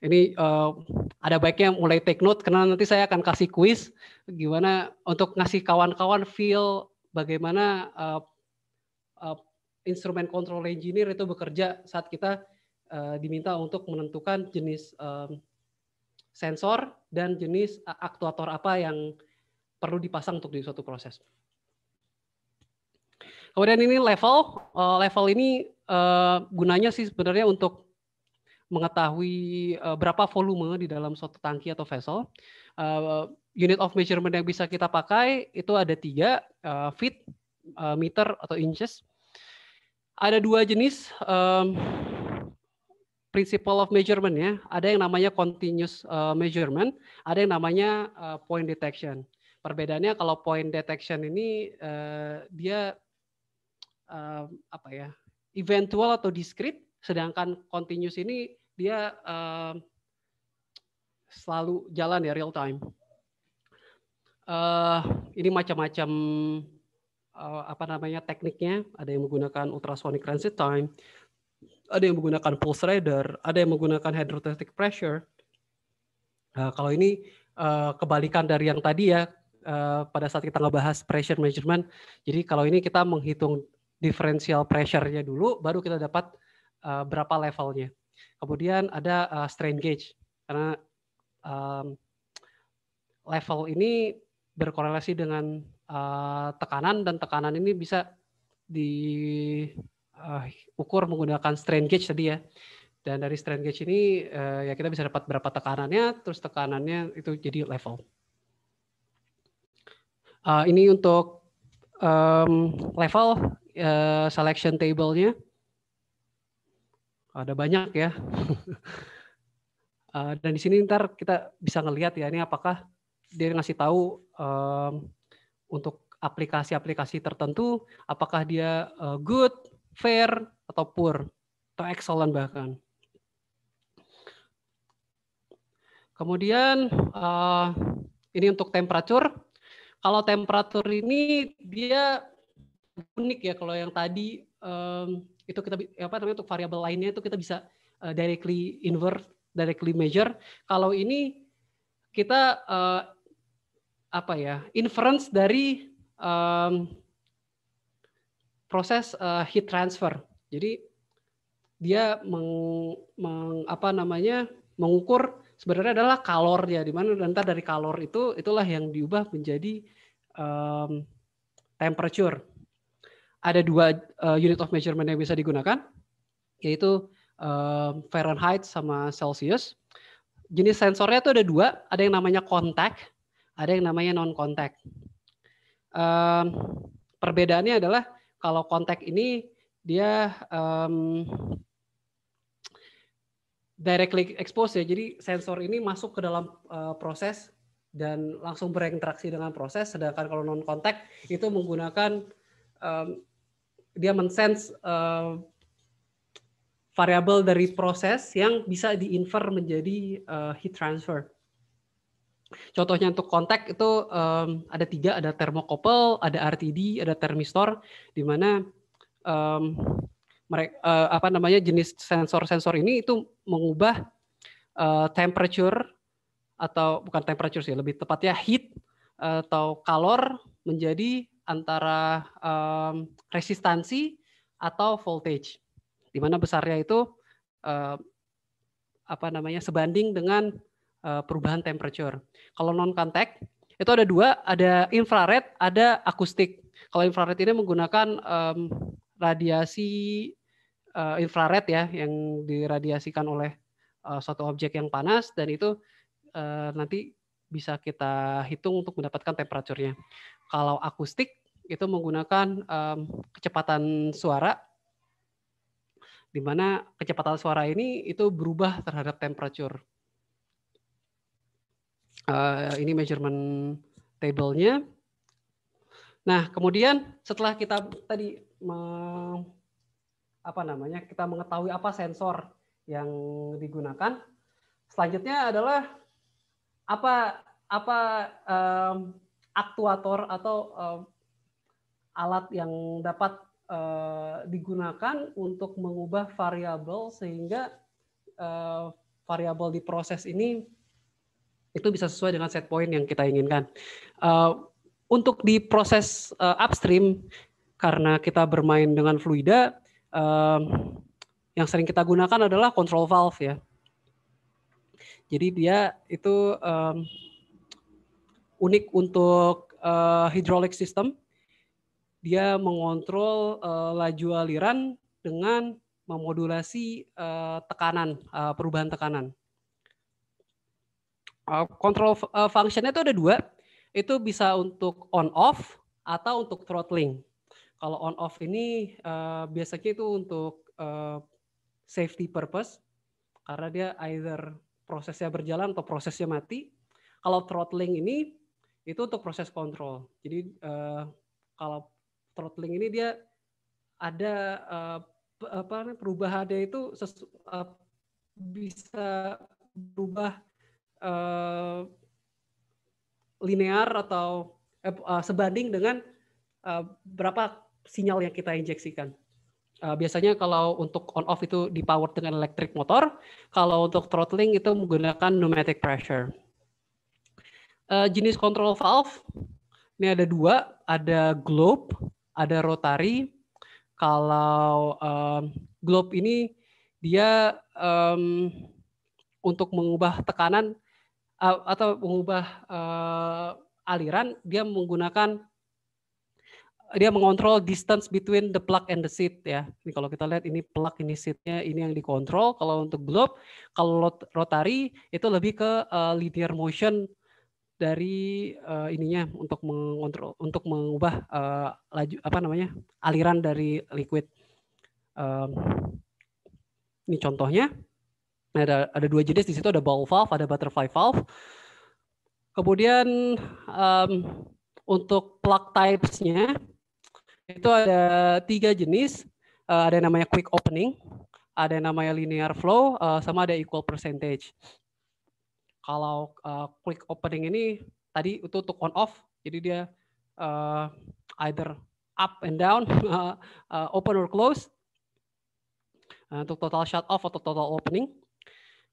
Ini uh, ada baiknya mulai take note karena nanti saya akan kasih kuis gimana untuk ngasih kawan-kawan feel bagaimana uh, uh, instrumen control engineer itu bekerja saat kita uh, diminta untuk menentukan jenis uh, sensor dan jenis aktuator apa yang perlu dipasang untuk di suatu proses. Kemudian ini level, uh, level ini Eh, gunanya sih sebenarnya untuk mengetahui uh, berapa volume di dalam suatu tangki atau vessel. Uh, unit of measurement yang bisa kita pakai itu ada tiga, uh, feet, uh, meter, atau inches. Ada dua jenis um, principle of measurement ya. Ada yang namanya continuous uh, measurement, ada yang namanya uh, point detection. Perbedaannya kalau point detection ini uh, dia uh, apa ya? eventual atau discrete, sedangkan continuous ini dia uh, selalu jalan ya real time. Uh, ini macam-macam uh, apa namanya tekniknya. Ada yang menggunakan ultrasonic transit time, ada yang menggunakan pulse radar, ada yang menggunakan hydrostatic pressure. Uh, kalau ini uh, kebalikan dari yang tadi ya, uh, pada saat kita ngebahas pressure measurement. Jadi kalau ini kita menghitung differential pressure-nya dulu, baru kita dapat uh, berapa levelnya. Kemudian ada uh, strain gauge, karena um, level ini berkorelasi dengan uh, tekanan, dan tekanan ini bisa diukur uh, menggunakan strain gauge tadi ya. Dan dari strain gauge ini uh, ya kita bisa dapat berapa tekanannya, terus tekanannya itu jadi level. Uh, ini untuk um, level Eh, selection table-nya? Ada banyak ya. Eh, dan di sini ntar kita bisa ngelihat ya ini apakah dia ngasih tahu um, untuk aplikasi-aplikasi tertentu apakah dia uh, good, fair atau poor atau excellent bahkan. Kemudian uh, ini untuk temperatur. Kalau temperatur ini dia unik ya kalau yang tadi um, itu kita apa namanya untuk variabel lainnya itu kita bisa uh, directly invert, directly measure. Kalau ini kita uh, apa ya inference dari um, proses uh, heat transfer. Jadi dia meng, meng apa namanya mengukur sebenarnya adalah kalor ya di mana nanti dari kalor itu itulah yang diubah menjadi um, temperature ada dua uh, unit of measurement yang bisa digunakan, yaitu uh, Fahrenheit sama Celsius. Jenis sensornya itu ada dua, ada yang namanya kontak, ada yang namanya non kontak. Um, perbedaannya adalah kalau kontak ini dia um, directly exposed ya, jadi sensor ini masuk ke dalam uh, proses dan langsung berinteraksi dengan proses, sedangkan kalau non kontak itu menggunakan um, dia mensense uh, eh, variabel dari proses yang bisa diinfer menjadi uh, heat transfer. Contohnya untuk kontak itu um, ada tiga, ada thermocouple, ada RTD, ada thermistor, di mana um, mereka uh, eh, apa namanya jenis sensor-sensor ini itu mengubah uh, temperature atau bukan temperature sih, lebih tepatnya heat atau kalor menjadi antara um, resistansi atau voltage, di mana besarnya itu um, apa namanya sebanding dengan uh, perubahan temperature. Kalau non kontak itu ada dua, ada infrared, ada akustik. Kalau infrared ini menggunakan um, radiasi uh, infrared ya yang diradiasikan oleh uh, suatu objek yang panas dan itu uh, nanti bisa kita hitung untuk mendapatkan temperaturnya. Kalau akustik itu menggunakan um, kecepatan suara di mana kecepatan suara ini itu berubah terhadap temperatur. Uh, ini measurement table-nya. Nah, kemudian setelah kita tadi meng, apa namanya? kita mengetahui apa sensor yang digunakan, selanjutnya adalah apa apa um, aktuator atau um, alat yang dapat uh, digunakan untuk mengubah variabel sehingga uh, variabel di proses ini itu bisa sesuai dengan set point yang kita inginkan. Uh, untuk di proses uh, upstream karena kita bermain dengan fluida uh, yang sering kita gunakan adalah control valve ya jadi dia itu um, unik untuk uh, hydraulic system. Dia mengontrol uh, laju aliran dengan memodulasi uh, tekanan, uh, perubahan tekanan. Uh, uh, functionnya itu ada dua. Itu bisa untuk on off atau untuk throttling. Kalau on off ini uh, biasanya itu untuk uh, safety purpose karena dia either prosesnya berjalan atau prosesnya mati. Kalau throttling ini itu untuk proses kontrol. Jadi uh, kalau throttling ini dia ada uh, apa perubahannya itu sesu, uh, bisa berubah uh, linear atau uh, sebanding dengan uh, berapa sinyal yang kita injeksikan. Uh, biasanya kalau untuk on off itu di power dengan elektrik motor, kalau untuk throttling itu menggunakan pneumatic pressure. Uh, jenis control valve ini ada dua, ada globe, ada rotary. Kalau um, globe ini dia um, untuk mengubah tekanan uh, atau mengubah uh, aliran, dia menggunakan dia mengontrol distance between the plug and the seat ya. Ini kalau kita lihat ini plug ini seatnya ini yang dikontrol. Kalau untuk globe, kalau rotary itu lebih ke uh, linear motion dari uh, ininya untuk mengontrol untuk mengubah uh, laju apa namanya aliran dari liquid. Um, ini contohnya nah, ada ada dua jenis di situ ada ball valve ada butterfly valve. Kemudian um, untuk plug types-nya itu ada tiga jenis. Uh, ada yang namanya quick opening, ada yang namanya linear flow, uh, sama ada equal percentage. Kalau uh, quick opening ini tadi itu untuk on off, jadi dia uh, either up and down, uh, open or close. Uh, untuk total shut off atau total opening.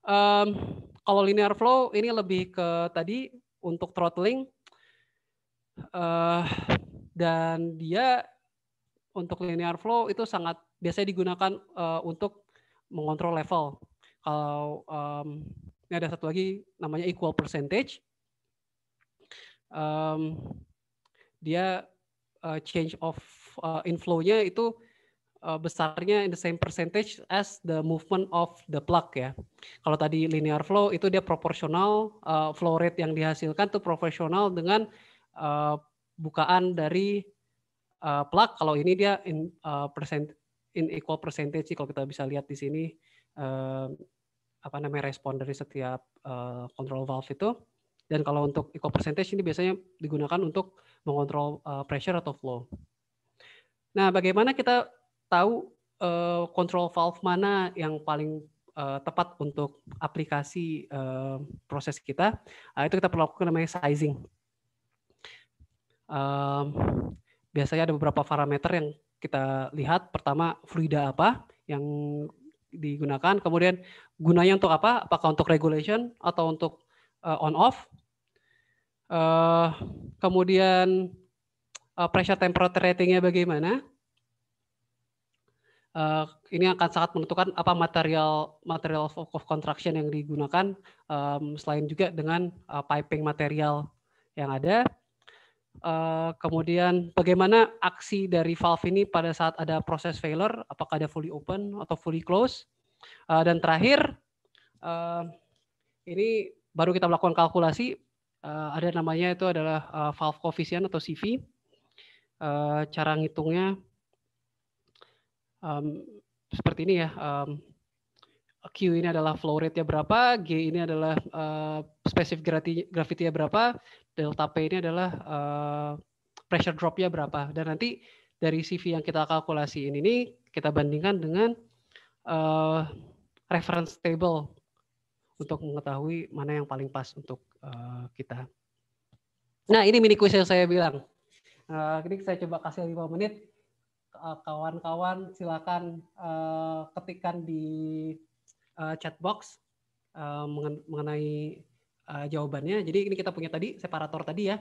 Um, kalau linear flow ini lebih ke tadi untuk throttling uh, dan dia untuk linear flow itu sangat biasanya digunakan uh, untuk mengontrol level. Kalau um, ini ada satu lagi namanya equal percentage. Um, dia uh, change of uh, eh, inflow-nya itu uh, besarnya in the same percentage as the movement of the plug ya. Kalau tadi linear flow itu dia proporsional uh, flow rate yang dihasilkan itu proporsional dengan uh, bukaan dari uh, plug kalau ini dia in uh, percent in equal percentage kalau kita bisa lihat di sini uh, apa namanya respon dari setiap uh, control valve itu dan kalau untuk equal percentage ini biasanya digunakan untuk mengontrol uh, pressure atau flow. Nah, bagaimana kita tahu uh, control valve mana yang paling uh, tepat untuk aplikasi uh, proses kita? Uh, itu kita perlu lakukan namanya sizing. uh, biasanya ada beberapa parameter yang kita lihat. Pertama, fluida apa yang digunakan, kemudian gunanya untuk apa? Apakah untuk regulation atau untuk uh, eh, on off? Uh, eh, kemudian uh, pressure temperature ratingnya bagaimana? Uh, ini akan sangat menentukan apa material material of contraction yang digunakan, um, selain juga dengan uh, piping material yang ada. Eh, kemudian bagaimana aksi dari valve ini pada saat ada proses failure, apakah ada fully open atau fully close? Uh, dan terakhir, uh, ini baru kita melakukan kalkulasi, uh, ada namanya itu adalah uh, valve coefficient atau CV. Uh, cara ngitungnya um, seperti ini ya, um, Q ini adalah flow rate-nya berapa, G ini adalah uh, eh, specific gravity-nya berapa, delta P ini adalah uh, pressure drop-nya berapa. Dan nanti dari CV yang kita kalkulasi ini kita bandingkan dengan uh, reference table untuk mengetahui mana yang paling pas untuk uh, kita. Nah, ini mini quiz yang saya bilang. Uh, ini saya coba kasih 5 menit. Kawan-kawan uh, silakan uh, ketikkan di uh, chat box uh, mengenai uh, jawabannya. Jadi ini kita punya tadi separator tadi ya.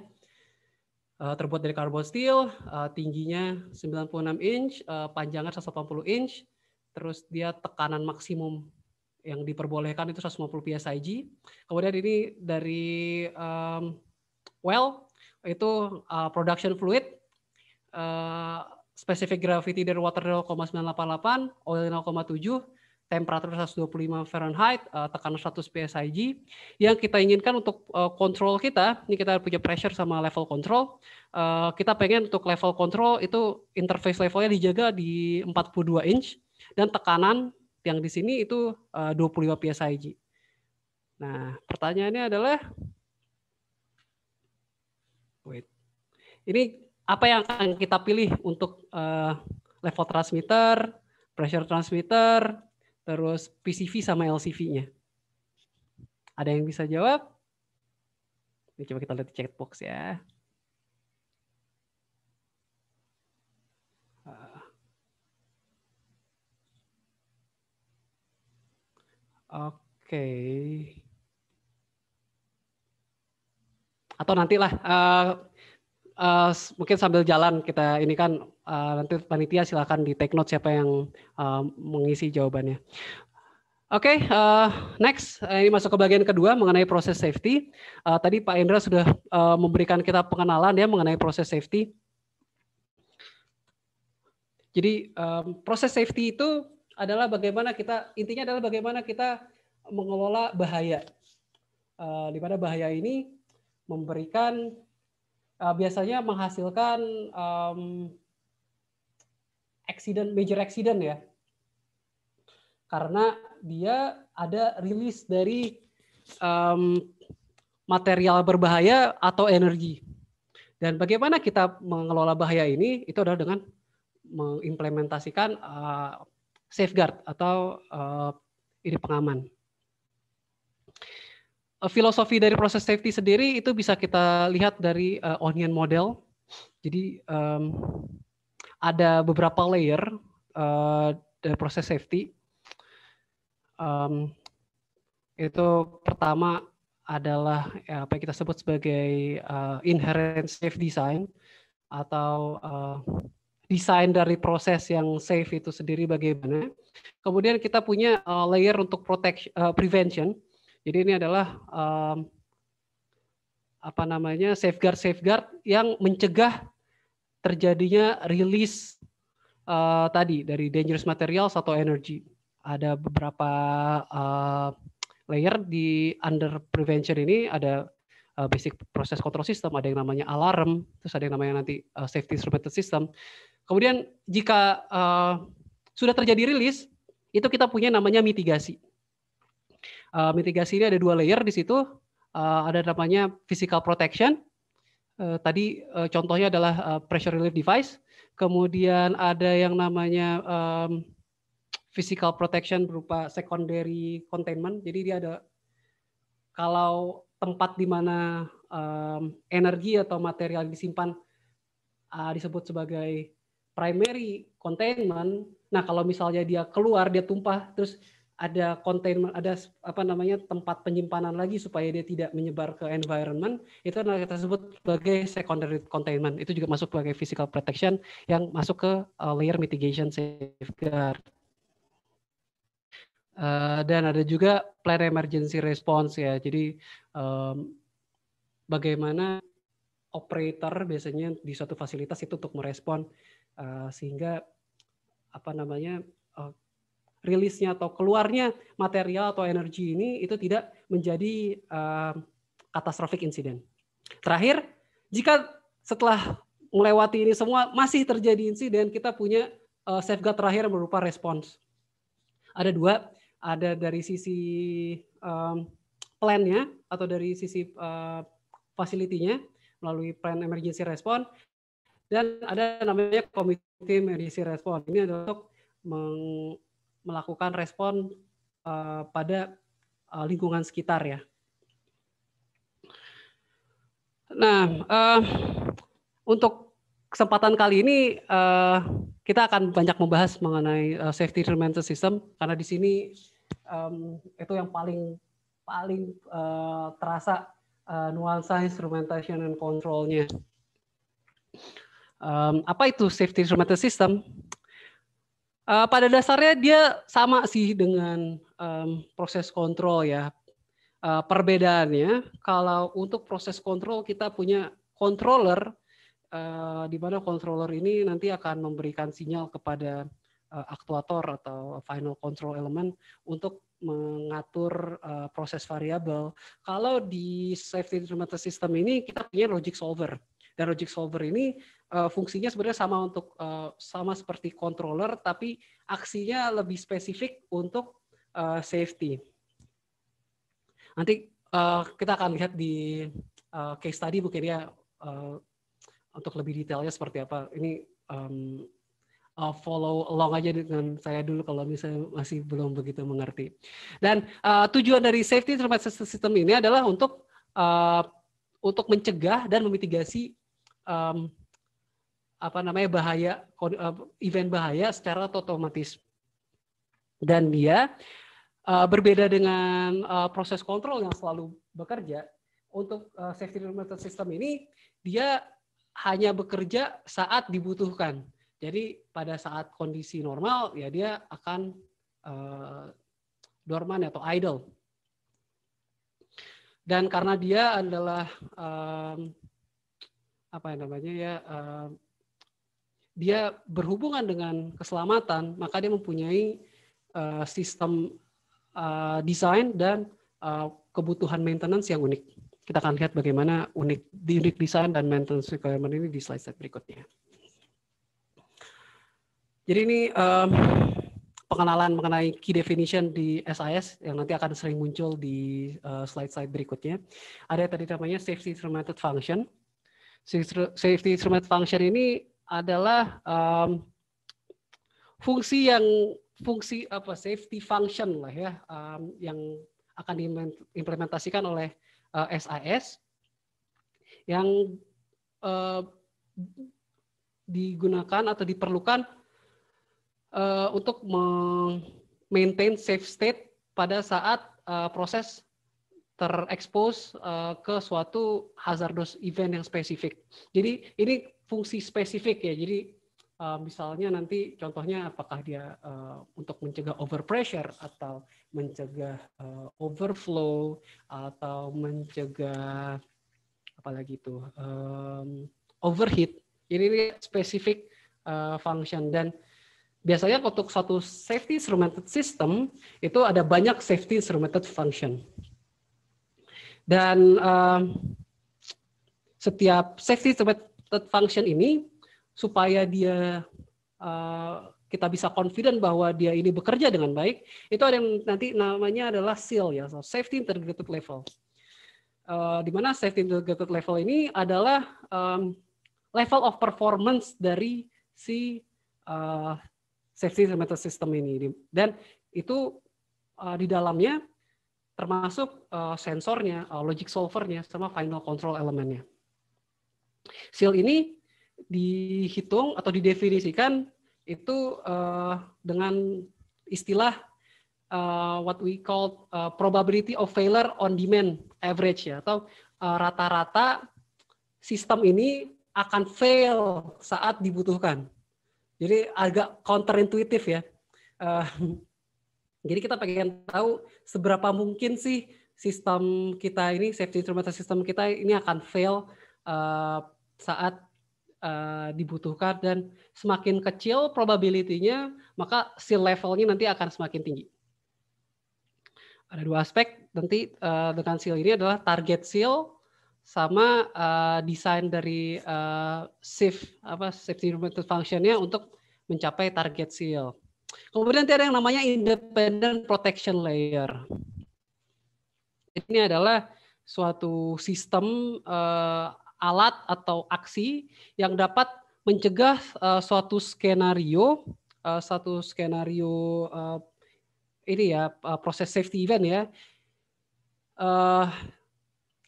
Uh, terbuat dari carbon steel, uh, tingginya 96 inch, uh, panjangnya 180 inch, terus dia tekanan maksimum yang diperbolehkan itu 150 psig. Kemudian ini dari um, well itu uh, production fluid uh, specific gravity dari water 0,988, oil 0,7, temperatur 125 Fahrenheit, uh, tekanan 100 psig. Yang kita inginkan untuk eh, kontrol kita, ini kita punya pressure sama level control. Eh, kita pengen untuk level control itu interface levelnya dijaga di 42 inch dan tekanan yang di sini itu uh, 25 psig. Nah, pertanyaannya adalah wait. Ini apa yang akan kita pilih untuk level transmitter, pressure transmitter, terus PCV sama LCV-nya. Ada yang bisa jawab? Ini coba kita lihat di chat box ya. Ah. Oke. Okay. Atau nantilah uh, uh, mungkin sambil jalan kita ini kan uh, nanti panitia silakan di take note siapa yang uh, mengisi jawabannya. Oke, okay, uh, next ini masuk ke bagian kedua mengenai proses safety. Uh, tadi Pak Indra sudah uh, memberikan kita pengenalan ya mengenai proses safety. Jadi um, proses safety itu adalah bagaimana kita intinya adalah bagaimana kita mengelola bahaya. Uh, di mana bahaya ini memberikan uh, biasanya menghasilkan um, accident, major accident ya. Karena dia ada rilis dari um, material berbahaya atau energi. Dan bagaimana kita mengelola bahaya ini itu adalah dengan mengimplementasikan uh, safeguard atau uh, eh, ini pengaman. Eh, filosofi dari proses safety sendiri itu bisa kita lihat dari uh, onion model. Jadi um, ada beberapa layer uh, dari proses safety. Um, itu pertama adalah apa yang kita sebut sebagai uh, inherent safe design atau uh, desain dari proses yang safe itu sendiri bagaimana. Kemudian kita punya uh, layer untuk protection uh, prevention jadi ini adalah um, apa namanya safeguard safeguard yang mencegah terjadinya rilis uh, tadi dari dangerous materials atau energy. Ada beberapa uh, layer di under prevention ini ada uh, basic process control system, ada yang namanya alarm, terus ada yang namanya nanti uh, safety instrumented system. Kemudian jika uh, sudah terjadi rilis, itu kita punya namanya mitigasi. Uh, mitigasi ini ada dua layer di situ. Uh, ada namanya physical protection. Uh, tadi uh, contohnya adalah uh, pressure relief device. Kemudian ada yang namanya um, physical protection berupa secondary containment. Jadi dia ada kalau tempat di mana um, energi atau material disimpan uh, disebut sebagai primary containment. Nah, kalau misalnya dia keluar, dia tumpah, terus ada containment, ada apa namanya tempat penyimpanan lagi supaya dia tidak menyebar ke environment, itu adalah kita sebut sebagai secondary containment. Itu juga masuk sebagai physical protection yang masuk ke uh, layer mitigation safeguard. Uh, dan ada juga plan emergency response ya. Jadi um, bagaimana operator biasanya di suatu fasilitas itu untuk merespon uh, sehingga apa namanya uh, rilisnya atau keluarnya material atau energi ini itu tidak menjadi uh, eh, insiden. Terakhir, jika setelah melewati ini semua masih terjadi insiden, kita punya uh, safeguard terakhir berupa respons. Ada dua, ada dari sisi um, plannya atau dari sisi uh, facility-nya melalui plan emergency response dan ada namanya komite emergency response. Ini adalah untuk melakukan respon uh, pada uh, lingkungan sekitar ya. Nah, uh, untuk kesempatan kali ini uh, kita akan banyak membahas mengenai uh, safety information system karena di sini um, itu yang paling paling uh, terasa uh, nuansa instrumentation and controlnya. Um, apa itu safety instrumentation system? Uh, pada dasarnya dia sama sih dengan um, proses kontrol ya. Uh, perbedaannya kalau untuk proses kontrol kita punya controller uh, di mana controller ini nanti akan memberikan sinyal kepada uh, aktuator atau final control element untuk mengatur uh, proses variabel. Kalau di safety instrumented system ini kita punya logic solver dan logic solver ini Eh, fungsinya sebenarnya sama untuk uh, sama seperti controller tapi aksinya lebih spesifik untuk uh, safety. Nanti uh, kita akan lihat di uh, case study mungkin ya uh, untuk lebih detailnya seperti apa. Ini um, uh, follow along aja dengan saya dulu kalau misalnya masih belum begitu mengerti. Dan uh, tujuan dari safety information system ini adalah untuk uh, untuk mencegah dan memitigasi um, apa namanya bahaya eh, event bahaya secara otomatis dan dia uh, berbeda dengan uh, proses kontrol yang selalu bekerja untuk uh, safety information system ini dia hanya bekerja saat dibutuhkan jadi pada saat kondisi normal ya dia akan uh, dorman atau idle dan karena dia adalah um, apa namanya ya um, dia berhubungan dengan keselamatan, maka dia mempunyai uh, sistem uh, desain dan uh, kebutuhan maintenance yang unik. Kita akan lihat bagaimana unik di unik desain dan maintenance requirement ini di slide slide berikutnya. Jadi ini um, pengenalan mengenai key definition di SIS yang nanti akan sering muncul di slide-slide uh, slide -slide berikutnya. Ada tadi namanya safety instrumented function. Safety instrumented function ini adalah um, fungsi yang fungsi apa safety function lah ya um, yang akan diimplementasikan oleh uh, SIS yang uh, digunakan atau diperlukan uh, untuk maintain safe state pada saat uh, proses terekspos uh, ke suatu hazardous event yang spesifik. Jadi ini fungsi spesifik ya. Jadi eh, misalnya nanti contohnya apakah dia eh, untuk mencegah overpressure atau mencegah eh, overflow atau mencegah apalagi itu um, overheat. Jadi ini spesifik uh, function dan biasanya untuk satu safety instrumented system itu ada banyak safety instrumented function. Dan uh, setiap safety instrumented thread function ini supaya dia uh, kita bisa confident bahwa dia ini bekerja dengan baik, itu ada yang nanti namanya adalah seal ya, so Safety Integrated Level. Uh, di mana Safety Integrated Level ini adalah um, level of performance dari si uh, Safety Integrated System ini. Dan itu uh, di dalamnya termasuk uh, sensornya, uh, logic solvernya, sama final control elemennya. Seal ini dihitung atau didefinisikan itu uh, dengan istilah uh, what we call uh, probability of failure on demand average ya atau rata-rata uh, sistem ini akan fail saat dibutuhkan. Jadi agak counterintuitif ya. Uh, jadi kita pengen tahu seberapa mungkin sih sistem kita ini safety instrumentation sistem kita ini akan fail Eh, saat uh, dibutuhkan dan semakin kecil probability-nya maka skill levelnya nanti akan semakin tinggi. Ada dua aspek nanti uh, dengan seal ini adalah target seal sama uh, desain dari uh, shift apa safety function-nya untuk mencapai target seal. Kemudian nanti ada yang namanya independent protection layer. Ini adalah suatu sistem alat atau aksi yang dapat mencegah uh, suatu skenario uh, eh, satu skenario uh, ini ya uh, proses safety event ya uh,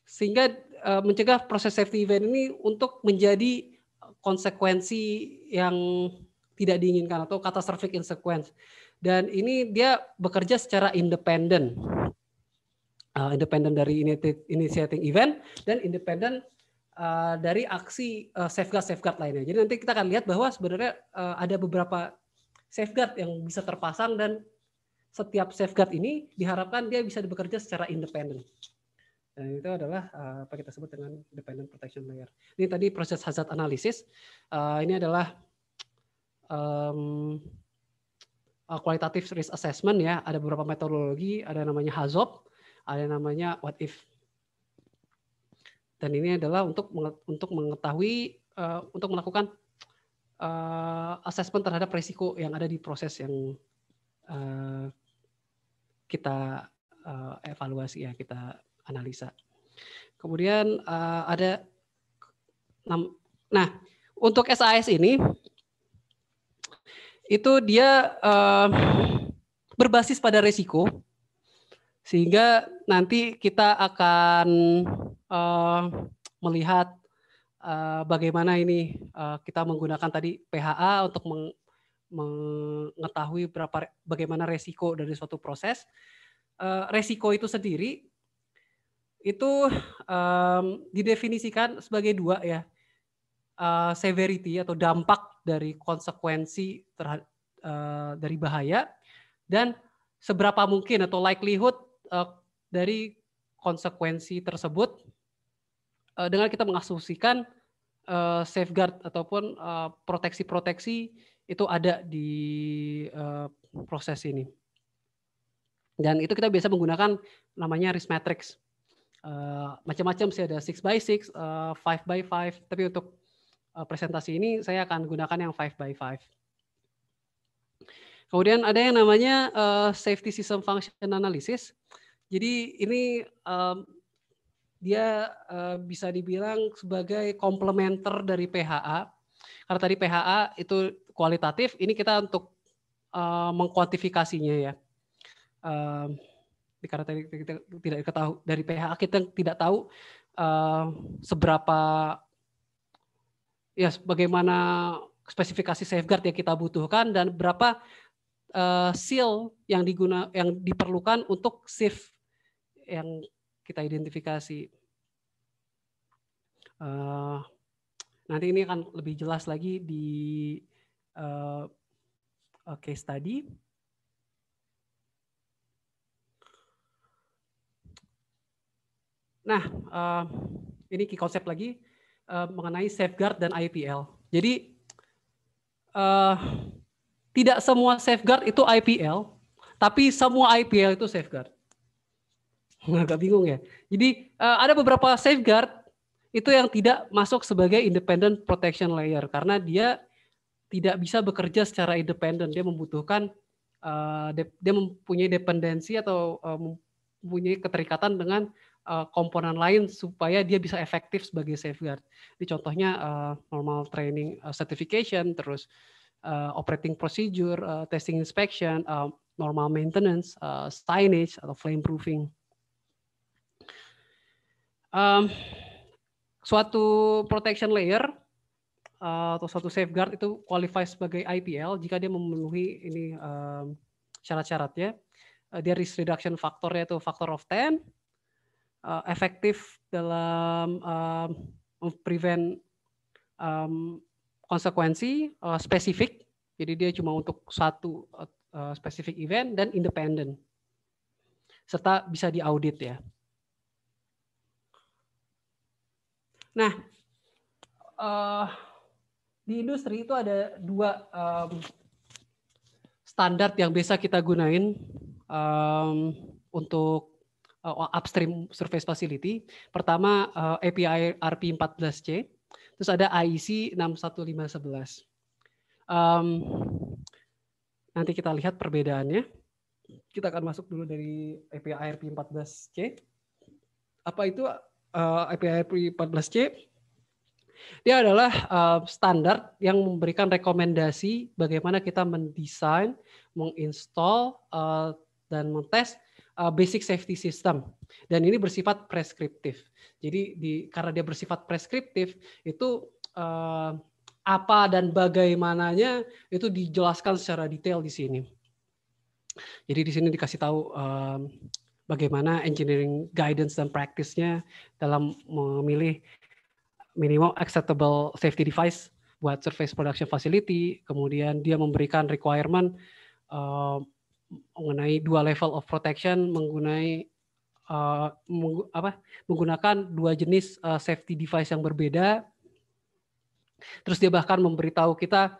sehingga uh, mencegah proses safety event ini untuk menjadi konsekuensi yang tidak diinginkan atau catastrophic consequence dan ini dia bekerja secara independen uh, independen dari initiating event dan independen Eh, dari aksi uh, safeguard safeguard lainnya. Jadi nanti kita akan lihat bahwa sebenarnya uh, ada beberapa safeguard yang bisa terpasang dan setiap safeguard ini diharapkan dia bisa bekerja secara independen. Dan nah, itu adalah uh, apa kita sebut dengan independent protection layer. Ini tadi proses hazard analysis. Uh, ini adalah um, kualitatif risk assessment ya. Ada beberapa metodologi. Ada namanya HAZOP, ada namanya what if dan ini adalah untuk untuk mengetahui uh, untuk melakukan uh, assessment terhadap risiko yang ada di proses yang uh, kita uh, evaluasi ya kita analisa. Kemudian uh, ada nah untuk SAS ini itu dia uh, berbasis pada risiko sehingga nanti kita akan melihat eh, bagaimana ini eh, kita menggunakan tadi PHA untuk mengetahui berapa bagaimana resiko dari suatu proses. Uh, resiko itu sendiri itu didefinisikan sebagai dua ya uh, severity atau dampak dari konsekuensi terhadap uh, dari bahaya dan seberapa mungkin atau likelihood uh, dari konsekuensi tersebut uh, dengan kita mengasumsikan uh, safeguard ataupun eh, proteksi-proteksi uh, itu ada di uh, proses ini. Dan itu kita biasa menggunakan namanya risk matrix. Uh, macam-macam sih ada 6 by 6, five 5 by 5, tapi untuk uh, presentasi ini saya akan gunakan yang 5 by 5. Kemudian ada yang namanya uh, safety system function analysis. Jadi ini um, dia uh, bisa dibilang sebagai komplementer dari PHA. Karena tadi PHA itu kualitatif, ini kita untuk uh, mengkuantifikasinya ya. Uh, karena tadi kita tidak ketahui dari PHA kita tidak tahu uh, seberapa ya bagaimana spesifikasi safeguard yang kita butuhkan dan berapa uh, seal yang diguna yang diperlukan untuk shift yang kita identifikasi. Uh, nanti ini akan lebih jelas lagi di uh, case study. Nah, uh, ini key konsep lagi uh, mengenai safeguard dan IPL. Jadi uh, tidak semua safeguard itu IPL, tapi semua IPL itu safeguard. Agak bingung ya. Jadi eh, ada beberapa safeguard itu yang tidak masuk sebagai independent protection layer karena dia tidak bisa bekerja secara independen. Dia membutuhkan eh, dia mempunyai dependensi atau eh, mempunyai keterikatan dengan komponen lain supaya dia bisa efektif sebagai safeguard. Ini contohnya normal training certification, terus operating procedure, testing inspection, normal maintenance, signage atau flame proofing um, suatu protection layer uh, atau suatu safeguard itu qualify sebagai IPL jika dia memenuhi ini um, syarat-syaratnya. Uh, dia risk reduction faktornya itu faktor of 10, uh, eh, efektif dalam um, prevent um, konsekuensi uh, spesifik, jadi dia cuma untuk satu uh, spesifik event dan independen serta bisa diaudit ya. Nah, uh, di industri itu ada dua um, standar yang bisa kita gunain um, untuk uh, upstream surface facility. Pertama uh, API RP14C, terus ada IEC 61511. Um, nanti kita lihat perbedaannya. Kita akan masuk dulu dari API RP14C. Apa itu uh, IP 14C dia adalah uh, standar yang memberikan rekomendasi bagaimana kita mendesain, menginstall, uh, eh, dan mentes uh, basic safety system. Dan ini bersifat preskriptif. Jadi di, karena dia bersifat preskriptif, itu uh, apa dan bagaimananya itu dijelaskan secara detail di sini. Jadi di sini dikasih tahu uh, bagaimana engineering guidance dan praktisnya dalam memilih minimal acceptable safety device buat surface production facility, kemudian dia memberikan requirement uh, mengenai dua level of protection menggunai uh, eh, meng, apa menggunakan dua jenis uh, safety device yang berbeda. Terus dia bahkan memberitahu kita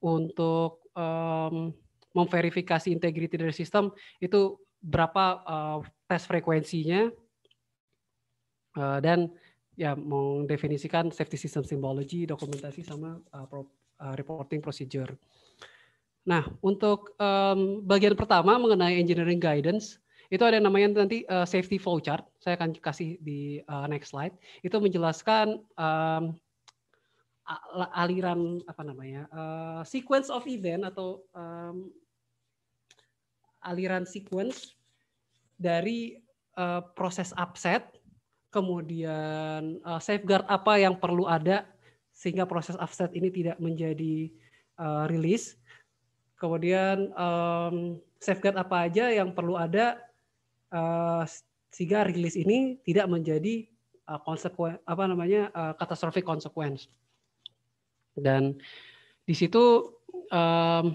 untuk um, memverifikasi integrity dari sistem itu berapa uh, tes frekuensinya, eh, dan ya mendefinisikan safety system symbology, dokumentasi sama eh, eh, reporting procedure. Nah, untuk bagian pertama mengenai engineering guidance, itu ada yang namanya nanti safety flowchart. Saya akan kasih di next slide. Itu menjelaskan aliran apa namanya sequence of event atau aliran sequence dari uh, proses upset, kemudian uh, safeguard apa yang perlu ada sehingga proses upset ini tidak menjadi uh, rilis. Kemudian um, safeguard apa aja yang perlu ada uh, sehingga rilis ini tidak menjadi uh, konsekuen apa namanya uh, catastrophic consequence. Dan di situ um,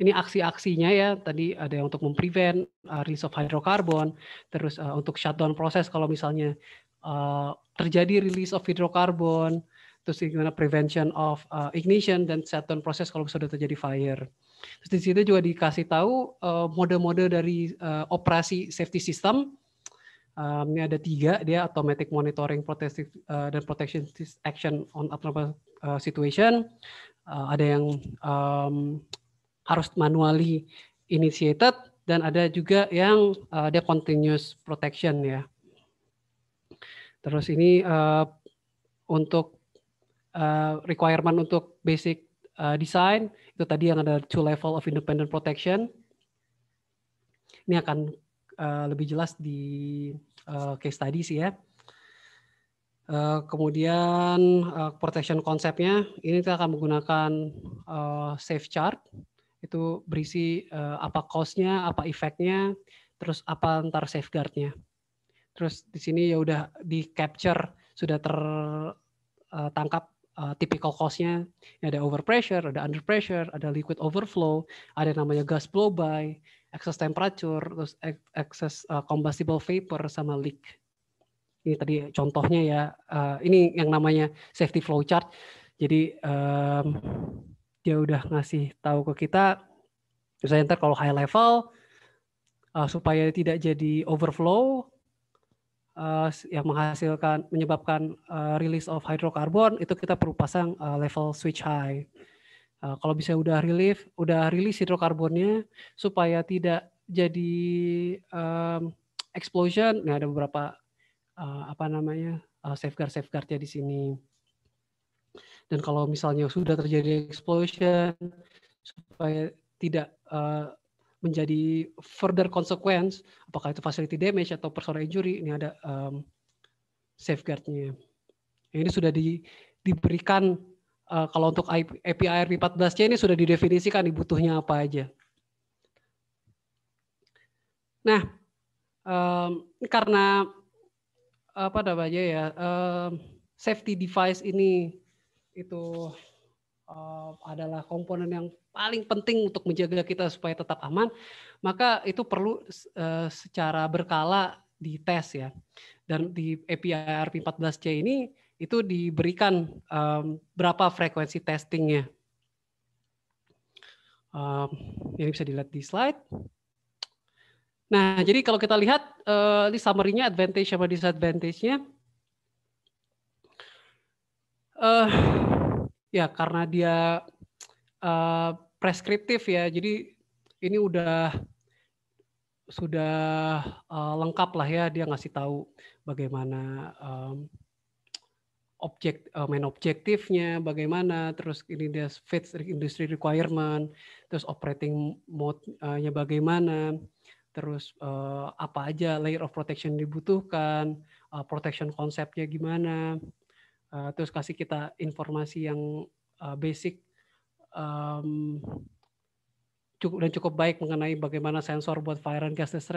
ini aksi-aksinya ya tadi ada yang untuk memprevent uh, release of hydrocarbon, terus uh, untuk shutdown proses kalau misalnya uh, terjadi release of hydrocarbon, terus gimana prevention of uh, ignition dan shutdown proses kalau sudah terjadi fire. Terus di situ juga dikasih tahu mode uh, mode-mode dari uh, operasi safety system. Um, ini ada tiga, dia automatic monitoring, protective uh, dan protection action on abnormal uh, situation. Uh, ada yang um, harus manually initiated dan ada juga yang uh, eh, ada continuous protection ya. Terus ini uh, untuk uh, requirement untuk basic uh, design itu tadi yang ada two level of independent protection. Ini akan uh, lebih jelas di uh, case study sih ya. Uh, kemudian uh, protection konsepnya ini kita akan menggunakan uh, safe chart itu berisi uh, apa costnya, apa efeknya, terus apa ntar safeguardnya. Terus di sini ya udah di capture sudah tertangkap eh, uh, eh, typical costnya. Ya ada overpressure, ada under pressure, ada liquid overflow, ada namanya gas blow by, excess temperature, terus excess uh, combustible vapor sama leak. Ini tadi contohnya ya. Uh, ini yang namanya safety flow chart. Jadi um, dia udah ngasih tahu ke kita misalnya ntar kalau high level uh, supaya tidak jadi overflow uh, yang menghasilkan menyebabkan uh, release of hydrocarbon itu kita perlu pasang uh, level switch high. Uh, kalau bisa udah relief, udah rilis hidrokarbonnya supaya tidak jadi um, explosion. Nah, ada beberapa uh, apa namanya uh, safeguard safeguardnya di sini dan kalau misalnya sudah terjadi explosion supaya tidak uh, menjadi further consequence apakah itu facility damage atau personal injury ini ada um, safeguardnya ini sudah di, diberikan uh, kalau untuk API APIRP 14C ini sudah didefinisikan dibutuhnya apa aja nah um, karena apa namanya ya um, safety device ini itu uh, adalah komponen yang paling penting untuk menjaga kita supaya tetap aman, maka itu perlu uh, secara berkala dites ya. Dan di API RP14C ini itu diberikan um, berapa frekuensi testingnya. Um, ini bisa dilihat di slide. Nah, jadi kalau kita lihat uh, di summary-nya advantage sama disadvantage-nya, uh, ya karena dia uh, preskriptif ya, jadi ini udah sudah uh, lengkap lah ya dia ngasih tahu bagaimana um, objek uh, main objektifnya bagaimana terus ini dia fits industry requirement terus operating mode-nya bagaimana terus uh, apa aja layer of protection dibutuhkan uh, protection konsepnya gimana uh, terus kasih kita informasi yang uh, basic um, cukup dan cukup baik mengenai bagaimana sensor buat fire and gas eh,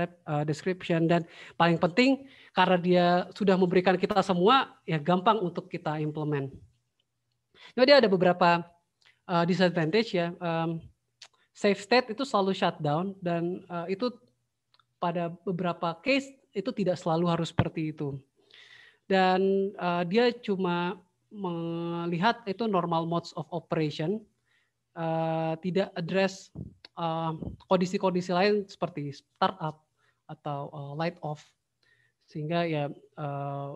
description dan paling penting karena dia sudah memberikan kita semua ya gampang untuk kita implement. Jadi ada beberapa uh, disadvantage ya. Um, safe state itu selalu shutdown dan uh, itu pada beberapa case itu tidak selalu harus seperti itu dan uh, dia cuma melihat itu normal modes of operation, uh, tidak address eh, kondisi-kondisi uh, lain seperti startup atau uh, light off, sehingga ya uh,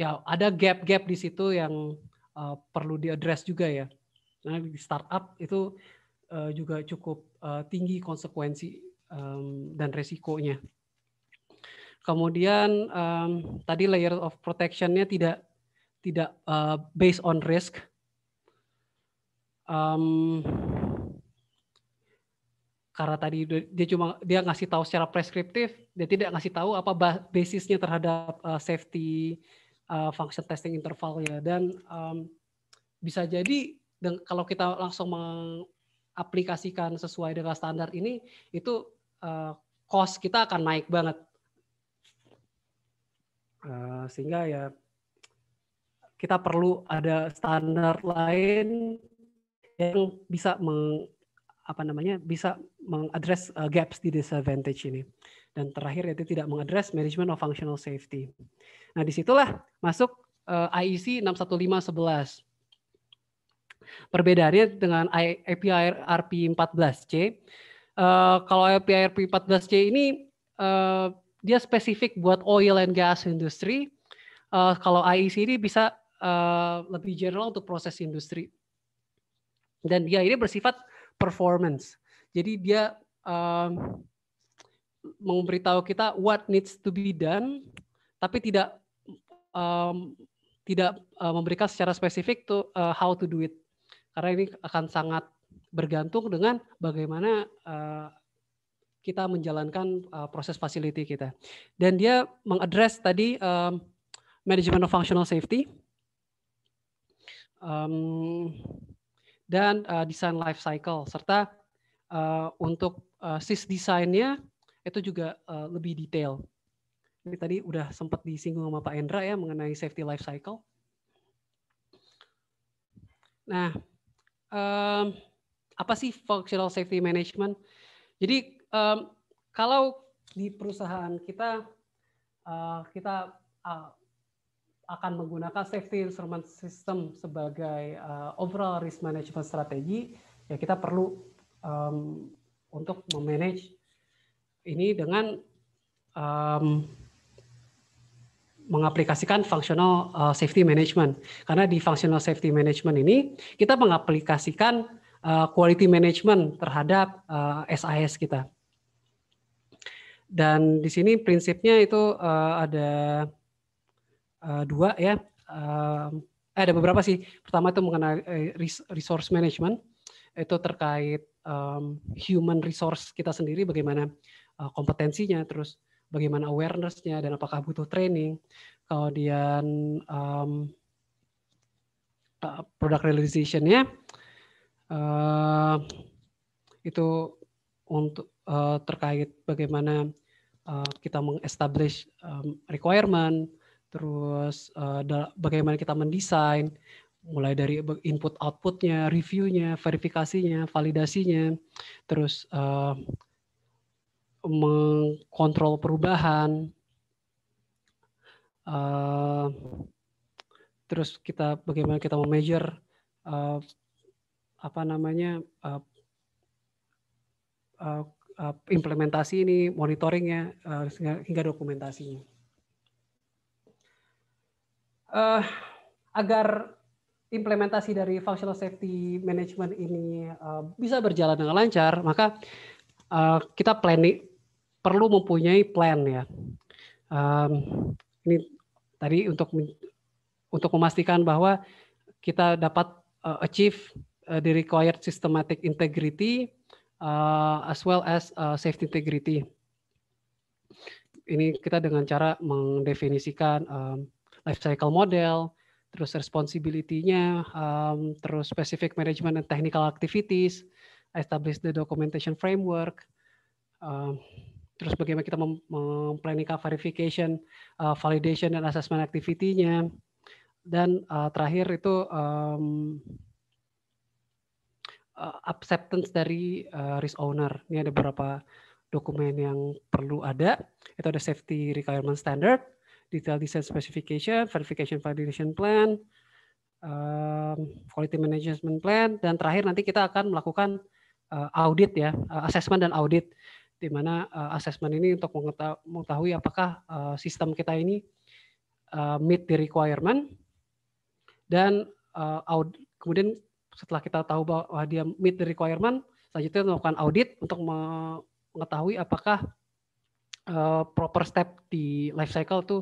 ya ada gap-gap di situ yang uh, perlu diaddress juga ya. Nah di startup itu uh, juga cukup uh, tinggi konsekuensi um, dan resikonya. Kemudian um, tadi layer of protectionnya tidak tidak uh, based on risk. Um, karena tadi dia cuma dia ngasih tahu secara preskriptif, dia tidak ngasih tahu apa basisnya terhadap uh, safety uh, function testing interval ya dan um, bisa jadi dan kalau kita langsung mengaplikasikan sesuai dengan standar ini itu uh, cost kita akan naik banget Eh, sehingga ya kita perlu ada standar lain yang bisa meng, apa namanya bisa mengadres uh, gaps di disadvantage ini dan terakhir yaitu tidak mengadres management of functional safety. Nah disitulah masuk uh, IEC 61511. Perbedaannya dengan APIRP 14C. Uh, kalau e APIRP 14C ini uh, dia spesifik buat oil and gas industry. Uh, kalau IEC ini bisa uh, lebih general untuk proses industri. Dan dia ini bersifat performance. Jadi dia um, memberitahu kita what needs to be done, tapi tidak um, tidak uh, memberikan secara spesifik tuh uh, how to do it. Karena ini akan sangat bergantung dengan bagaimana uh, kita menjalankan uh, proses facility kita. Dan dia mengadres tadi um, management of functional safety um, dan uh, design life cycle serta uh, untuk uh, sis desainnya itu juga uh, lebih detail. Ini tadi udah sempat disinggung sama Pak Endra ya mengenai safety life cycle. Nah, um, apa sih functional safety management? Jadi um, kalau di perusahaan kita uh, kita uh, akan menggunakan safety instrument system sebagai uh, overall risk management strategi, ya kita perlu um, untuk memanage ini dengan um, mengaplikasikan functional uh, safety management. Karena di functional safety management ini kita mengaplikasikan uh, quality management terhadap uh, SIS kita. Dan di sini prinsipnya itu uh, ada uh, dua ya. Uh, ada beberapa sih. Pertama itu mengenai resource management. Itu terkait um, human resource kita sendiri bagaimana uh, kompetensinya, terus bagaimana awarenessnya dan apakah butuh training. Kemudian um, uh, product realization uh, itu untuk uh, terkait bagaimana Eh, kita mengestablish um, requirement, terus eh, bagaimana kita mendesain, mulai dari input outputnya, reviewnya, verifikasinya, validasinya, terus mengkontrol perubahan, terus kita bagaimana kita memeasure apa namanya uh, uh, uh, implementasi ini, monitoringnya, uh, hingga, dokumentasinya. Uh, agar implementasi dari functional safety management ini uh, bisa berjalan dengan lancar, maka uh, kita planning perlu mempunyai plan ya. Um, ini tadi untuk untuk memastikan bahwa kita dapat uh, achieve uh, the required systematic integrity uh, as well as uh, safety integrity. Ini kita dengan cara mendefinisikan um, life cycle model, terus responsibility-nya, um, terus specific management and technical activities, establish the documentation framework, um, terus bagaimana kita mem verification, uh, validation, dan assessment activity-nya, dan uh, terakhir itu um, uh, acceptance dari uh, risk owner. Ini ada beberapa dokumen yang perlu ada. Itu ada safety requirement standard, detail design specification, verification validation plan, um, quality management plan, dan terakhir nanti kita akan melakukan uh, audit ya, uh, assessment dan audit di mana uh, assessment ini untuk mengetahui apakah uh, sistem kita ini uh, meet the requirement dan uh, kemudian setelah kita tahu bahwa dia meet the requirement, selanjutnya melakukan audit untuk mengetahui apakah uh, proper step di life cycle itu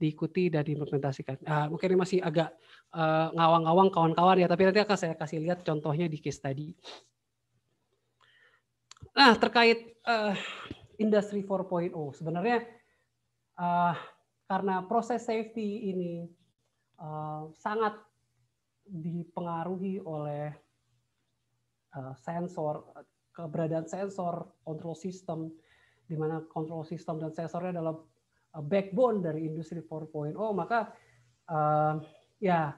diikuti dan diimplementasikan. Uh, mungkin ini masih agak uh, ngawang-ngawang kawan-kawan ya, tapi nanti akan saya kasih lihat contohnya di case tadi. Nah, terkait uh, industri 4.0, sebenarnya uh, karena proses safety ini uh, sangat dipengaruhi oleh eh, sensor, keberadaan sensor, kontrol sistem, di mana kontrol sistem dan sensornya adalah eh, backbone dari industri 4.0, maka uh, ya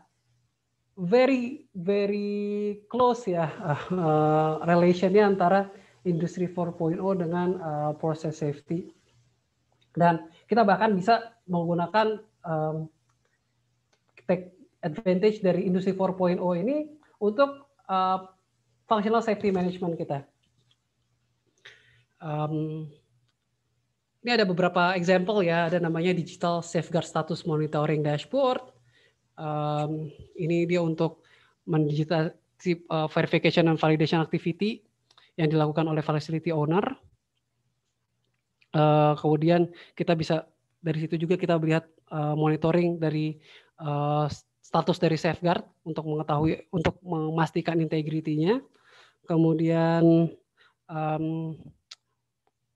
very very close ya uh, relationnya antara industri 4.0 dengan uh, process safety. Dan kita bahkan bisa menggunakan um, advantage dari industri 4.0 ini untuk uh, functional safety management kita. Um, ini ada beberapa example ya, ada namanya digital safeguard status monitoring dashboard. Um, ini dia untuk mendigitasi uh, verification and validation activity yang dilakukan oleh facility owner. Uh, kemudian kita bisa dari situ juga kita melihat uh, monitoring dari uh, status dari safeguard untuk mengetahui untuk memastikan integritinya. Kemudian um,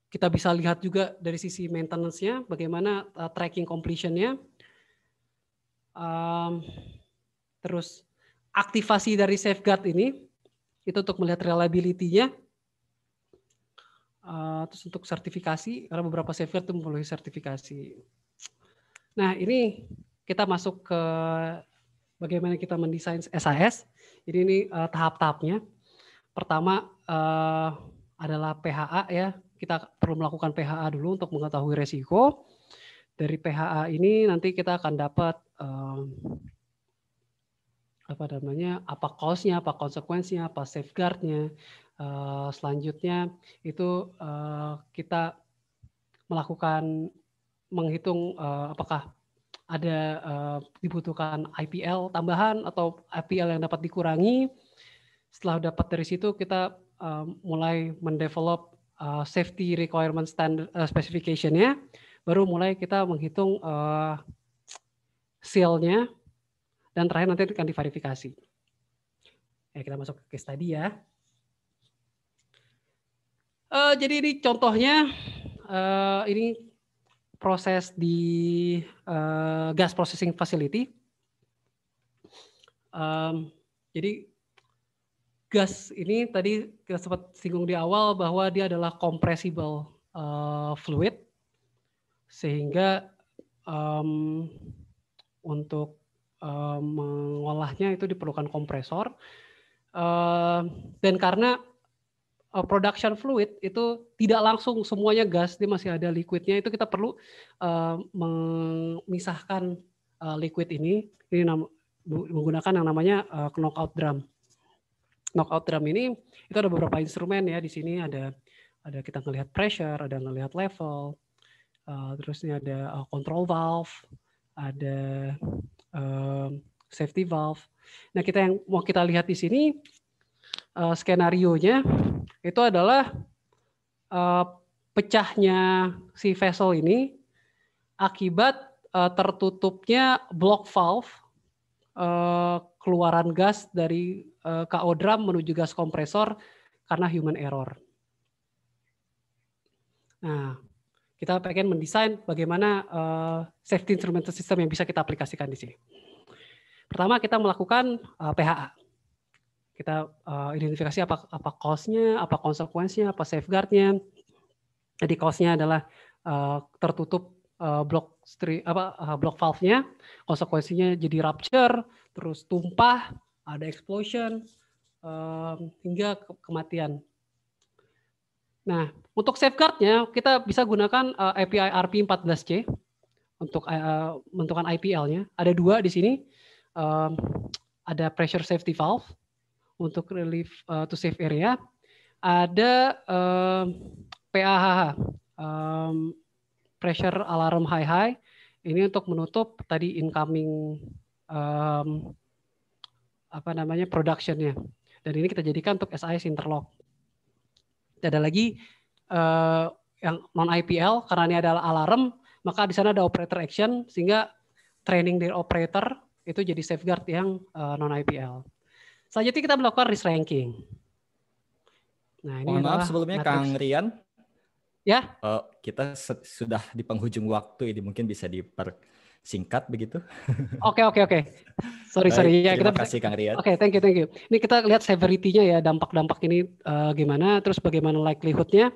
kita bisa lihat juga dari sisi maintenance-nya bagaimana uh, tracking completion-nya. Um, terus aktivasi dari safeguard ini itu untuk melihat reliability-nya. Uh, terus untuk sertifikasi karena beberapa safeguard itu memenuhi sertifikasi. Nah, ini kita masuk ke bagaimana kita mendesain SAS. Jadi ini uh, tahap-tahapnya. Pertama uh, adalah PHA ya. Kita perlu melakukan PHA dulu untuk mengetahui resiko. Dari PHA ini nanti kita akan dapat um, apa namanya apa cost nya apa konsekuensinya, apa safeguard-nya. Uh, selanjutnya itu uh, kita melakukan menghitung uh, apakah ada uh, dibutuhkan IPL tambahan atau IPL yang dapat dikurangi. Setelah dapat dari situ kita uh, mulai mendevelop uh, safety requirement standard uh, specification-nya, baru mulai kita menghitung uh, seal-nya dan terakhir nanti akan diverifikasi. Ya, kita masuk ke case tadi ya. Uh, jadi ini contohnya uh, ini proses di uh, gas processing facility. Um, jadi gas ini tadi kita sempat singgung di awal bahwa dia adalah compressible uh, fluid sehingga um, untuk um, mengolahnya itu diperlukan kompresor uh, dan karena Eh, production fluid itu tidak langsung semuanya gas, dia masih ada liquidnya. Itu kita perlu eh, memisahkan uh, eh, liquid ini. Ini menggunakan yang namanya uh, knockout drum. Knockout drum ini itu ada beberapa instrumen ya di sini ada ada kita melihat pressure, ada melihat level, uh, ini ada control valve, ada safety valve. Nah kita yang mau kita lihat di sini skenario nya itu adalah uh, pecahnya si vessel ini akibat uh, tertutupnya block valve eh, keluaran gas dari uh, KO drum menuju gas kompresor karena human error. Nah, kita pengen mendesain bagaimana safety instrumental system yang bisa kita aplikasikan di sini. Pertama, kita melakukan PHA kita uh, identifikasi apa apa cause-nya, apa konsekuensinya, apa safeguard-nya. Jadi cause-nya adalah uh, tertutup uh, blok stri, apa uh, blok valve-nya, konsekuensinya jadi rupture, terus tumpah, ada explosion uh, hingga ke kematian. Nah, untuk safeguard-nya kita bisa gunakan uh, API RP14C untuk uh, menentukan IPL-nya. Ada dua di sini. Um, ada pressure safety valve untuk relief uh, to safe area ada um, PAHH um, pressure alarm high high ini untuk menutup tadi incoming um, apa namanya productionnya dan ini kita jadikan untuk SIS interlock ada lagi uh, yang non IPL karena ini adalah alarm maka di sana ada operator action sehingga training dari operator itu jadi safeguard yang uh, non IPL. Selanjutnya kita melakukan risk ranking. Nah, ini Mohon maaf sebelumnya matrix. Kang Rian. Ya. Uh, kita sudah di penghujung waktu ini mungkin bisa dipersingkat begitu. Oke, oke, oke. Sorry, sorry. Ya, kita Terima kasih Kang Rian. Oke, okay, thank you, thank you. Ini kita lihat severity-nya ya, dampak-dampak ini uh, gimana, terus bagaimana likelihood-nya.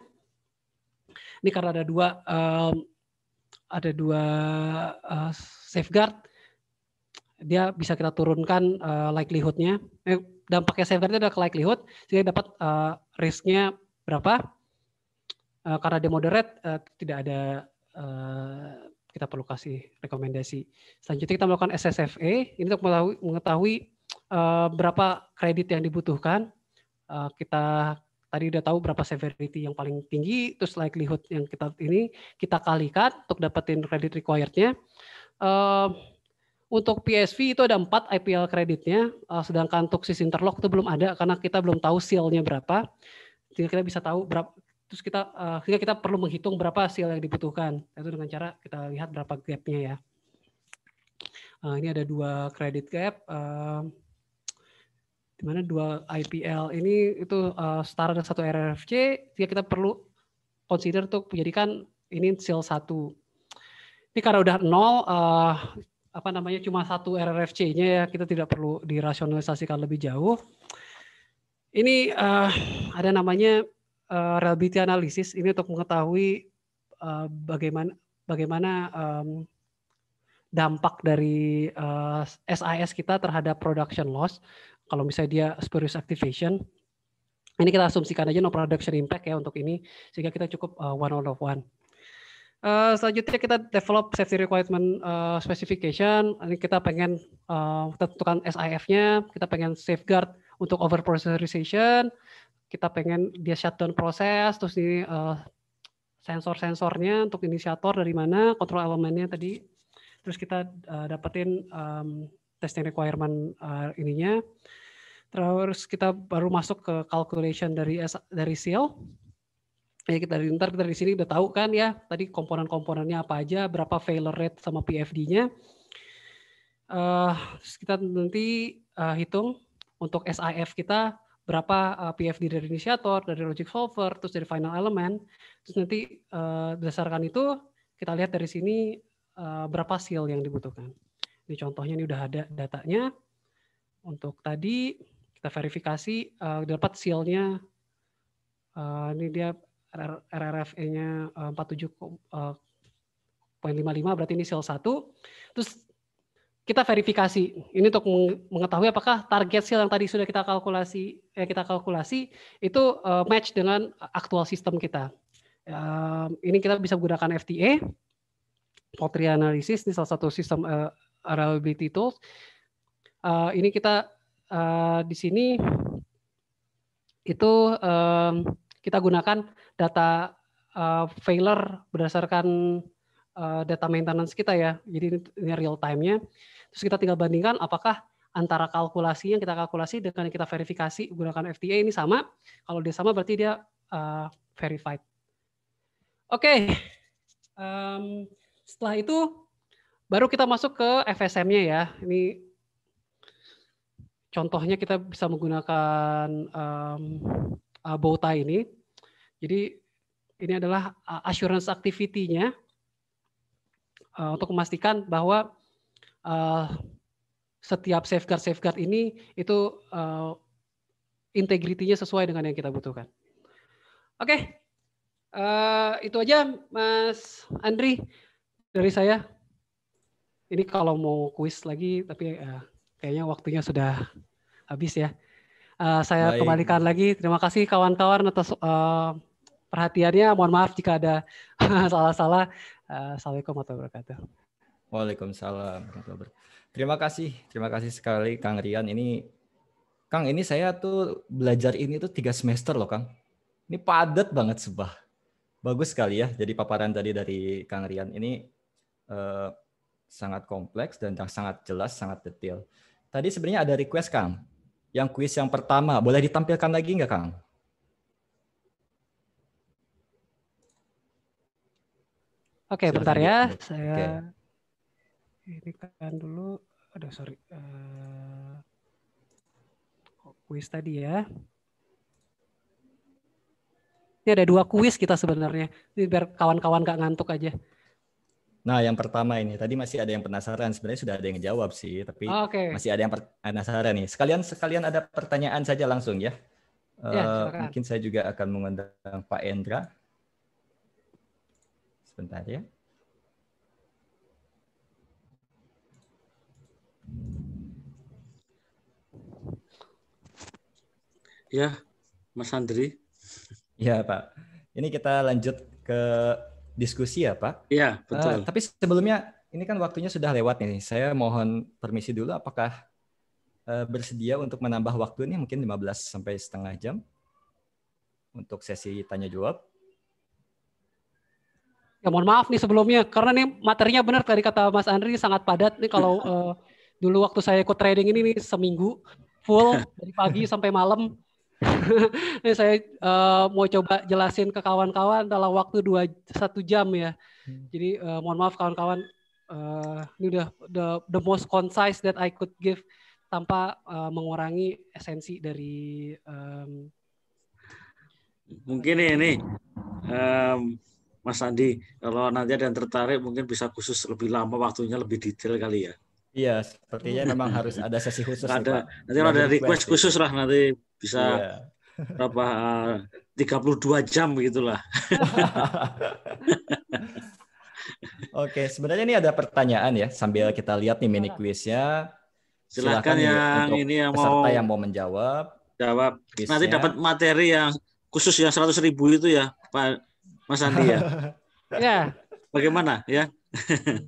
Ini karena ada dua um, ada dua uh, safeguard dia bisa kita turunkan uh, likelihoodnya. Eh, dampaknya severity adalah ke likelihood, sehingga dapat uh, risknya berapa. Uh, karena dia moderate, uh, tidak ada uh, kita perlu kasih rekomendasi. Selanjutnya kita melakukan SSFA, e, ini untuk mengetahui, mengetahui uh, berapa kredit yang dibutuhkan. Uh, kita tadi udah tahu berapa severity yang paling tinggi, terus likelihood yang kita ini kita kalikan untuk dapetin kredit required-nya. Uh, untuk PSV itu ada empat IPL kreditnya, uh, sedangkan untuk sis interlock itu belum ada karena kita belum tahu sealnya berapa. Jadi kita bisa tahu berapa terus kita uh, sehingga kita perlu menghitung berapa seal yang dibutuhkan. Nah, itu dengan cara kita lihat berapa gapnya ya. Uh, ini ada dua kredit gap. Uh, mana dua IPL ini itu uh, setara dengan satu RRFC, sehingga kita perlu consider untuk menjadikan ini seal satu. Ini karena udah nol, uh, apa namanya cuma satu RRFC-nya ya kita tidak perlu dirasionalisasikan lebih jauh. Ini uh, ada namanya uh, reliability analysis ini untuk mengetahui uh, bagaimana bagaimana um, dampak dari uh, SIS kita terhadap production loss. Kalau misalnya dia spurious activation, ini kita asumsikan aja no production impact ya untuk ini sehingga kita cukup uh, one out of one. Eh, selanjutnya kita develop safety requirement uh, specification. Ini kita pengen uh, tentukan SIF-nya, kita pengen safeguard untuk over processorization, kita pengen dia shutdown proses, terus ini uh, sensor-sensornya untuk inisiator dari mana, kontrol elemennya tadi, terus kita uh, dapetin um, testing requirement uh, ininya. Terus kita baru masuk ke calculation dari dari seal ya kita ntar kita di sini udah tahu kan ya tadi komponen-komponennya apa aja, berapa failure rate sama PFD-nya. Uh, eh, kita nanti uh, hitung untuk SIF kita berapa uh, eh, PFD dari inisiator, dari logic solver, terus dari final element. Terus nanti uh, berdasarkan itu kita lihat dari sini uh, berapa seal yang dibutuhkan. Ini contohnya ini udah ada datanya. Untuk tadi kita verifikasi uh, dapat sealnya. Uh, ini dia RRFE-nya 47,55 eh, eh, berarti ini sel 1. Terus kita verifikasi. Ini untuk mengetahui apakah target sel yang tadi sudah kita kalkulasi eh, kita kalkulasi itu uh, match dengan aktual sistem kita. Um, ini kita bisa menggunakan FTA, Potri Analysis, ini salah satu sistem uh, reliability tools. Uh, ini kita uh, di sini itu um, kita gunakan data uh, failure berdasarkan uh, data maintenance kita ya. Jadi ini real time-nya. Terus kita tinggal bandingkan apakah antara kalkulasi yang kita kalkulasi dengan yang kita verifikasi gunakan FTA ini sama. Kalau dia sama berarti dia uh, verified. Oke. Okay. Um, setelah itu baru kita masuk ke FSM-nya ya. Ini contohnya kita bisa menggunakan um, uh, eh, bota ini. Jadi ini adalah uh, assurance activity-nya uh, untuk memastikan bahwa uh, setiap safeguard safeguard ini itu uh, integritinya sesuai dengan yang kita butuhkan. Oke, okay. uh, itu aja Mas Andri dari saya. Ini kalau mau kuis lagi, tapi uh, kayaknya waktunya sudah habis ya. Uh, saya Baik. kembalikan lagi. Terima kasih kawan-kawan atas uh, perhatiannya. Mohon maaf jika ada salah-salah. Uh, Assalamualaikum warahmatullahi wabarakatuh. Waalaikumsalam Terima kasih, terima kasih sekali Kang Rian. Ini Kang, ini saya tuh belajar ini tuh tiga semester loh Kang. Ini padat banget sebah. Bagus sekali ya. Jadi paparan tadi dari Kang Rian ini eh, sangat kompleks dan sangat jelas, sangat detail. Tadi sebenarnya ada request Kang yang kuis yang pertama. Boleh ditampilkan lagi nggak, Kang? Oke, okay, bentar ya. Saya okay. ini kan dulu. Aduh, sorry. Uh, eh, kuis oh, tadi ya. Ini ada dua kuis kita sebenarnya. Ini biar kawan-kawan gak ngantuk aja. Nah, yang pertama ini tadi masih ada yang penasaran. Sebenarnya sudah ada yang jawab sih, tapi oh, okay. masih ada yang eh, penasaran nih. Sekalian sekalian ada pertanyaan saja langsung ya. ya uh, mungkin saya juga akan mengundang Pak Endra. Sebentar ya. Ya, Mas Andri. Ya, Pak. Ini kita lanjut ke diskusi ya Pak. Iya, eh, betul. Uh, tapi sebelumnya ini kan waktunya sudah lewat nih. Saya mohon permisi dulu apakah uh, bersedia untuk menambah waktu ini mungkin 15 sampai setengah jam untuk sesi tanya jawab. Ya mohon maaf nih sebelumnya karena nih materinya benar tadi kata Mas Andri sangat padat nih kalau uh, dulu waktu saya ikut trading ini nih seminggu full dari pagi sampai malam ini saya uh, mau coba jelasin ke kawan-kawan dalam waktu dua satu jam ya. Hmm. Jadi uh, mohon maaf kawan-kawan, uh, ini udah the, the most concise that I could give tanpa uh, mengurangi esensi dari um, mungkin ini um, Mas Andi kalau nanti ada yang tertarik mungkin bisa khusus lebih lama waktunya lebih detail kali ya iya sepertinya memang harus ada sesi khusus ada nanti ada request khusus lah nanti bisa yeah. berapa 32 eh, jam gitulah. Oke, sebenarnya ini ada pertanyaan ya sambil kita lihat nih mini quiznya. Silakan, Silakan yang ini yang mau yang mau menjawab. Jawab. Nanti dapat materi yang khusus yang 100 ribu itu ya, Pak Mas Andi ya. ya. Bagaimana ya?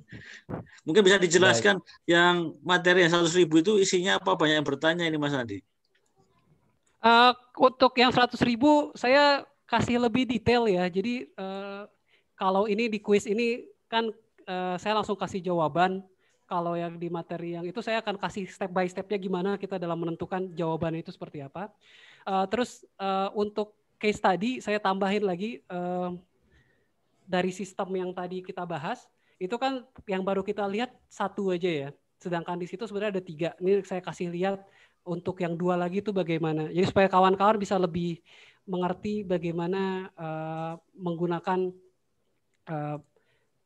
Mungkin bisa dijelaskan Baik. yang materi yang 100 ribu itu isinya apa? Banyak yang bertanya ini Mas Andi. Uh, untuk yang 100 ribu saya kasih lebih detail ya. Jadi uh, kalau ini di kuis ini kan uh, saya langsung kasih jawaban. Kalau yang di materi yang itu saya akan kasih step by stepnya gimana kita dalam menentukan jawaban itu seperti apa. Uh, terus uh, untuk case tadi saya tambahin lagi uh, dari sistem yang tadi kita bahas itu kan yang baru kita lihat satu aja ya. Sedangkan di situ sebenarnya ada tiga. Ini saya kasih lihat untuk yang dua lagi itu bagaimana. Jadi supaya kawan-kawan bisa lebih mengerti bagaimana uh, menggunakan uh,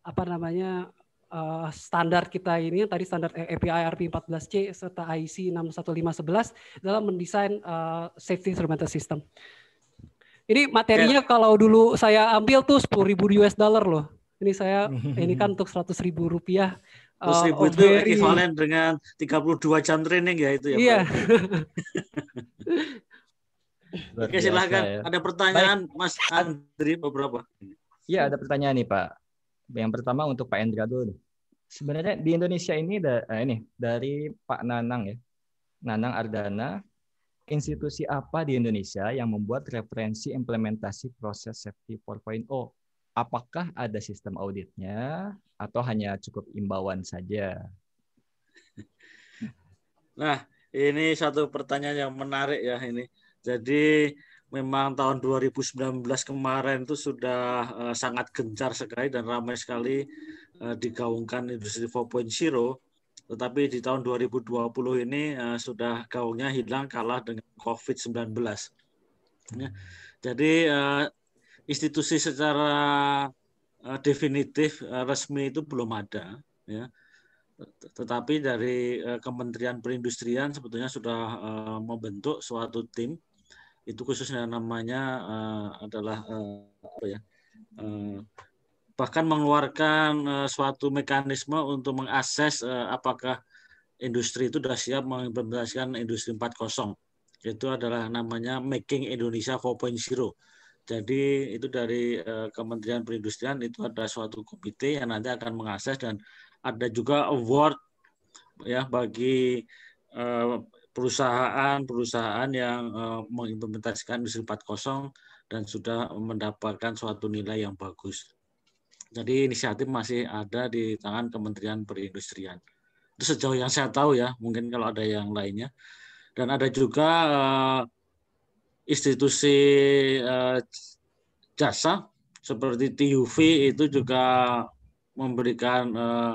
apa namanya uh, standar kita ini tadi standar API RP14C serta IEC 61511 dalam mendesain uh, safety instrumental system. Ini materinya yeah. kalau dulu saya ambil tuh 10.000 US dollar loh. Ini saya ini kan untuk 100.000 rupiah uh, oh, ribu oh, itu dengan ekivalen dengan 32 jam training ya itu ya. Iya. Ya? Oke silahkan. Ya. Ada pertanyaan Baik. Mas Andri beberapa? Iya ada pertanyaan nih Pak. Yang pertama untuk Pak Endra dulu. Sebenarnya di Indonesia ini da eh, ini dari Pak Nanang ya. Nanang Ardana, institusi apa di Indonesia yang membuat referensi implementasi proses safety 4.0 apakah ada sistem auditnya atau hanya cukup imbauan saja? Nah, ini satu pertanyaan yang menarik ya ini. Jadi memang tahun 2019 kemarin itu sudah eh, sangat gencar sekali dan ramai sekali uh, digaungkan industri 4.0 tetapi di tahun 2020 ini uh, sudah gaungnya hilang kalah dengan COVID-19. Ya. Jadi uh, institusi secara eh, definitif eh, resmi itu belum ada ya tetapi dari eh, Kementerian Perindustrian sebetulnya sudah membentuk suatu tim itu khususnya namanya adalah apa ya bahkan mengeluarkan suatu mekanisme untuk mengakses apakah industri itu sudah siap mengimplementasikan industri 4.0 itu adalah namanya making Indonesia 4.0 jadi itu dari uh, Kementerian Perindustrian itu ada suatu komite yang nanti akan mengakses dan ada juga award ya bagi eh, perusahaan-perusahaan yang uh, mengimplementasikan industri 4.0 dan sudah mendapatkan suatu nilai yang bagus. Jadi inisiatif masih ada di tangan Kementerian Perindustrian. Itu sejauh yang saya tahu ya, mungkin kalau ada yang lainnya. Dan ada juga institusi eh, jasa seperti TUV itu juga memberikan eh,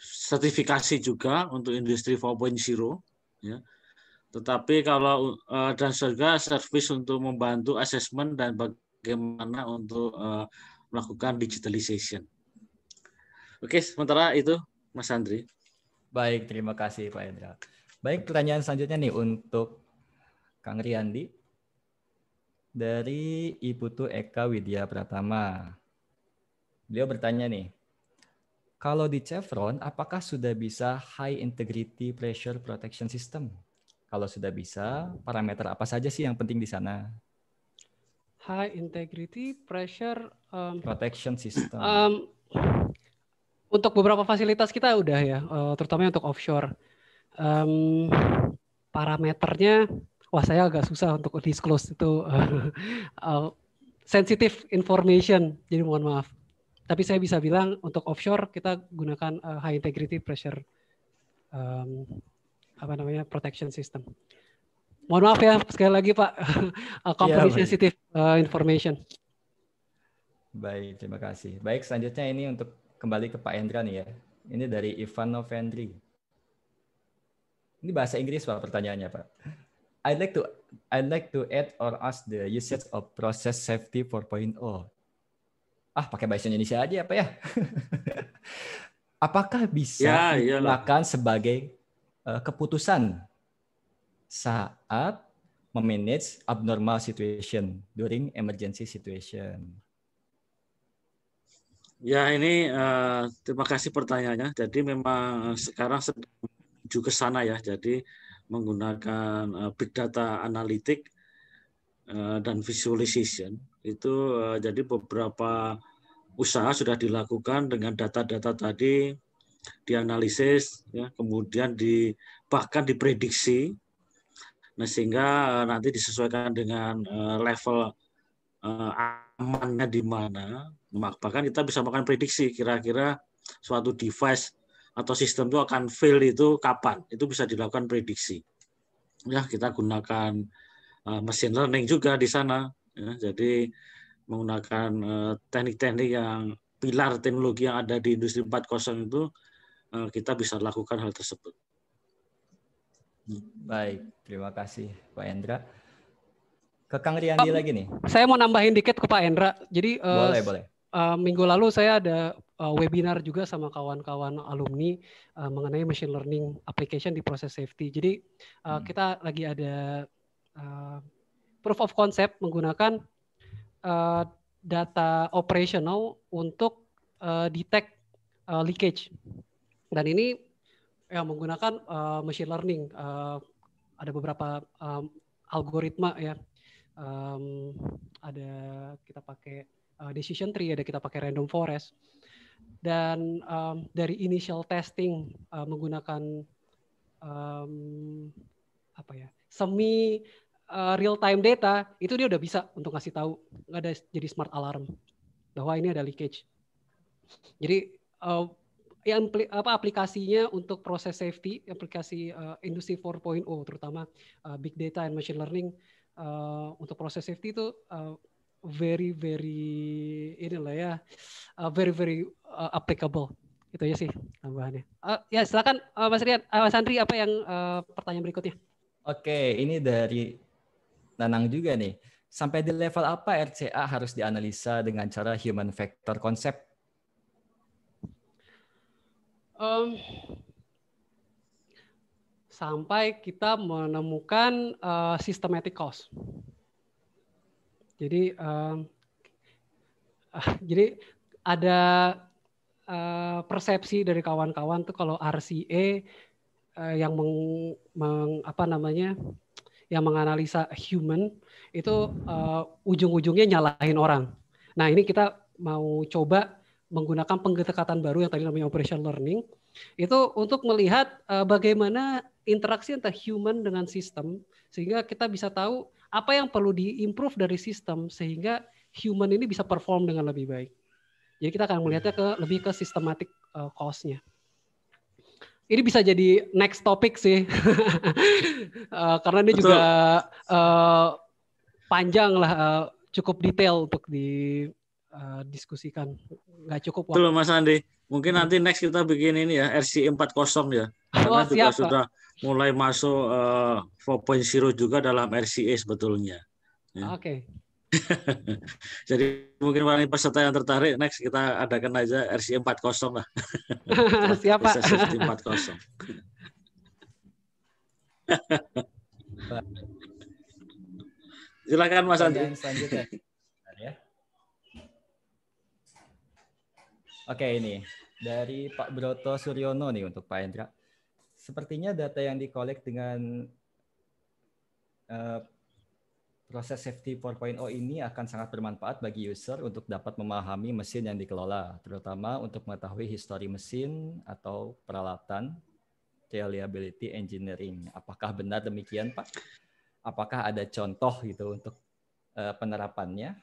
sertifikasi juga untuk industri 4.0 ya. Tetapi kalau eh, dan juga servis untuk membantu asesmen dan bagaimana untuk melakukan digitalization. Oke, sementara itu Mas Andri. Baik, terima kasih Pak Hendra. Baik, pertanyaan selanjutnya nih untuk Kang Riyandi dari Ibu Iputu Eka Widya Pratama. Beliau bertanya nih, kalau di Chevron, apakah sudah bisa high integrity pressure protection system? Kalau sudah bisa, parameter apa saja sih yang penting di sana? High integrity pressure um, protection system. Um, untuk beberapa fasilitas kita udah ya, uh, terutama untuk offshore. Um, parameternya wah saya agak susah untuk disclose itu uh, uh, sensitive information. Jadi mohon maaf. Tapi saya bisa bilang untuk offshore kita gunakan uh, high integrity pressure um, apa namanya protection system. Mohon maaf ya sekali lagi Pak uh, company iya, yeah, sensitive uh, information. Baik, terima kasih. Baik, selanjutnya ini untuk kembali ke Pak Hendra nih ya. Ini dari Ivan Novendri. Ini bahasa Inggris Pak pertanyaannya Pak. I'd like to I'd like to add or ask the usage of process safety 4.0. Ah, pakai bahasa Indonesia aja apa ya? Apakah bisa ya, digunakan sebagai uh, keputusan saat memanage abnormal situation during emergency situation? Ya ini uh, terima kasih pertanyaannya. Jadi memang sekarang sedang menuju ke sana ya. Jadi menggunakan uh, big data analitik uh, dan visualization itu uh, jadi beberapa usaha sudah dilakukan dengan data-data tadi dianalisis ya kemudian di bahkan diprediksi nah sehingga uh, nanti disesuaikan dengan uh, level uh, amannya di mana nah, bahkan kita bisa makan prediksi kira-kira suatu device atau sistem itu akan fail itu kapan itu bisa dilakukan prediksi ya kita gunakan uh, mesin learning juga di sana ya, jadi menggunakan teknik eh, teknik-teknik yang pilar teknologi yang ada di industri 4.0 itu uh, kita bisa lakukan hal tersebut baik terima kasih Pak Endra ke Kang Riyandi oh, lagi nih saya mau nambahin dikit ke Pak Endra jadi boleh boleh uh, minggu lalu saya ada uh, webinar juga sama kawan-kawan alumni uh, mengenai machine learning application di proses safety. Jadi uh, hmm. kita lagi ada uh, proof of concept menggunakan uh, data operational untuk uh, detect uh, leakage. Dan ini ya menggunakan uh, machine learning. Uh, ada beberapa um, algoritma ya. Um, ada kita pakai uh, decision tree, ada kita pakai random forest dan um, dari initial testing uh, menggunakan um, apa ya semi uh, real time data itu dia udah bisa untuk ngasih tahu nggak ada jadi smart alarm bahwa ini ada leakage jadi uh, yang apa aplikasinya untuk proses safety aplikasi uh, industri 4.0 terutama uh, big data and machine learning uh, untuk proses safety itu uh, very very ini lah ya uh, very very uh, applicable itu aja sih tambahannya uh, ya silakan uh, Mas Rian uh, Mas Andri apa yang uh, pertanyaan berikutnya Oke ini dari Nanang juga nih sampai di level apa RCA harus dianalisa dengan cara human factor konsep? um, sampai kita menemukan uh, systematic cause jadi um, uh, jadi ada uh, persepsi dari kawan-kawan tuh kalau RCA uh, eh, yang meng, meng apa namanya yang menganalisa human itu uh, ujung-ujungnya nyalahin orang. Nah ini kita mau coba menggunakan pendekatan baru yang tadi namanya operation learning itu untuk melihat uh, bagaimana interaksi antara human dengan sistem sehingga kita bisa tahu apa yang perlu diimprove dari sistem sehingga human ini bisa perform dengan lebih baik. Jadi kita akan melihatnya ke lebih ke sistematik uh, cost-nya. Ini bisa jadi next topic sih, uh, karena ini juga uh, panjang lah, uh, cukup detail untuk didiskusikan. Uh, cukup waktu. Betul Mas Andi. Mungkin nanti next kita bikin ini ya RC 40 ya. Oh, karena oh, siap, juga Pak mulai masuk uh, eh, 4.0 juga dalam RCA sebetulnya. Ya. Oke. Okay. Jadi mungkin para peserta yang tertarik next kita adakan aja RCA 40 lah. Siapa? RCA 40. Silakan Mas Andi. Ya. Oke ini dari Pak Broto Suryono nih untuk Pak Hendra sepertinya data yang dikolek dengan uh, proses safety 4.0 ini akan sangat bermanfaat bagi user untuk dapat memahami mesin yang dikelola, terutama untuk mengetahui histori mesin atau peralatan reliability engineering. Apakah benar demikian, Pak? Apakah ada contoh gitu untuk uh, penerapannya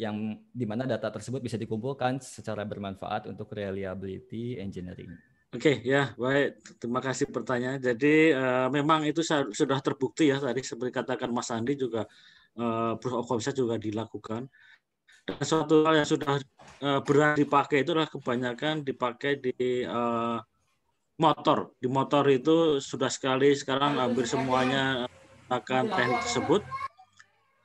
yang di mana data tersebut bisa dikumpulkan secara bermanfaat untuk reliability engineering? Oke okay, ya baik terima kasih pertanyaan. Jadi uh, memang itu sudah terbukti ya tadi seperti katakan Mas Andi juga uh, proof of concept juga dilakukan. Dan suatu hal yang sudah uh, eh, berani dipakai itu adalah kebanyakan dipakai di uh, motor. Di motor itu sudah sekali sekarang hampir semuanya akan teknik tersebut.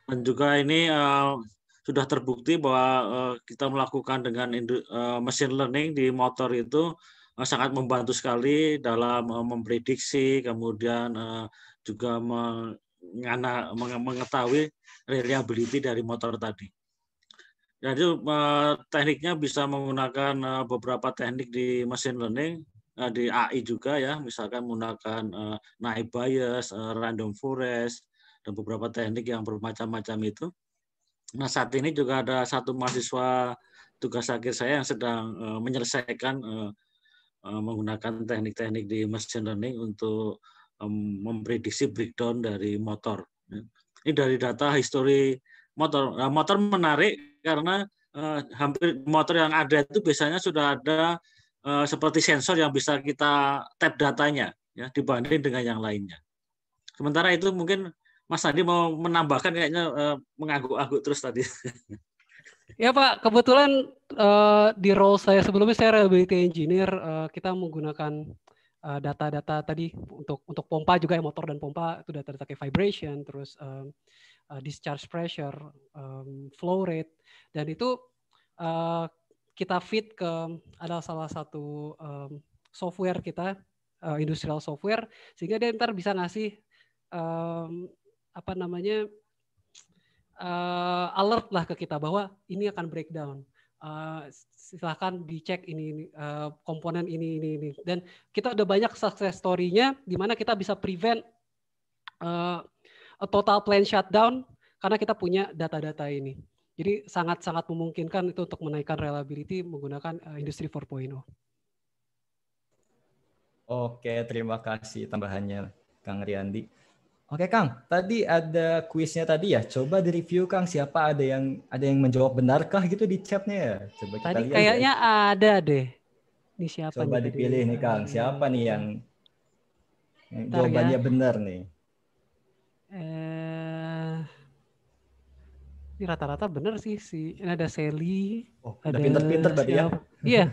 Dan juga ini uh, sudah terbukti bahwa uh, kita melakukan dengan uh, machine learning di motor itu Eh, sangat membantu sekali dalam eh, memprediksi kemudian eh, juga mengetahui reliability dari motor tadi. Jadi tekniknya bisa menggunakan beberapa teknik di machine learning di AI juga ya, misalkan menggunakan naive bias, random forest dan beberapa teknik yang bermacam-macam itu. Nah saat ini juga ada satu mahasiswa tugas akhir saya yang sedang menyelesaikan Eh, menggunakan teknik-teknik di machine learning untuk memprediksi breakdown dari motor. Ya. Ini dari data histori motor. Nah, motor menarik karena uh, hampir motor yang ada itu biasanya sudah ada uh, seperti sensor yang bisa kita tap datanya ya dibanding dengan yang lainnya. Sementara itu mungkin Mas Andi mau menambahkan kayaknya uh, mengangguk-angguk terus tadi. Ya Pak, kebetulan uh, di role saya sebelumnya saya reliability engineer, uh, kita menggunakan eh, data-data uh, tadi untuk untuk pompa juga ya motor dan pompa itu data-data kayak vibration, terus um, uh, discharge pressure, um, flow rate, dan itu uh, kita fit ke ada salah satu um, software kita uh, industrial software sehingga dia ntar bisa ngasih um, apa namanya uh, alert lah ke kita bahwa ini akan breakdown. Uh, silahkan dicek ini, ini uh, komponen ini ini ini dan kita udah banyak success story-nya di mana kita bisa prevent uh, total plan shutdown karena kita punya data-data ini. Jadi sangat-sangat memungkinkan itu untuk menaikkan reliability menggunakan uh, industri 4.0. Oke, terima kasih tambahannya Kang Riyandi. Oke Kang, tadi ada kuisnya tadi ya. Coba di review Kang, siapa ada yang ada yang menjawab benarkah gitu di chatnya ya? Coba kita tadi lihat. Ya. kayaknya ya. ada deh. Di siapa Coba nih, dipilih nih Kang, siapa nih yang, yang jawabannya ya. benar nih? Eh, ini rata-rata benar sih si ada Sally, oh, ada pinter-pinter berarti ya. Iya.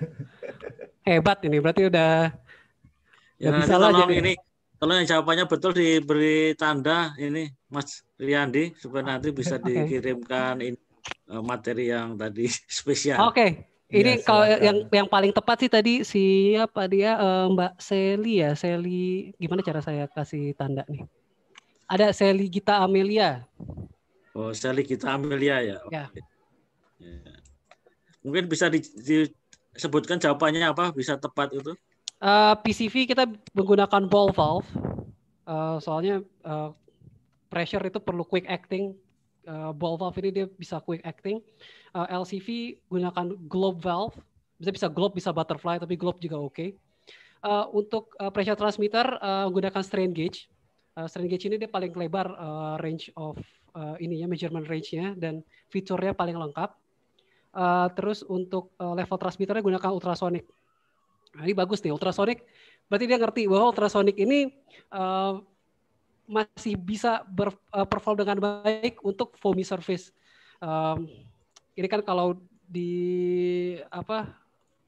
Hebat ini berarti udah ya, bisa lah jadi ini kalau yang jawabannya betul diberi tanda ini Mas Riyandi supaya nanti bisa okay. dikirimkan ini, eh, materi yang tadi spesial. Oke. Okay. Ini ya, kalau yang yang paling tepat sih tadi siapa dia eh, Mbak Seli ya Seli gimana cara saya kasih tanda nih? Ada Seli Gita Amelia. Oh Seli Gita Amelia ya. ya. Iya. Mungkin bisa disebutkan jawabannya apa bisa tepat itu? Uh, eh, PCV kita menggunakan ball valve. Uh, soalnya uh, pressure itu perlu quick acting. Uh, ball valve ini dia bisa quick acting. Uh, LCV gunakan globe valve. Bisa bisa globe bisa butterfly tapi globe juga oke. Okay. Uh, untuk uh, pressure transmitter uh, gunakan strain gauge. Uh, strain gauge ini dia paling lebar uh, range of uh, ini ya measurement range-nya dan fiturnya paling lengkap. Uh, terus untuk uh, level transmitternya gunakan ultrasonic Nah, ini bagus nih ultrasonik. Berarti dia ngerti bahwa ultrasonik ini uh, masih bisa ber, uh, perform dengan baik untuk foamy surface. Um, ini kan kalau di apa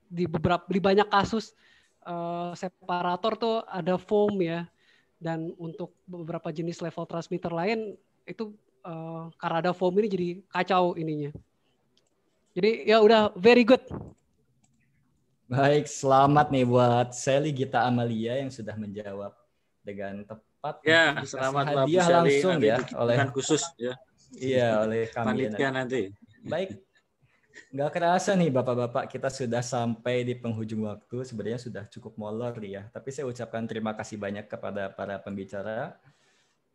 di beberapa di banyak kasus uh, separator tuh ada foam ya dan untuk beberapa jenis level transmitter lain itu uh, karena ada foam ini jadi kacau ininya. Jadi ya udah very good. Baik, selamat nih buat Sally Gita Amalia yang sudah menjawab dengan tepat. Ya, selamat hadiah Sally, langsung ya oleh khusus ya. Iya, oleh kami. Ya. Panitia nanti. Baik. Nggak kerasa nih Bapak-Bapak, kita sudah sampai di penghujung waktu. Sebenarnya sudah cukup molor ya. Tapi saya ucapkan terima kasih banyak kepada para pembicara.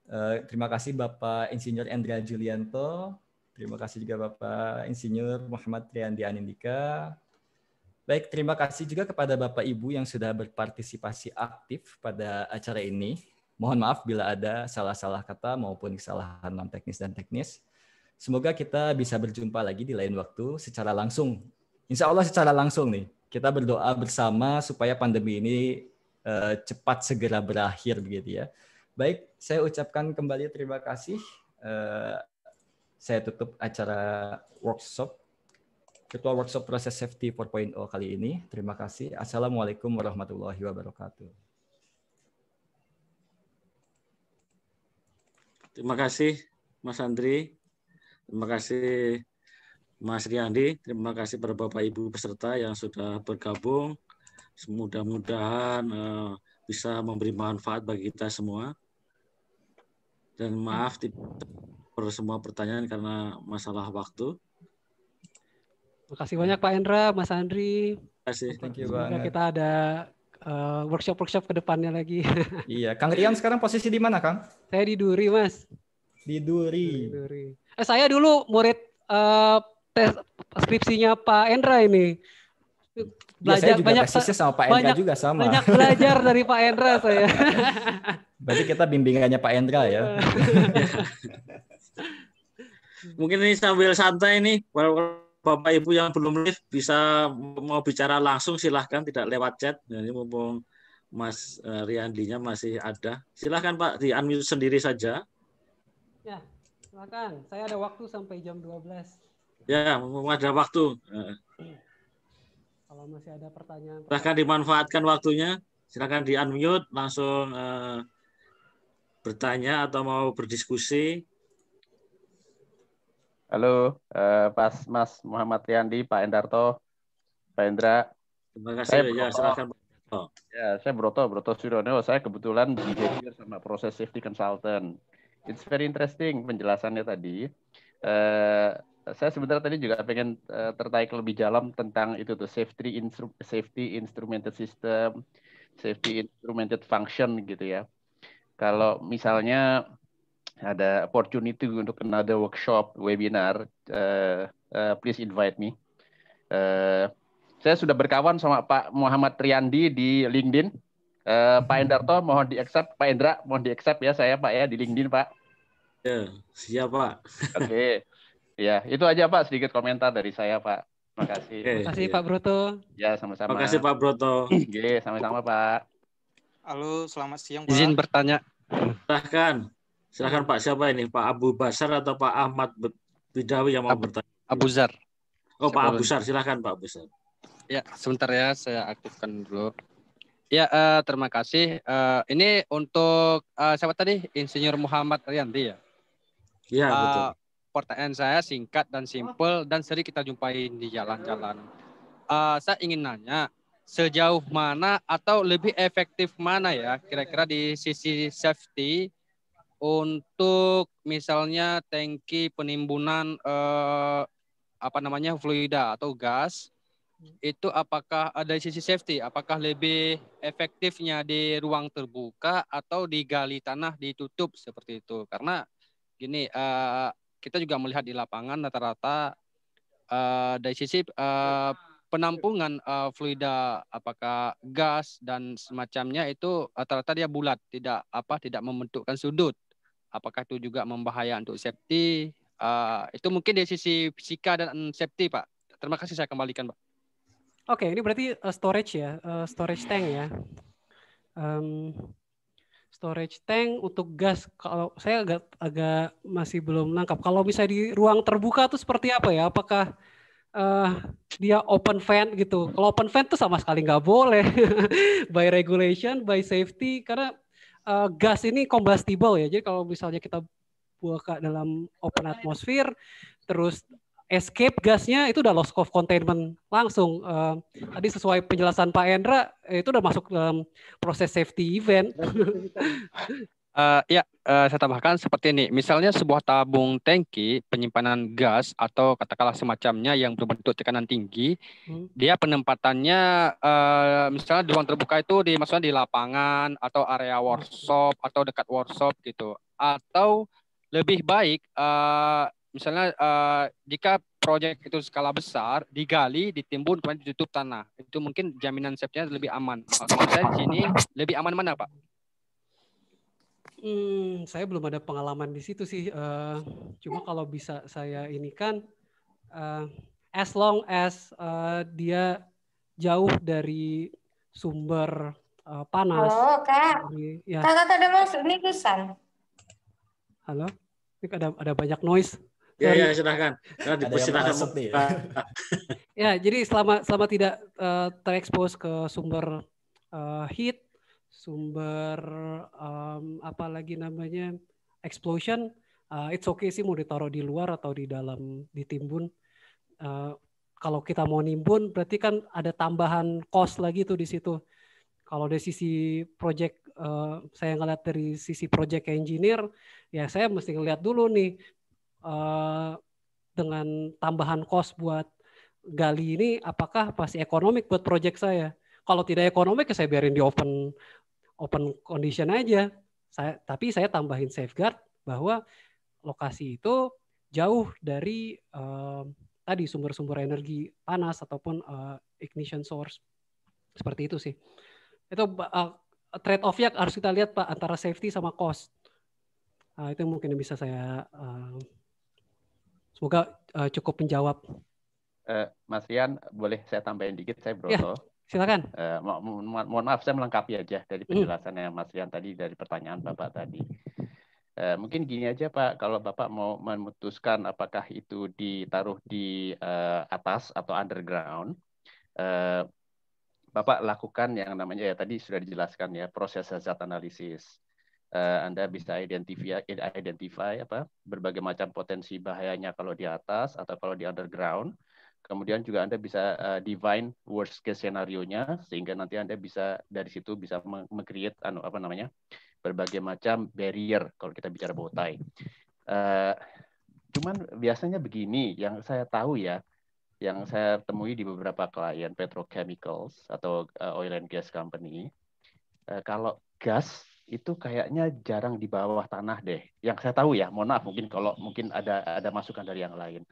Eh, terima kasih Bapak Insinyur Endra Julianto. Terima kasih juga Bapak Insinyur Muhammad Triandi Anindika. Baik, terima kasih juga kepada Bapak Ibu yang sudah berpartisipasi aktif pada acara ini. Mohon maaf bila ada salah-salah kata maupun kesalahan non teknis dan teknis. Semoga kita bisa berjumpa lagi di lain waktu secara langsung. Insya Allah secara langsung nih. Kita berdoa bersama supaya pandemi ini eh, cepat segera berakhir begitu ya. Baik, saya ucapkan kembali terima kasih. Eh, saya tutup acara workshop Ketua Workshop Proses Safety 4.0 kali ini. Terima kasih. Assalamualaikum warahmatullahi wabarakatuh. Terima kasih Mas Andri. Terima kasih Mas Riyandi. Terima kasih para Bapak Ibu peserta yang sudah bergabung. Semoga mudahan eh, bisa memberi manfaat bagi kita semua. Dan maaf tidak semua pertanyaan karena masalah waktu kasih banyak Pak Endra, Mas Andri. Terima kasih. Thank you banget. Kita ada workshop eh, workshop-workshop ke depannya lagi. iya, Kang Rian sekarang posisi di mana, Kang? Saya di Duri, Mas. Di Duri. Duri. Eh, saya dulu murid uh, tes skripsinya Pak Endra ini. Iya, belajar ya, saya juga banyak sama Pak Endra banyak, juga sama. Banyak belajar dari Pak Endra saya. Berarti kita bimbingannya Pak Endra ya. Mungkin ini sambil santai nih, walaupun Bapak Ibu yang belum live bisa mau bicara langsung silahkan tidak lewat chat. Ini mumpung Mas eh, Riandinya masih ada. Silahkan Pak di unmute sendiri saja. Ya, silakan. Saya ada waktu sampai jam 12. Ya, mumpung ada waktu. Eh. Kalau masih ada pertanyaan. Silahkan dimanfaatkan waktunya. Silahkan di unmute langsung eh, bertanya atau mau berdiskusi Halo, eh, Mas Muhammad Yandi, Pak Endarto, Pak Endra. Terima kasih saya ya, silakan. Oh. Ya, saya Broto, Broto Surono. Saya kebetulan dihadir sama proses safety consultant. It's very interesting penjelasannya tadi. Eh, saya sebenarnya tadi juga pengen uh, tertarik lebih dalam tentang itu tuh safety instru safety instrumented system, safety instrumented function gitu ya. Kalau misalnya ada opportunity untuk another workshop webinar, uh, uh, please invite me. Uh, saya sudah berkawan sama Pak Muhammad Triandi di LinkedIn. Uh, Pak hmm. Endarto mohon di accept, Pak Endra mohon di accept ya saya Pak ya di LinkedIn Pak. Ya, siap Pak. Oke. Okay. Ya, itu aja Pak sedikit komentar dari saya Pak. Makasih. Terima kasih Pak Broto. Ya, sama-sama. Terima kasih Pak Broto. Oke, sama-sama Pak. Halo, selamat siang Pak. Izin bertanya. Silahkan. Silahkan Pak, siapa ini? Pak Abu Basar atau Pak Ahmad Bidawi yang mau Abu, bertanya? Abu Zar. Oh, siapa Pak Abu Zar, silahkan Pak Abu Zar. Ya, sebentar ya, saya aktifkan dulu. Ya, uh, terima kasih. Uh, ini untuk uh, siapa tadi? Insinyur Muhammad Rianti ya? ya uh, betul. Pertanyaan saya singkat dan simpel dan sering kita jumpai di jalan-jalan. Uh, saya ingin nanya, sejauh mana atau lebih efektif mana ya kira-kira di sisi safety untuk misalnya tangki penimbunan eh, apa namanya fluida atau gas itu apakah ada sisi safety apakah lebih efektifnya di ruang terbuka atau di gali tanah ditutup seperti itu karena gini eh, kita juga melihat di lapangan rata-rata eh, dari sisi eh, penampungan uh, fluida apakah gas dan semacamnya itu eh, rata-rata dia bulat tidak apa tidak membentukkan sudut apakah itu juga membahaya untuk safety? Uh, itu mungkin dari sisi fisika dan safety, Pak. Terima kasih saya kembalikan, Pak. Oke, okay, ini berarti uh, storage ya, uh, storage tank ya. Um, storage tank untuk gas kalau saya agak agak masih belum nangkap. Kalau misalnya di ruang terbuka itu seperti apa ya? Apakah uh, dia open vent gitu? Kalau open vent tuh sama sekali nggak boleh by regulation, by safety karena uh, gas ini combustible ya. Jadi kalau misalnya kita buka dalam open atmosfer, terus escape gasnya itu udah loss of containment langsung. Uh, tadi sesuai penjelasan Pak Endra, itu udah masuk dalam proses safety event. Uh, ya, uh, saya tambahkan seperti ini. Misalnya sebuah tabung tangki penyimpanan gas atau katakanlah semacamnya yang berbentuk tekanan tinggi, hmm. dia penempatannya uh, misalnya di ruang terbuka itu di maksudnya di lapangan atau area workshop atau dekat workshop gitu. Atau lebih baik uh, misalnya uh, jika proyek itu skala besar digali, ditimbun kemudian ditutup tanah. Itu mungkin jaminan safety-nya lebih aman. Kalau saya di sini lebih aman mana, Pak? Hmm, saya belum ada pengalaman di situ sih. Uh, cuma kalau bisa saya ini kan, uh, as long as uh, dia jauh dari sumber uh, panas. Oh, kak. Jadi, ya. Kakak ada masuk ini kusan. Halo, ini ada ada banyak noise. Ya, ya, silahkan. Karena dipersilakan. Ya. ya, jadi selama selama tidak uh, terekspos ke sumber uh, heat, sumber um, apa lagi namanya explosion uh, it's okay sih mau ditaruh di luar atau di dalam ditimbun uh, eh, kalau kita mau nimbun berarti kan ada tambahan cost lagi tuh di situ kalau dari sisi project uh, saya ngeliat dari sisi project engineer ya saya mesti ngeliat dulu nih uh, dengan tambahan cost buat gali ini apakah pasti ekonomik buat project saya kalau tidak ekonomik ya saya biarin di open open condition aja. Saya, tapi saya tambahin safeguard bahwa lokasi itu jauh dari eh, tadi sumber-sumber energi panas ataupun uh, ignition source seperti itu sih. Itu uh, eh, trade off-nya harus kita lihat Pak antara safety sama cost. Uh, itu mungkin bisa saya semoga cukup menjawab. Mas Rian, boleh saya tambahin dikit saya ya. Broto. Yeah silakan. Eh, mo mo mohon maaf saya melengkapi aja dari iya. penjelasan yang Mas Rian tadi dari pertanyaan Bapak tadi. Eh, mungkin gini aja Pak, kalau Bapak mau memutuskan apakah itu ditaruh di eh, atas atau underground, eh, Bapak lakukan yang namanya ya tadi sudah dijelaskan ya proses zat analisis. Uh, Anda bisa identify, identify apa berbagai macam potensi bahayanya kalau di atas atau kalau di underground Kemudian juga Anda bisa uh, eh, define worst case scenario nya sehingga nanti Anda bisa dari situ bisa meng-create anu apa namanya? berbagai macam barrier kalau kita bicara botai. Uh, eh, cuman biasanya begini yang saya tahu ya, yang saya temui di beberapa klien petrochemicals atau uh, oil and gas company, uh, kalau gas itu kayaknya jarang di bawah tanah deh. Yang saya tahu ya, mohon maaf mungkin kalau mungkin ada ada masukan dari yang lain.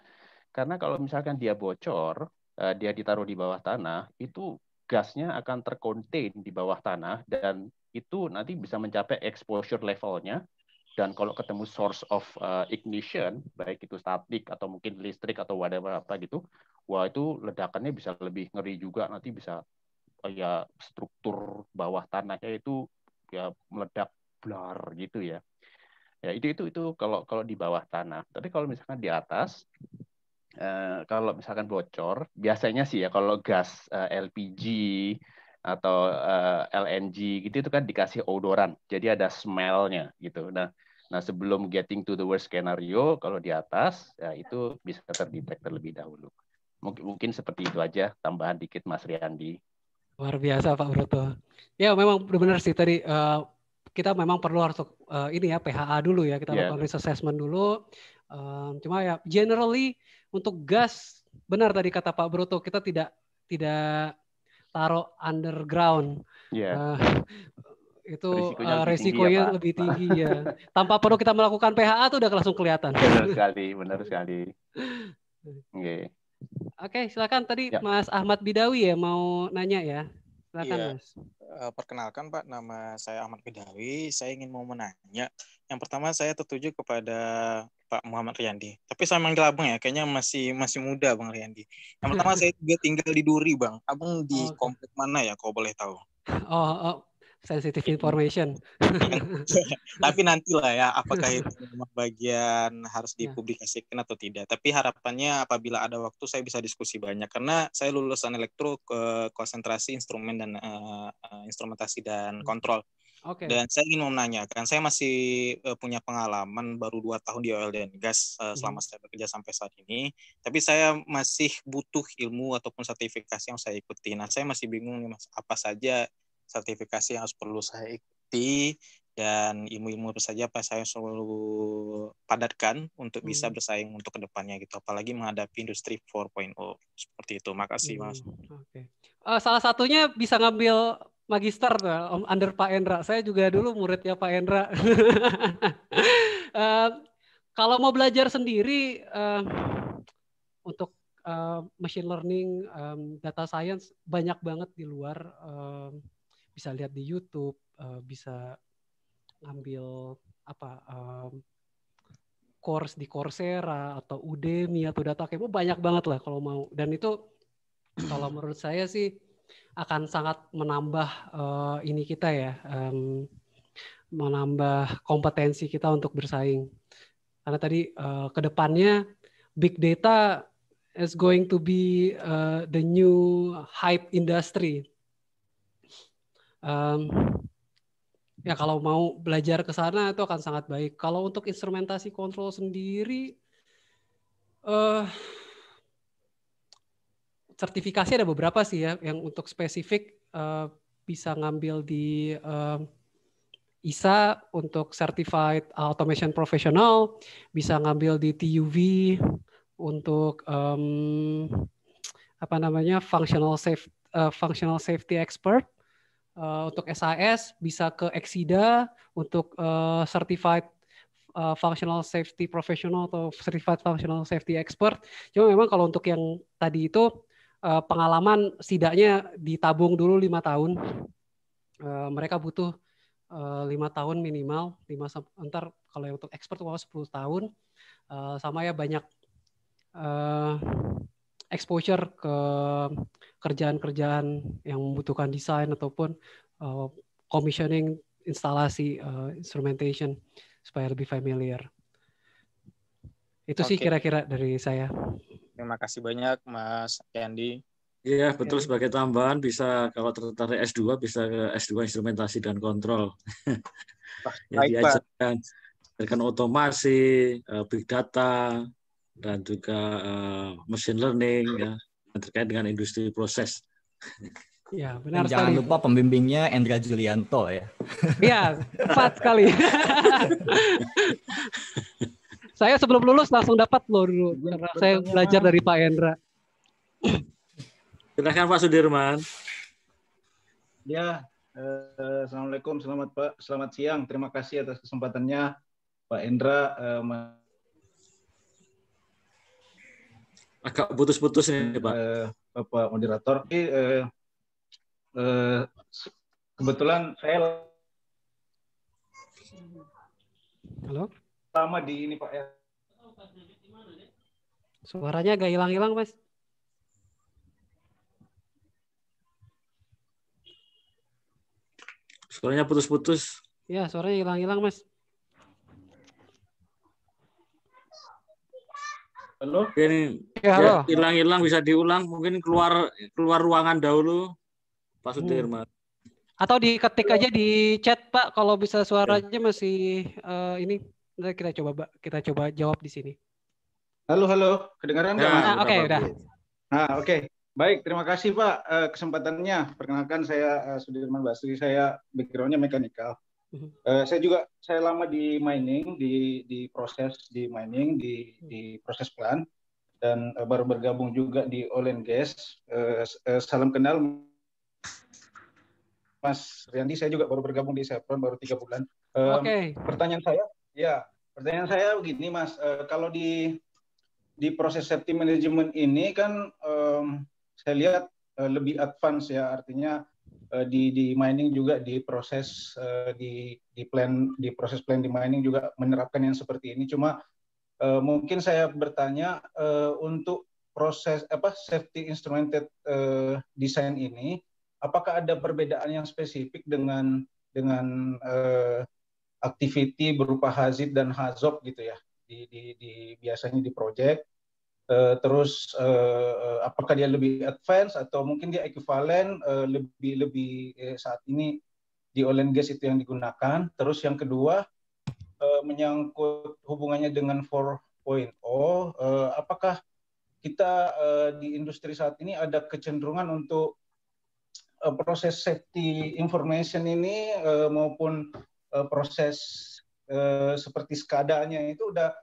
Karena kalau misalkan dia bocor, eh, dia ditaruh di bawah tanah, itu gasnya akan terkontain di bawah tanah dan itu nanti bisa mencapai exposure levelnya dan kalau ketemu source of eh, ignition baik itu statik atau mungkin listrik atau whatever apa gitu wah itu ledakannya bisa lebih ngeri juga nanti bisa eh, ya struktur bawah tanahnya itu ya meledak blar gitu ya ya itu itu itu kalau kalau di bawah tanah tapi kalau misalkan di atas Eh, kalau misalkan bocor, biasanya sih ya kalau gas uh, eh, LPG atau uh, eh, LNG gitu itu kan dikasih odoran, jadi ada smellnya gitu. Nah, nah sebelum getting to the worst scenario, kalau di atas ya itu bisa terdetek terlebih dahulu. Mungkin, mungkin seperti itu aja tambahan dikit Mas Riandi. Luar biasa Pak Broto. Ya memang benar sih tadi uh, kita memang perlu harus uh, ini ya PHA dulu ya kita yeah. lakukan risk assessment dulu. Um, cuma ya generally untuk gas, benar tadi kata Pak Broto, kita tidak tidak taruh underground. Yeah. Iya. Uh, itu risikonya, uh, lebih, resikonya tinggi, ya, lebih tinggi ya. Tanpa perlu kita melakukan PHA itu udah langsung kelihatan. Benar sekali, benar sekali. Oke, okay, silakan tadi ya. Mas Ahmad Bidawi ya mau nanya ya. Silakan ya. Mas. Eh, perkenalkan Pak, nama saya Ahmad Bidawi. Saya ingin mau menanya. Yang pertama saya tertuju kepada Pak Muhammad Riyandi. Tapi saya manggil abang ya, kayaknya masih masih muda Bang Riyandi. Yang pertama saya juga tinggal di Duri Bang. Abang di oh. komplek mana ya kalau boleh tahu? Oh, oh sensitive information. Tapi nantilah ya, apakah itu bagian harus ya. dipublikasikan atau tidak. Tapi harapannya apabila ada waktu saya bisa diskusi banyak karena saya lulusan elektro ke konsentrasi instrumen dan uh, instrumentasi dan hmm. kontrol. Okay. Dan saya ingin menanyakan, saya masih uh, punya pengalaman baru dua tahun di oil dan gas uh, selama hmm. saya bekerja sampai saat ini, tapi saya masih butuh ilmu ataupun sertifikasi yang saya ikuti. Nah, saya masih bingung nih Mas, apa saja sertifikasi yang harus perlu saya ikuti dan ilmu-ilmu apa saja apa saya selalu padatkan untuk hmm. bisa bersaing untuk kedepannya gitu, apalagi menghadapi industri 4.0 seperti itu. Makasih hmm. Mas. Oke. Okay. Uh, eh, salah satunya bisa ngambil magister tuh, under Pak Endra. Saya juga dulu muridnya Pak Endra. uh, eh, kalau mau belajar sendiri uh, untuk uh, machine learning, um, data science banyak banget di luar. Uh, bisa lihat di YouTube, bisa ambil apa um, course di Coursera atau Udemy atau Data Kepo banyak banget lah kalau mau. Dan itu kalau menurut saya sih akan sangat menambah uh, ini kita ya, um, menambah kompetensi kita untuk bersaing. Karena tadi uh, eh, kedepannya big data is going to be uh, the new hype industry. Um, ya kalau mau belajar ke sana itu akan sangat baik. Kalau untuk instrumentasi kontrol sendiri, uh, sertifikasi ada beberapa sih ya yang untuk spesifik uh, bisa ngambil di uh, eh, ISA untuk Certified Automation Professional, bisa ngambil di TUV untuk um, apa namanya functional safe uh, functional safety expert uh, untuk SIS bisa ke Exida untuk uh, certified uh, functional safety professional atau certified functional safety expert. Cuma memang kalau untuk yang tadi itu uh, pengalaman setidaknya ditabung dulu lima tahun. Uh, mereka butuh eh, lima uh, tahun minimal, lima ntar kalau untuk expert wow 10 tahun, uh, sama ya banyak uh, exposure ke kerjaan-kerjaan yang membutuhkan desain ataupun uh, commissioning instalasi uh, instrumentation supaya lebih familiar. Itu okay. sih kira-kira dari saya. Terima kasih banyak Mas Yandi. Iya, betul sebagai tambahan bisa kalau tertarik S2 bisa ke S2 instrumentasi dan kontrol. ya diajarkan diajarkan otomasi, eh, big data dan juga eh, machine learning ya yang terkait dengan industri proses. Ya, benar dan Jangan lupa pembimbingnya Endra Julianto ya. Iya, tepat sekali saya sebelum lulus langsung dapat loh dulu karena saya belajar dari Pak Hendra. Silakan Pak Sudirman. Ya, eh, assalamualaikum, selamat Pak, selamat siang. Terima kasih atas kesempatannya, Pak Hendra. Eh, Agak putus-putus nih Pak. Eh, Bapak moderator, eh, eh, kebetulan saya. Halo lama di ini Pak ya. Suaranya agak hilang-hilang, Mas. Suaranya putus-putus. Ya, suaranya hilang-hilang, Mas. Halo? Mungkin ya, ya hilang-hilang bisa diulang, mungkin keluar keluar ruangan dahulu Pak hmm. Sudirman. Hmm. Atau diketik aja di chat Pak kalau bisa suaranya masih uh, ini Nanti kita coba kita coba jawab di sini. Halo, halo. Kedengaran nggak? Ya, oke, okay, udah. Nah, oke. Okay. Baik, terima kasih Pak eh, kesempatannya. Perkenalkan saya eh, Sudirman Basri, saya backgroundnya mekanikal. Uh, mhm. eh, saya juga saya lama di mining, di di proses di mining, di di proses plan dan baru bergabung juga di oil and gas. salam kenal Mas Rianti saya juga baru bergabung di Chevron baru tiga bulan. Oke. Okay. Pertanyaan saya, Ya, pertanyaan saya begini, Mas. E, kalau di di proses safety management ini kan e, saya lihat e, lebih advance ya, artinya e, di di mining juga di proses e, di di plan di proses plan di mining juga menerapkan yang seperti ini. Cuma e, mungkin saya bertanya e, untuk proses apa safety instrumented e, design ini apakah ada perbedaan yang spesifik dengan dengan uh, activity berupa hazid dan hazob gitu ya di, di, di biasanya di project eh, terus eh, eh, apakah dia lebih advance atau mungkin dia ekuivalen lebih lebih saat ini di oil and gas itu yang digunakan terus yang kedua menyangkut hubungannya dengan 4.0 uh, apakah kita di industri saat ini ada kecenderungan untuk proses safety information ini maupun Eh, proses eh, seperti skadanya itu udah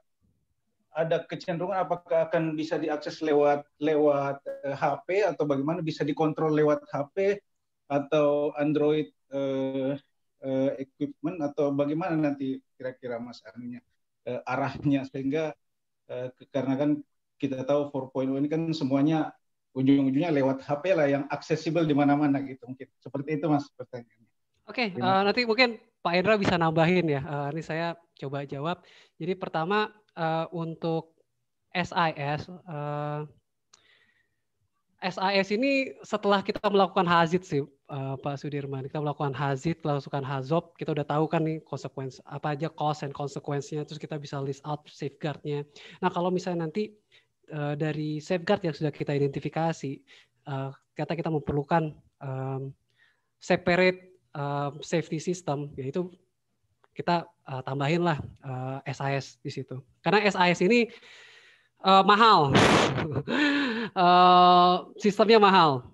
ada kecenderungan apakah akan bisa diakses lewat lewat HP eh, atau bagaimana bisa dikontrol lewat HP atau Android equipment atau bagaimana nanti kira-kira Mas Anunya arahnya sehingga karena kan kita tahu 4.0 ini kan semuanya ujung-ujungnya lewat HP lah yang aksesibel di mana-mana gitu mungkin seperti itu Mas pertanyaannya. Oke, okay, uh, nanti mungkin Pak Indra bisa nambahin ya. Uh, ini saya coba jawab. Jadi pertama uh, untuk SIS, uh, eh, SIS ini setelah kita melakukan hazit sih uh, Pak Sudirman, kita melakukan hazit, melakukan hazop, kita udah tahu kan nih konsekuensi apa aja cost and konsekuensinya, terus kita bisa list out safeguardnya. Nah kalau misalnya nanti uh, dari safeguard yang sudah kita identifikasi, uh, kata kita memerlukan um, separate Eh, safety system, yaitu kita uh, eh, tambahin lah uh, eh, SIS di situ. Karena SIS ini uh, mahal, uh, sistemnya mahal.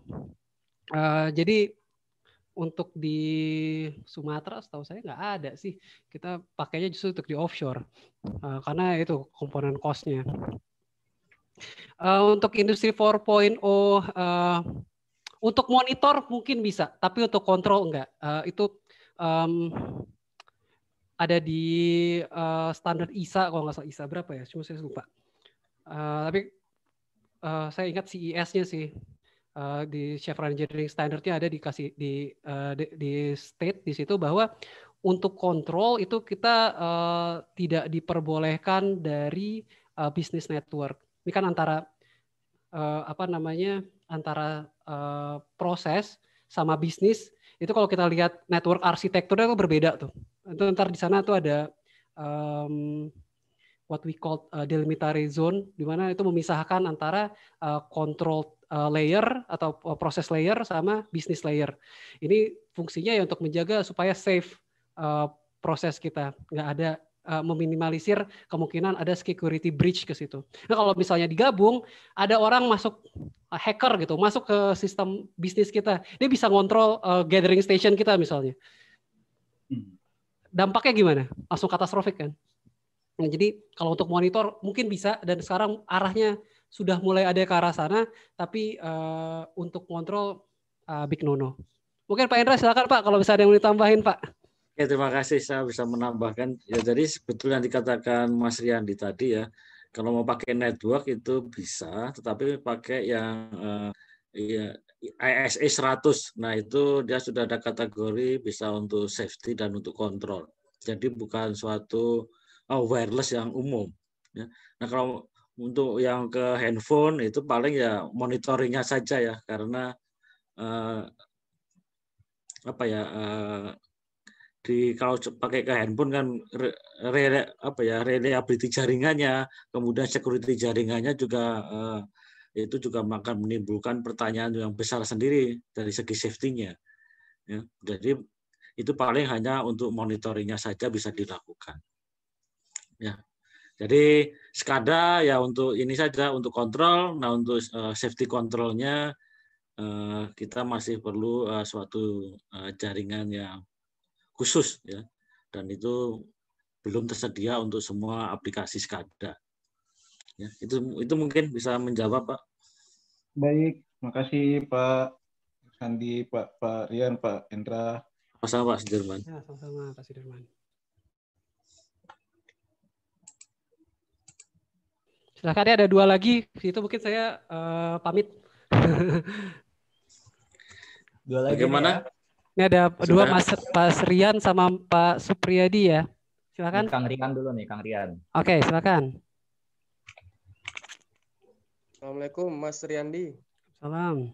Uh, jadi untuk di Sumatera, setahu saya nggak ada sih. Kita pakainya justru untuk di offshore, uh, karena itu komponen costnya. Uh, untuk industri 4.0 uh, untuk monitor mungkin bisa, tapi untuk kontrol enggak. Uh, itu um, ada di uh, standar ISA kalau nggak salah ISA berapa ya? Cuma saya lupa. Uh, tapi uh, saya ingat CES-nya sih uh, di Chevron Engineering Standard-nya ada dikasih di, uh, di di state di situ bahwa untuk kontrol itu kita uh, tidak diperbolehkan dari uh, bisnis network. Ini kan antara uh, apa namanya antara Eh, proses sama bisnis itu kalau kita lihat network arsitekturnya itu berbeda tuh. Itu ntar di sana tuh ada um, what we call uh, eh, delimitary zone, di mana itu memisahkan antara uh, control layer atau uh, proses layer sama bisnis layer. Ini fungsinya ya untuk menjaga supaya safe uh, proses kita, nggak ada Eh, meminimalisir kemungkinan ada security breach ke situ. Nah, kalau misalnya digabung, ada orang masuk eh, hacker gitu, masuk ke sistem bisnis kita, dia bisa ngontrol uh, gathering station kita misalnya. Hmm. Dampaknya gimana? Langsung katastrofik kan? Nah, jadi kalau untuk monitor mungkin bisa dan sekarang arahnya sudah mulai ada ke arah sana, tapi uh, untuk kontrol uh, big no no. Mungkin Pak Indra silakan Pak kalau bisa ada yang mau ditambahin Pak. Ya, terima kasih saya bisa menambahkan. Ya, jadi sebetulnya yang dikatakan Mas Riyandi tadi ya, kalau mau pakai network itu bisa, tetapi pakai yang uh, ya, ISA e 100. Nah, itu dia sudah ada kategori bisa untuk safety dan untuk kontrol. Jadi bukan suatu uh, wireless yang umum. Ya. Nah, kalau untuk yang ke handphone itu paling ya monitoringnya saja ya, karena uh, apa ya uh, di kalau pakai ke handphone kan re, re, apa ya reliability jaringannya, kemudian security jaringannya juga eh, itu juga akan menimbulkan pertanyaan yang besar sendiri dari segi safety-nya. Ya, jadi itu paling hanya untuk monitoringnya saja bisa dilakukan. Ya. Jadi skada ya untuk ini saja untuk kontrol, nah untuk uh, safety kontrolnya uh, eh, kita masih perlu uh, suatu uh, jaringan yang khusus ya dan itu belum tersedia untuk semua aplikasi SCADA. Ya, itu itu mungkin bisa menjawab Pak. Baik, makasih Pak Sandi, Pak Pak Rian, Pak Indra Sama-sama Pak Sudirman. Ya, sama-sama Pak Sudirman. Silakan ada dua lagi, itu mungkin saya uh, pamit. dua lagi. Bagaimana? Ya. Ini ada Sudah. dua Mas Pak Rian sama Pak Supriyadi ya. Silakan. Kang Rian dulu nih, Kang Rian. Oke, okay, silakan. Assalamualaikum Mas Riandi. Salam.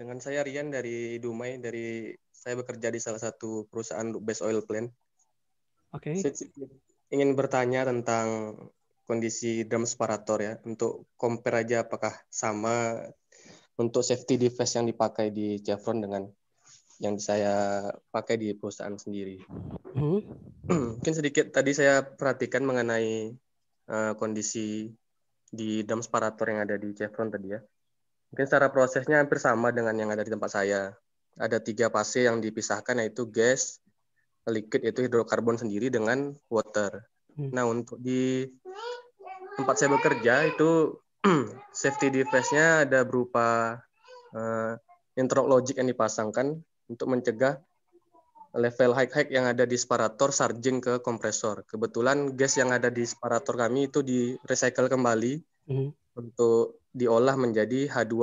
Dengan saya Rian dari Dumai, dari saya bekerja di salah satu perusahaan base oil plant. Oke. Okay. ingin bertanya tentang kondisi drum separator ya untuk compare aja apakah sama untuk safety device yang dipakai di Chevron dengan yang saya pakai di perusahaan sendiri. Hmm. Mungkin sedikit tadi saya perhatikan mengenai uh, kondisi di dam separator yang ada di Chevron tadi ya. Mungkin secara prosesnya hampir sama dengan yang ada di tempat saya. Ada tiga fase yang dipisahkan yaitu gas, liquid yaitu hidrokarbon sendiri dengan water. Hmm. Nah untuk di tempat saya bekerja itu safety device-nya ada berupa uh, eh, interlock logic yang dipasangkan untuk mencegah level high-high yang ada di separator charging ke kompresor. Kebetulan gas yang ada di separator kami itu di recycle kembali hmm untuk diolah menjadi H2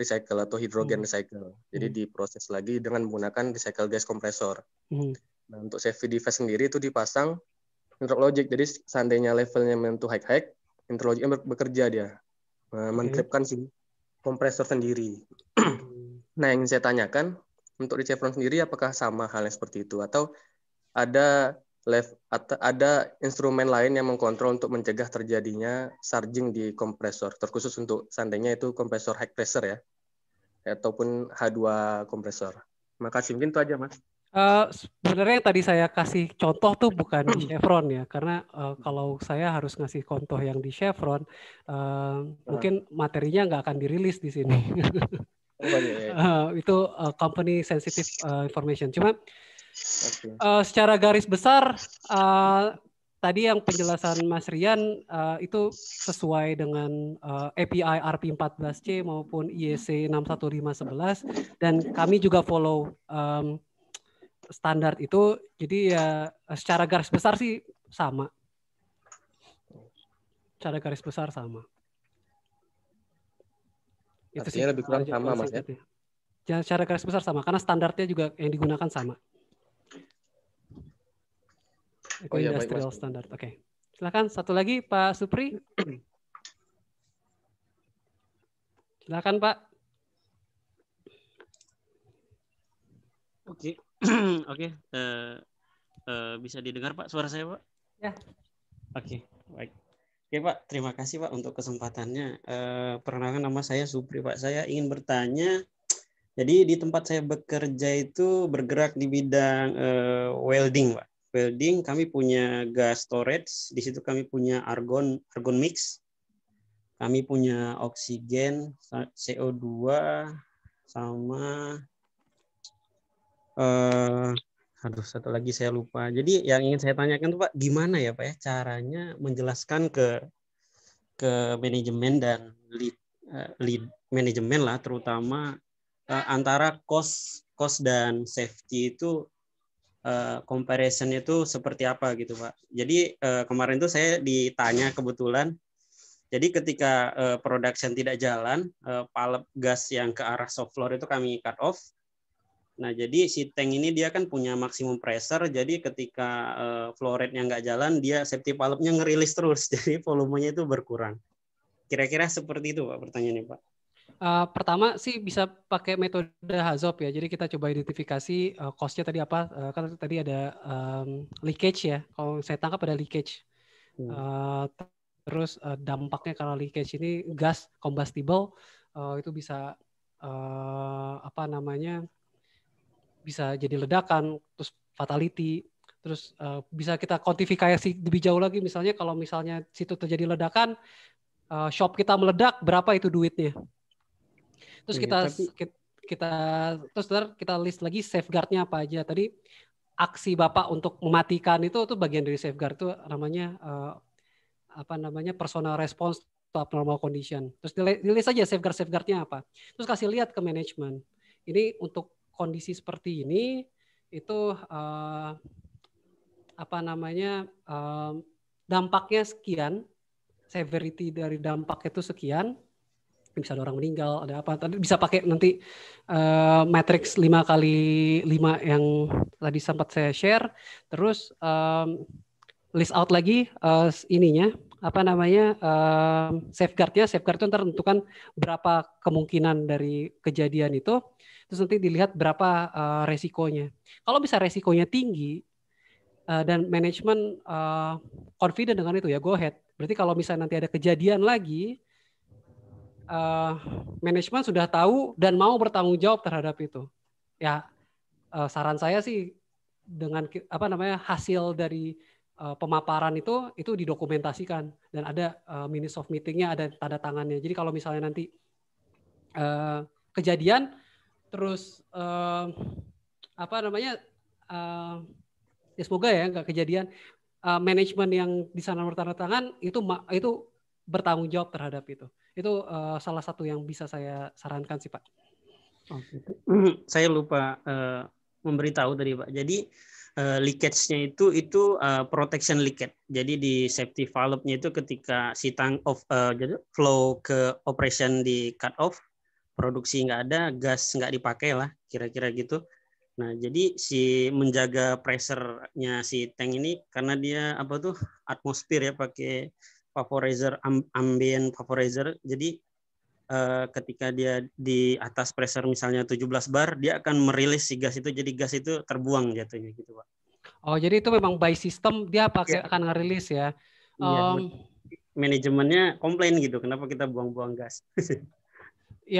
recycle atau hidrogen mm-hmm. recycle. Jadi hmm diproses lagi dengan menggunakan recycle gas kompresor. hmm Nah, untuk safety device sendiri itu dipasang interlogic. Jadi seandainya levelnya menentu high-high, interlogicnya bekerja dia. Nah, okay. Menkripkan si kompresor sendiri. nah, yang saya tanyakan untuk di Chevron sendiri apakah sama halnya seperti itu atau ada left atau ada instrumen lain yang mengkontrol untuk mencegah terjadinya surging di kompresor terkhusus untuk seandainya itu kompresor high pressure ya ataupun H2 kompresor. Makasih mungkin itu aja Mas. Uh, sebenarnya yang tadi saya kasih contoh tuh bukan di Chevron ya, karena uh, kalau saya harus ngasih contoh yang di Chevron, uh. mungkin materinya nggak akan dirilis di sini. Ya. Eh, itu uh, company sensitive uh, information. Cuma okay. uh, secara garis besar uh, tadi yang penjelasan Mas Rian uh, itu sesuai dengan uh, API RP14C maupun IEC 61511 dan kami juga follow um, standar itu. Jadi ya uh, secara garis besar sih sama. Secara garis besar sama itu sih lebih kurang sama mas ya. Jangan ya, secara garis besar sama karena standarnya juga yang digunakan sama. oh, iya, industrial baik, standard. Oke. Okay. Silakan satu lagi Pak Supri. Silakan Pak. Oke. Oke, okay. uh, eh, uh, eh, bisa didengar Pak suara saya Pak? Ya. Oke, okay. baik. Oke Pak, terima kasih Pak untuk kesempatannya. Eh, perkenalkan nama saya Supri Pak. Saya ingin bertanya, jadi di tempat saya bekerja itu bergerak di bidang eh, welding Pak. Welding kami punya gas storage, di situ kami punya argon argon mix, kami punya oksigen CO2 sama eh, Aduh, satu lagi saya lupa. Jadi yang ingin saya tanyakan tuh Pak, gimana ya Pak ya caranya menjelaskan ke ke manajemen dan lead eh, lead manajemen lah terutama uh, antara cost cost dan safety itu uh, eh, comparison itu seperti apa gitu pak jadi uh, kemarin tuh saya ditanya kebetulan jadi ketika uh, production tidak jalan uh, palep gas yang ke arah soft floor itu kami cut off Nah, jadi si tank ini dia kan punya maksimum pressure, jadi ketika uh, flow rate-nya nggak jalan, dia safety valve-nya ngerilis terus, jadi volumenya itu berkurang. Kira-kira seperti itu, Pak, pertanyaannya, Pak. Uh, pertama sih bisa pakai metode HAZOP ya. Jadi kita coba identifikasi uh, cost-nya tadi apa. Uh, kan tadi ada um, leakage ya. Kalau saya tangkap ada leakage. Hmm. Uh, terus uh, dampaknya kalau leakage ini gas combustible uh, itu bisa uh, apa namanya bisa jadi ledakan, terus fatality, terus uh, bisa kita kuantifikasi lebih jauh lagi misalnya kalau misalnya situ terjadi ledakan uh, shop kita meledak berapa itu duitnya terus iya, kita kita, kita terus ntar kita list lagi safeguardnya apa aja tadi aksi bapak untuk mematikan itu itu bagian dari safeguard itu namanya uh, apa namanya personal response to abnormal condition terus dilihat saja safeguard safeguardnya apa terus kasih lihat ke manajemen ini untuk kondisi seperti ini itu uh, apa namanya uh, dampaknya sekian severity dari dampak itu sekian bisa ada orang meninggal ada apa tadi bisa pakai nanti uh, matrix 5 kali 5 yang tadi sempat saya share terus um, list out lagi uh, ininya apa namanya um, eh, safeguardnya safeguard itu tentukan berapa kemungkinan dari kejadian itu terus nanti dilihat berapa uh, resikonya kalau bisa resikonya tinggi uh, dan manajemen uh, confident dengan itu ya go ahead berarti kalau misalnya nanti ada kejadian lagi uh, manajemen sudah tahu dan mau bertanggung jawab terhadap itu ya uh, saran saya sih dengan apa namanya hasil dari Eh, pemaparan itu itu didokumentasikan dan ada uh, minutes of meetingnya ada tanda tangannya jadi kalau misalnya nanti uh, kejadian terus uh, apa namanya uh, ya semoga ya nggak kejadian uh, manajemen yang di sana bertanda tangan itu itu bertanggung jawab terhadap itu itu uh, salah satu yang bisa saya sarankan sih pak oh, saya lupa uh, memberitahu tadi pak jadi uh, leakage-nya itu itu uh, protection leakage. Jadi di safety valve-nya itu ketika si tank off uh, eh, flow ke operation di cut off, produksi nggak ada, gas nggak dipakai lah, kira-kira gitu. Nah, jadi si menjaga pressure-nya si tank ini karena dia apa tuh atmosfer ya pakai vaporizer ambient vaporizer. Jadi Eh, ketika dia di atas pressure misalnya 17 bar, dia akan merilis si gas itu jadi gas itu terbuang jatuhnya gitu, Pak. Oh, jadi itu memang by system dia pakai yeah. akan ngerilis ya. Um, manajemennya komplain gitu, kenapa kita buang-buang gas?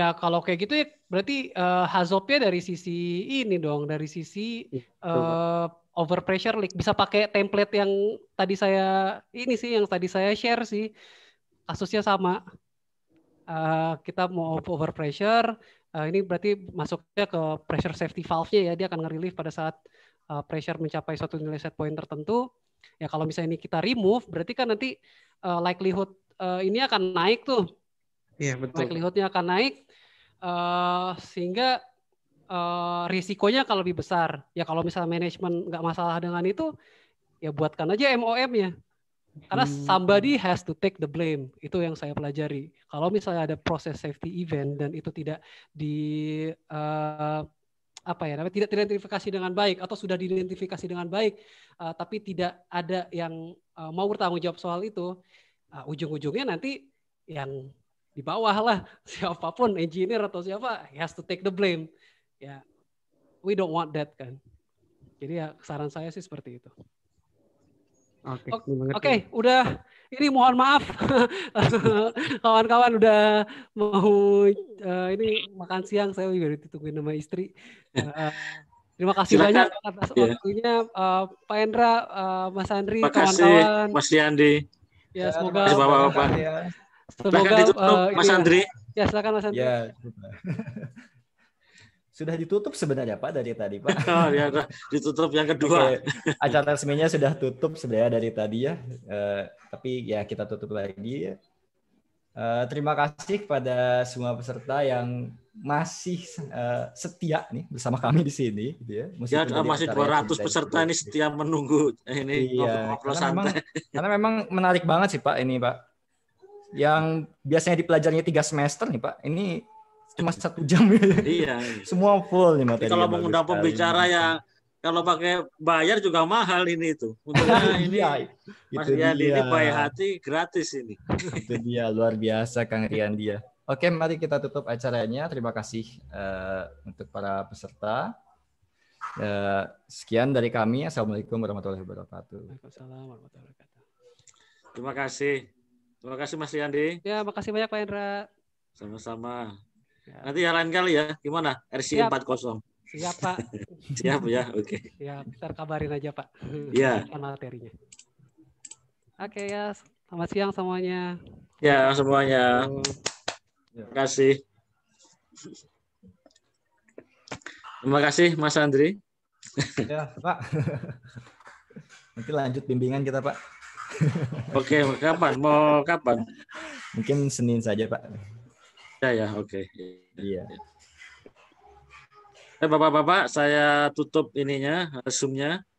ya kalau kayak gitu ya berarti uh, eh, hazopnya dari sisi ini dong dari sisi uh, over pressure leak bisa pakai template yang tadi saya ini sih yang tadi saya share sih kasusnya sama Eh, kita mau over pressure, uh, ini berarti masuknya ke pressure safety valve-nya ya, dia akan nge-relief pada saat uh, pressure mencapai suatu nilai set point tertentu. Ya kalau misalnya ini kita remove, berarti kan nanti uh, likelihood uh, ini akan naik tuh. Iya yeah, betul. Likelihoodnya akan naik uh, sehingga uh, risikonya akan lebih besar. Ya kalau misalnya manajemen nggak masalah dengan itu, ya buatkan aja MOM ya. Karena hmm. somebody has to take the blame. Itu yang saya pelajari. Kalau misalnya ada proses safety event dan itu tidak di uh, apa ya tidak teridentifikasi dengan baik atau sudah diidentifikasi dengan baik uh, tapi tidak ada yang uh, mau bertanggung jawab soal itu, uh, ujung-ujungnya nanti yang di bawah lah siapapun engineer atau siapa he has to take the blame. Ya, yeah. we don't want that kan. Jadi ya saran saya sih seperti itu. Oke, okay, okay, udah ini mohon maaf kawan-kawan udah mau uh, ini makan siang saya juga ditungguin sama istri. Uh, terima kasih Silakan. banyak atas yeah. waktunya uh, Pak Endra, uh, Mas Andri, kawan-kawan. Mas Yandi. Ya, ya, semoga ya, Bapak-bapak. Ya. Semoga ditutup, uh, Mas Andri. Ya, silakan Mas Andri. Ya, sudah ditutup sebenarnya Pak dari tadi Pak. Oh, ya, ditutup yang kedua. Oke, acara resminya sudah tutup sebenarnya dari tadi ya. Uh, tapi ya kita tutup lagi. Uh, terima kasih kepada semua peserta yang masih uh, setia nih bersama kami di sini. Gitu ya, ya masih 200 peserta ini gitu. setia menunggu ini iya, ngobrol karena santai. Memang, karena memang menarik banget sih Pak ini Pak. Yang biasanya dipelajarinya tiga semester nih Pak. Ini cuma satu jam iya, iya. semua full nih materi kalau mengundang pembicara yang ya, kalau pakai bayar juga mahal ini itu untungnya ini iya, Mas Rian ini baik hati gratis ini itu dia luar biasa Kang Rian dia Oke, mari kita tutup acaranya. Terima kasih uh, untuk para peserta. Uh, sekian dari kami. Assalamualaikum warahmatullahi wabarakatuh. Waalaikumsalam Terima kasih. Terima kasih Mas Yandi. Ya, makasih banyak Pak Indra. Sama-sama. Ya. Nanti ya lain kali ya. Gimana? RC Siap. 40. Siap, Pak. Siap ya. Oke. Okay. ya ntar kabarin aja, Pak. Iya. materinya. Oke ya, selamat siang semuanya. Ya, semuanya. Terima kasih. Terima kasih Mas Andri. Ya, Pak. Nanti lanjut bimbingan kita, Pak. Oke, kapan? Mau kapan? Mungkin Senin saja, Pak. Ya ya, oke. Okay. Iya. Ya. Bapak-bapak, saya tutup ininya, resumnya.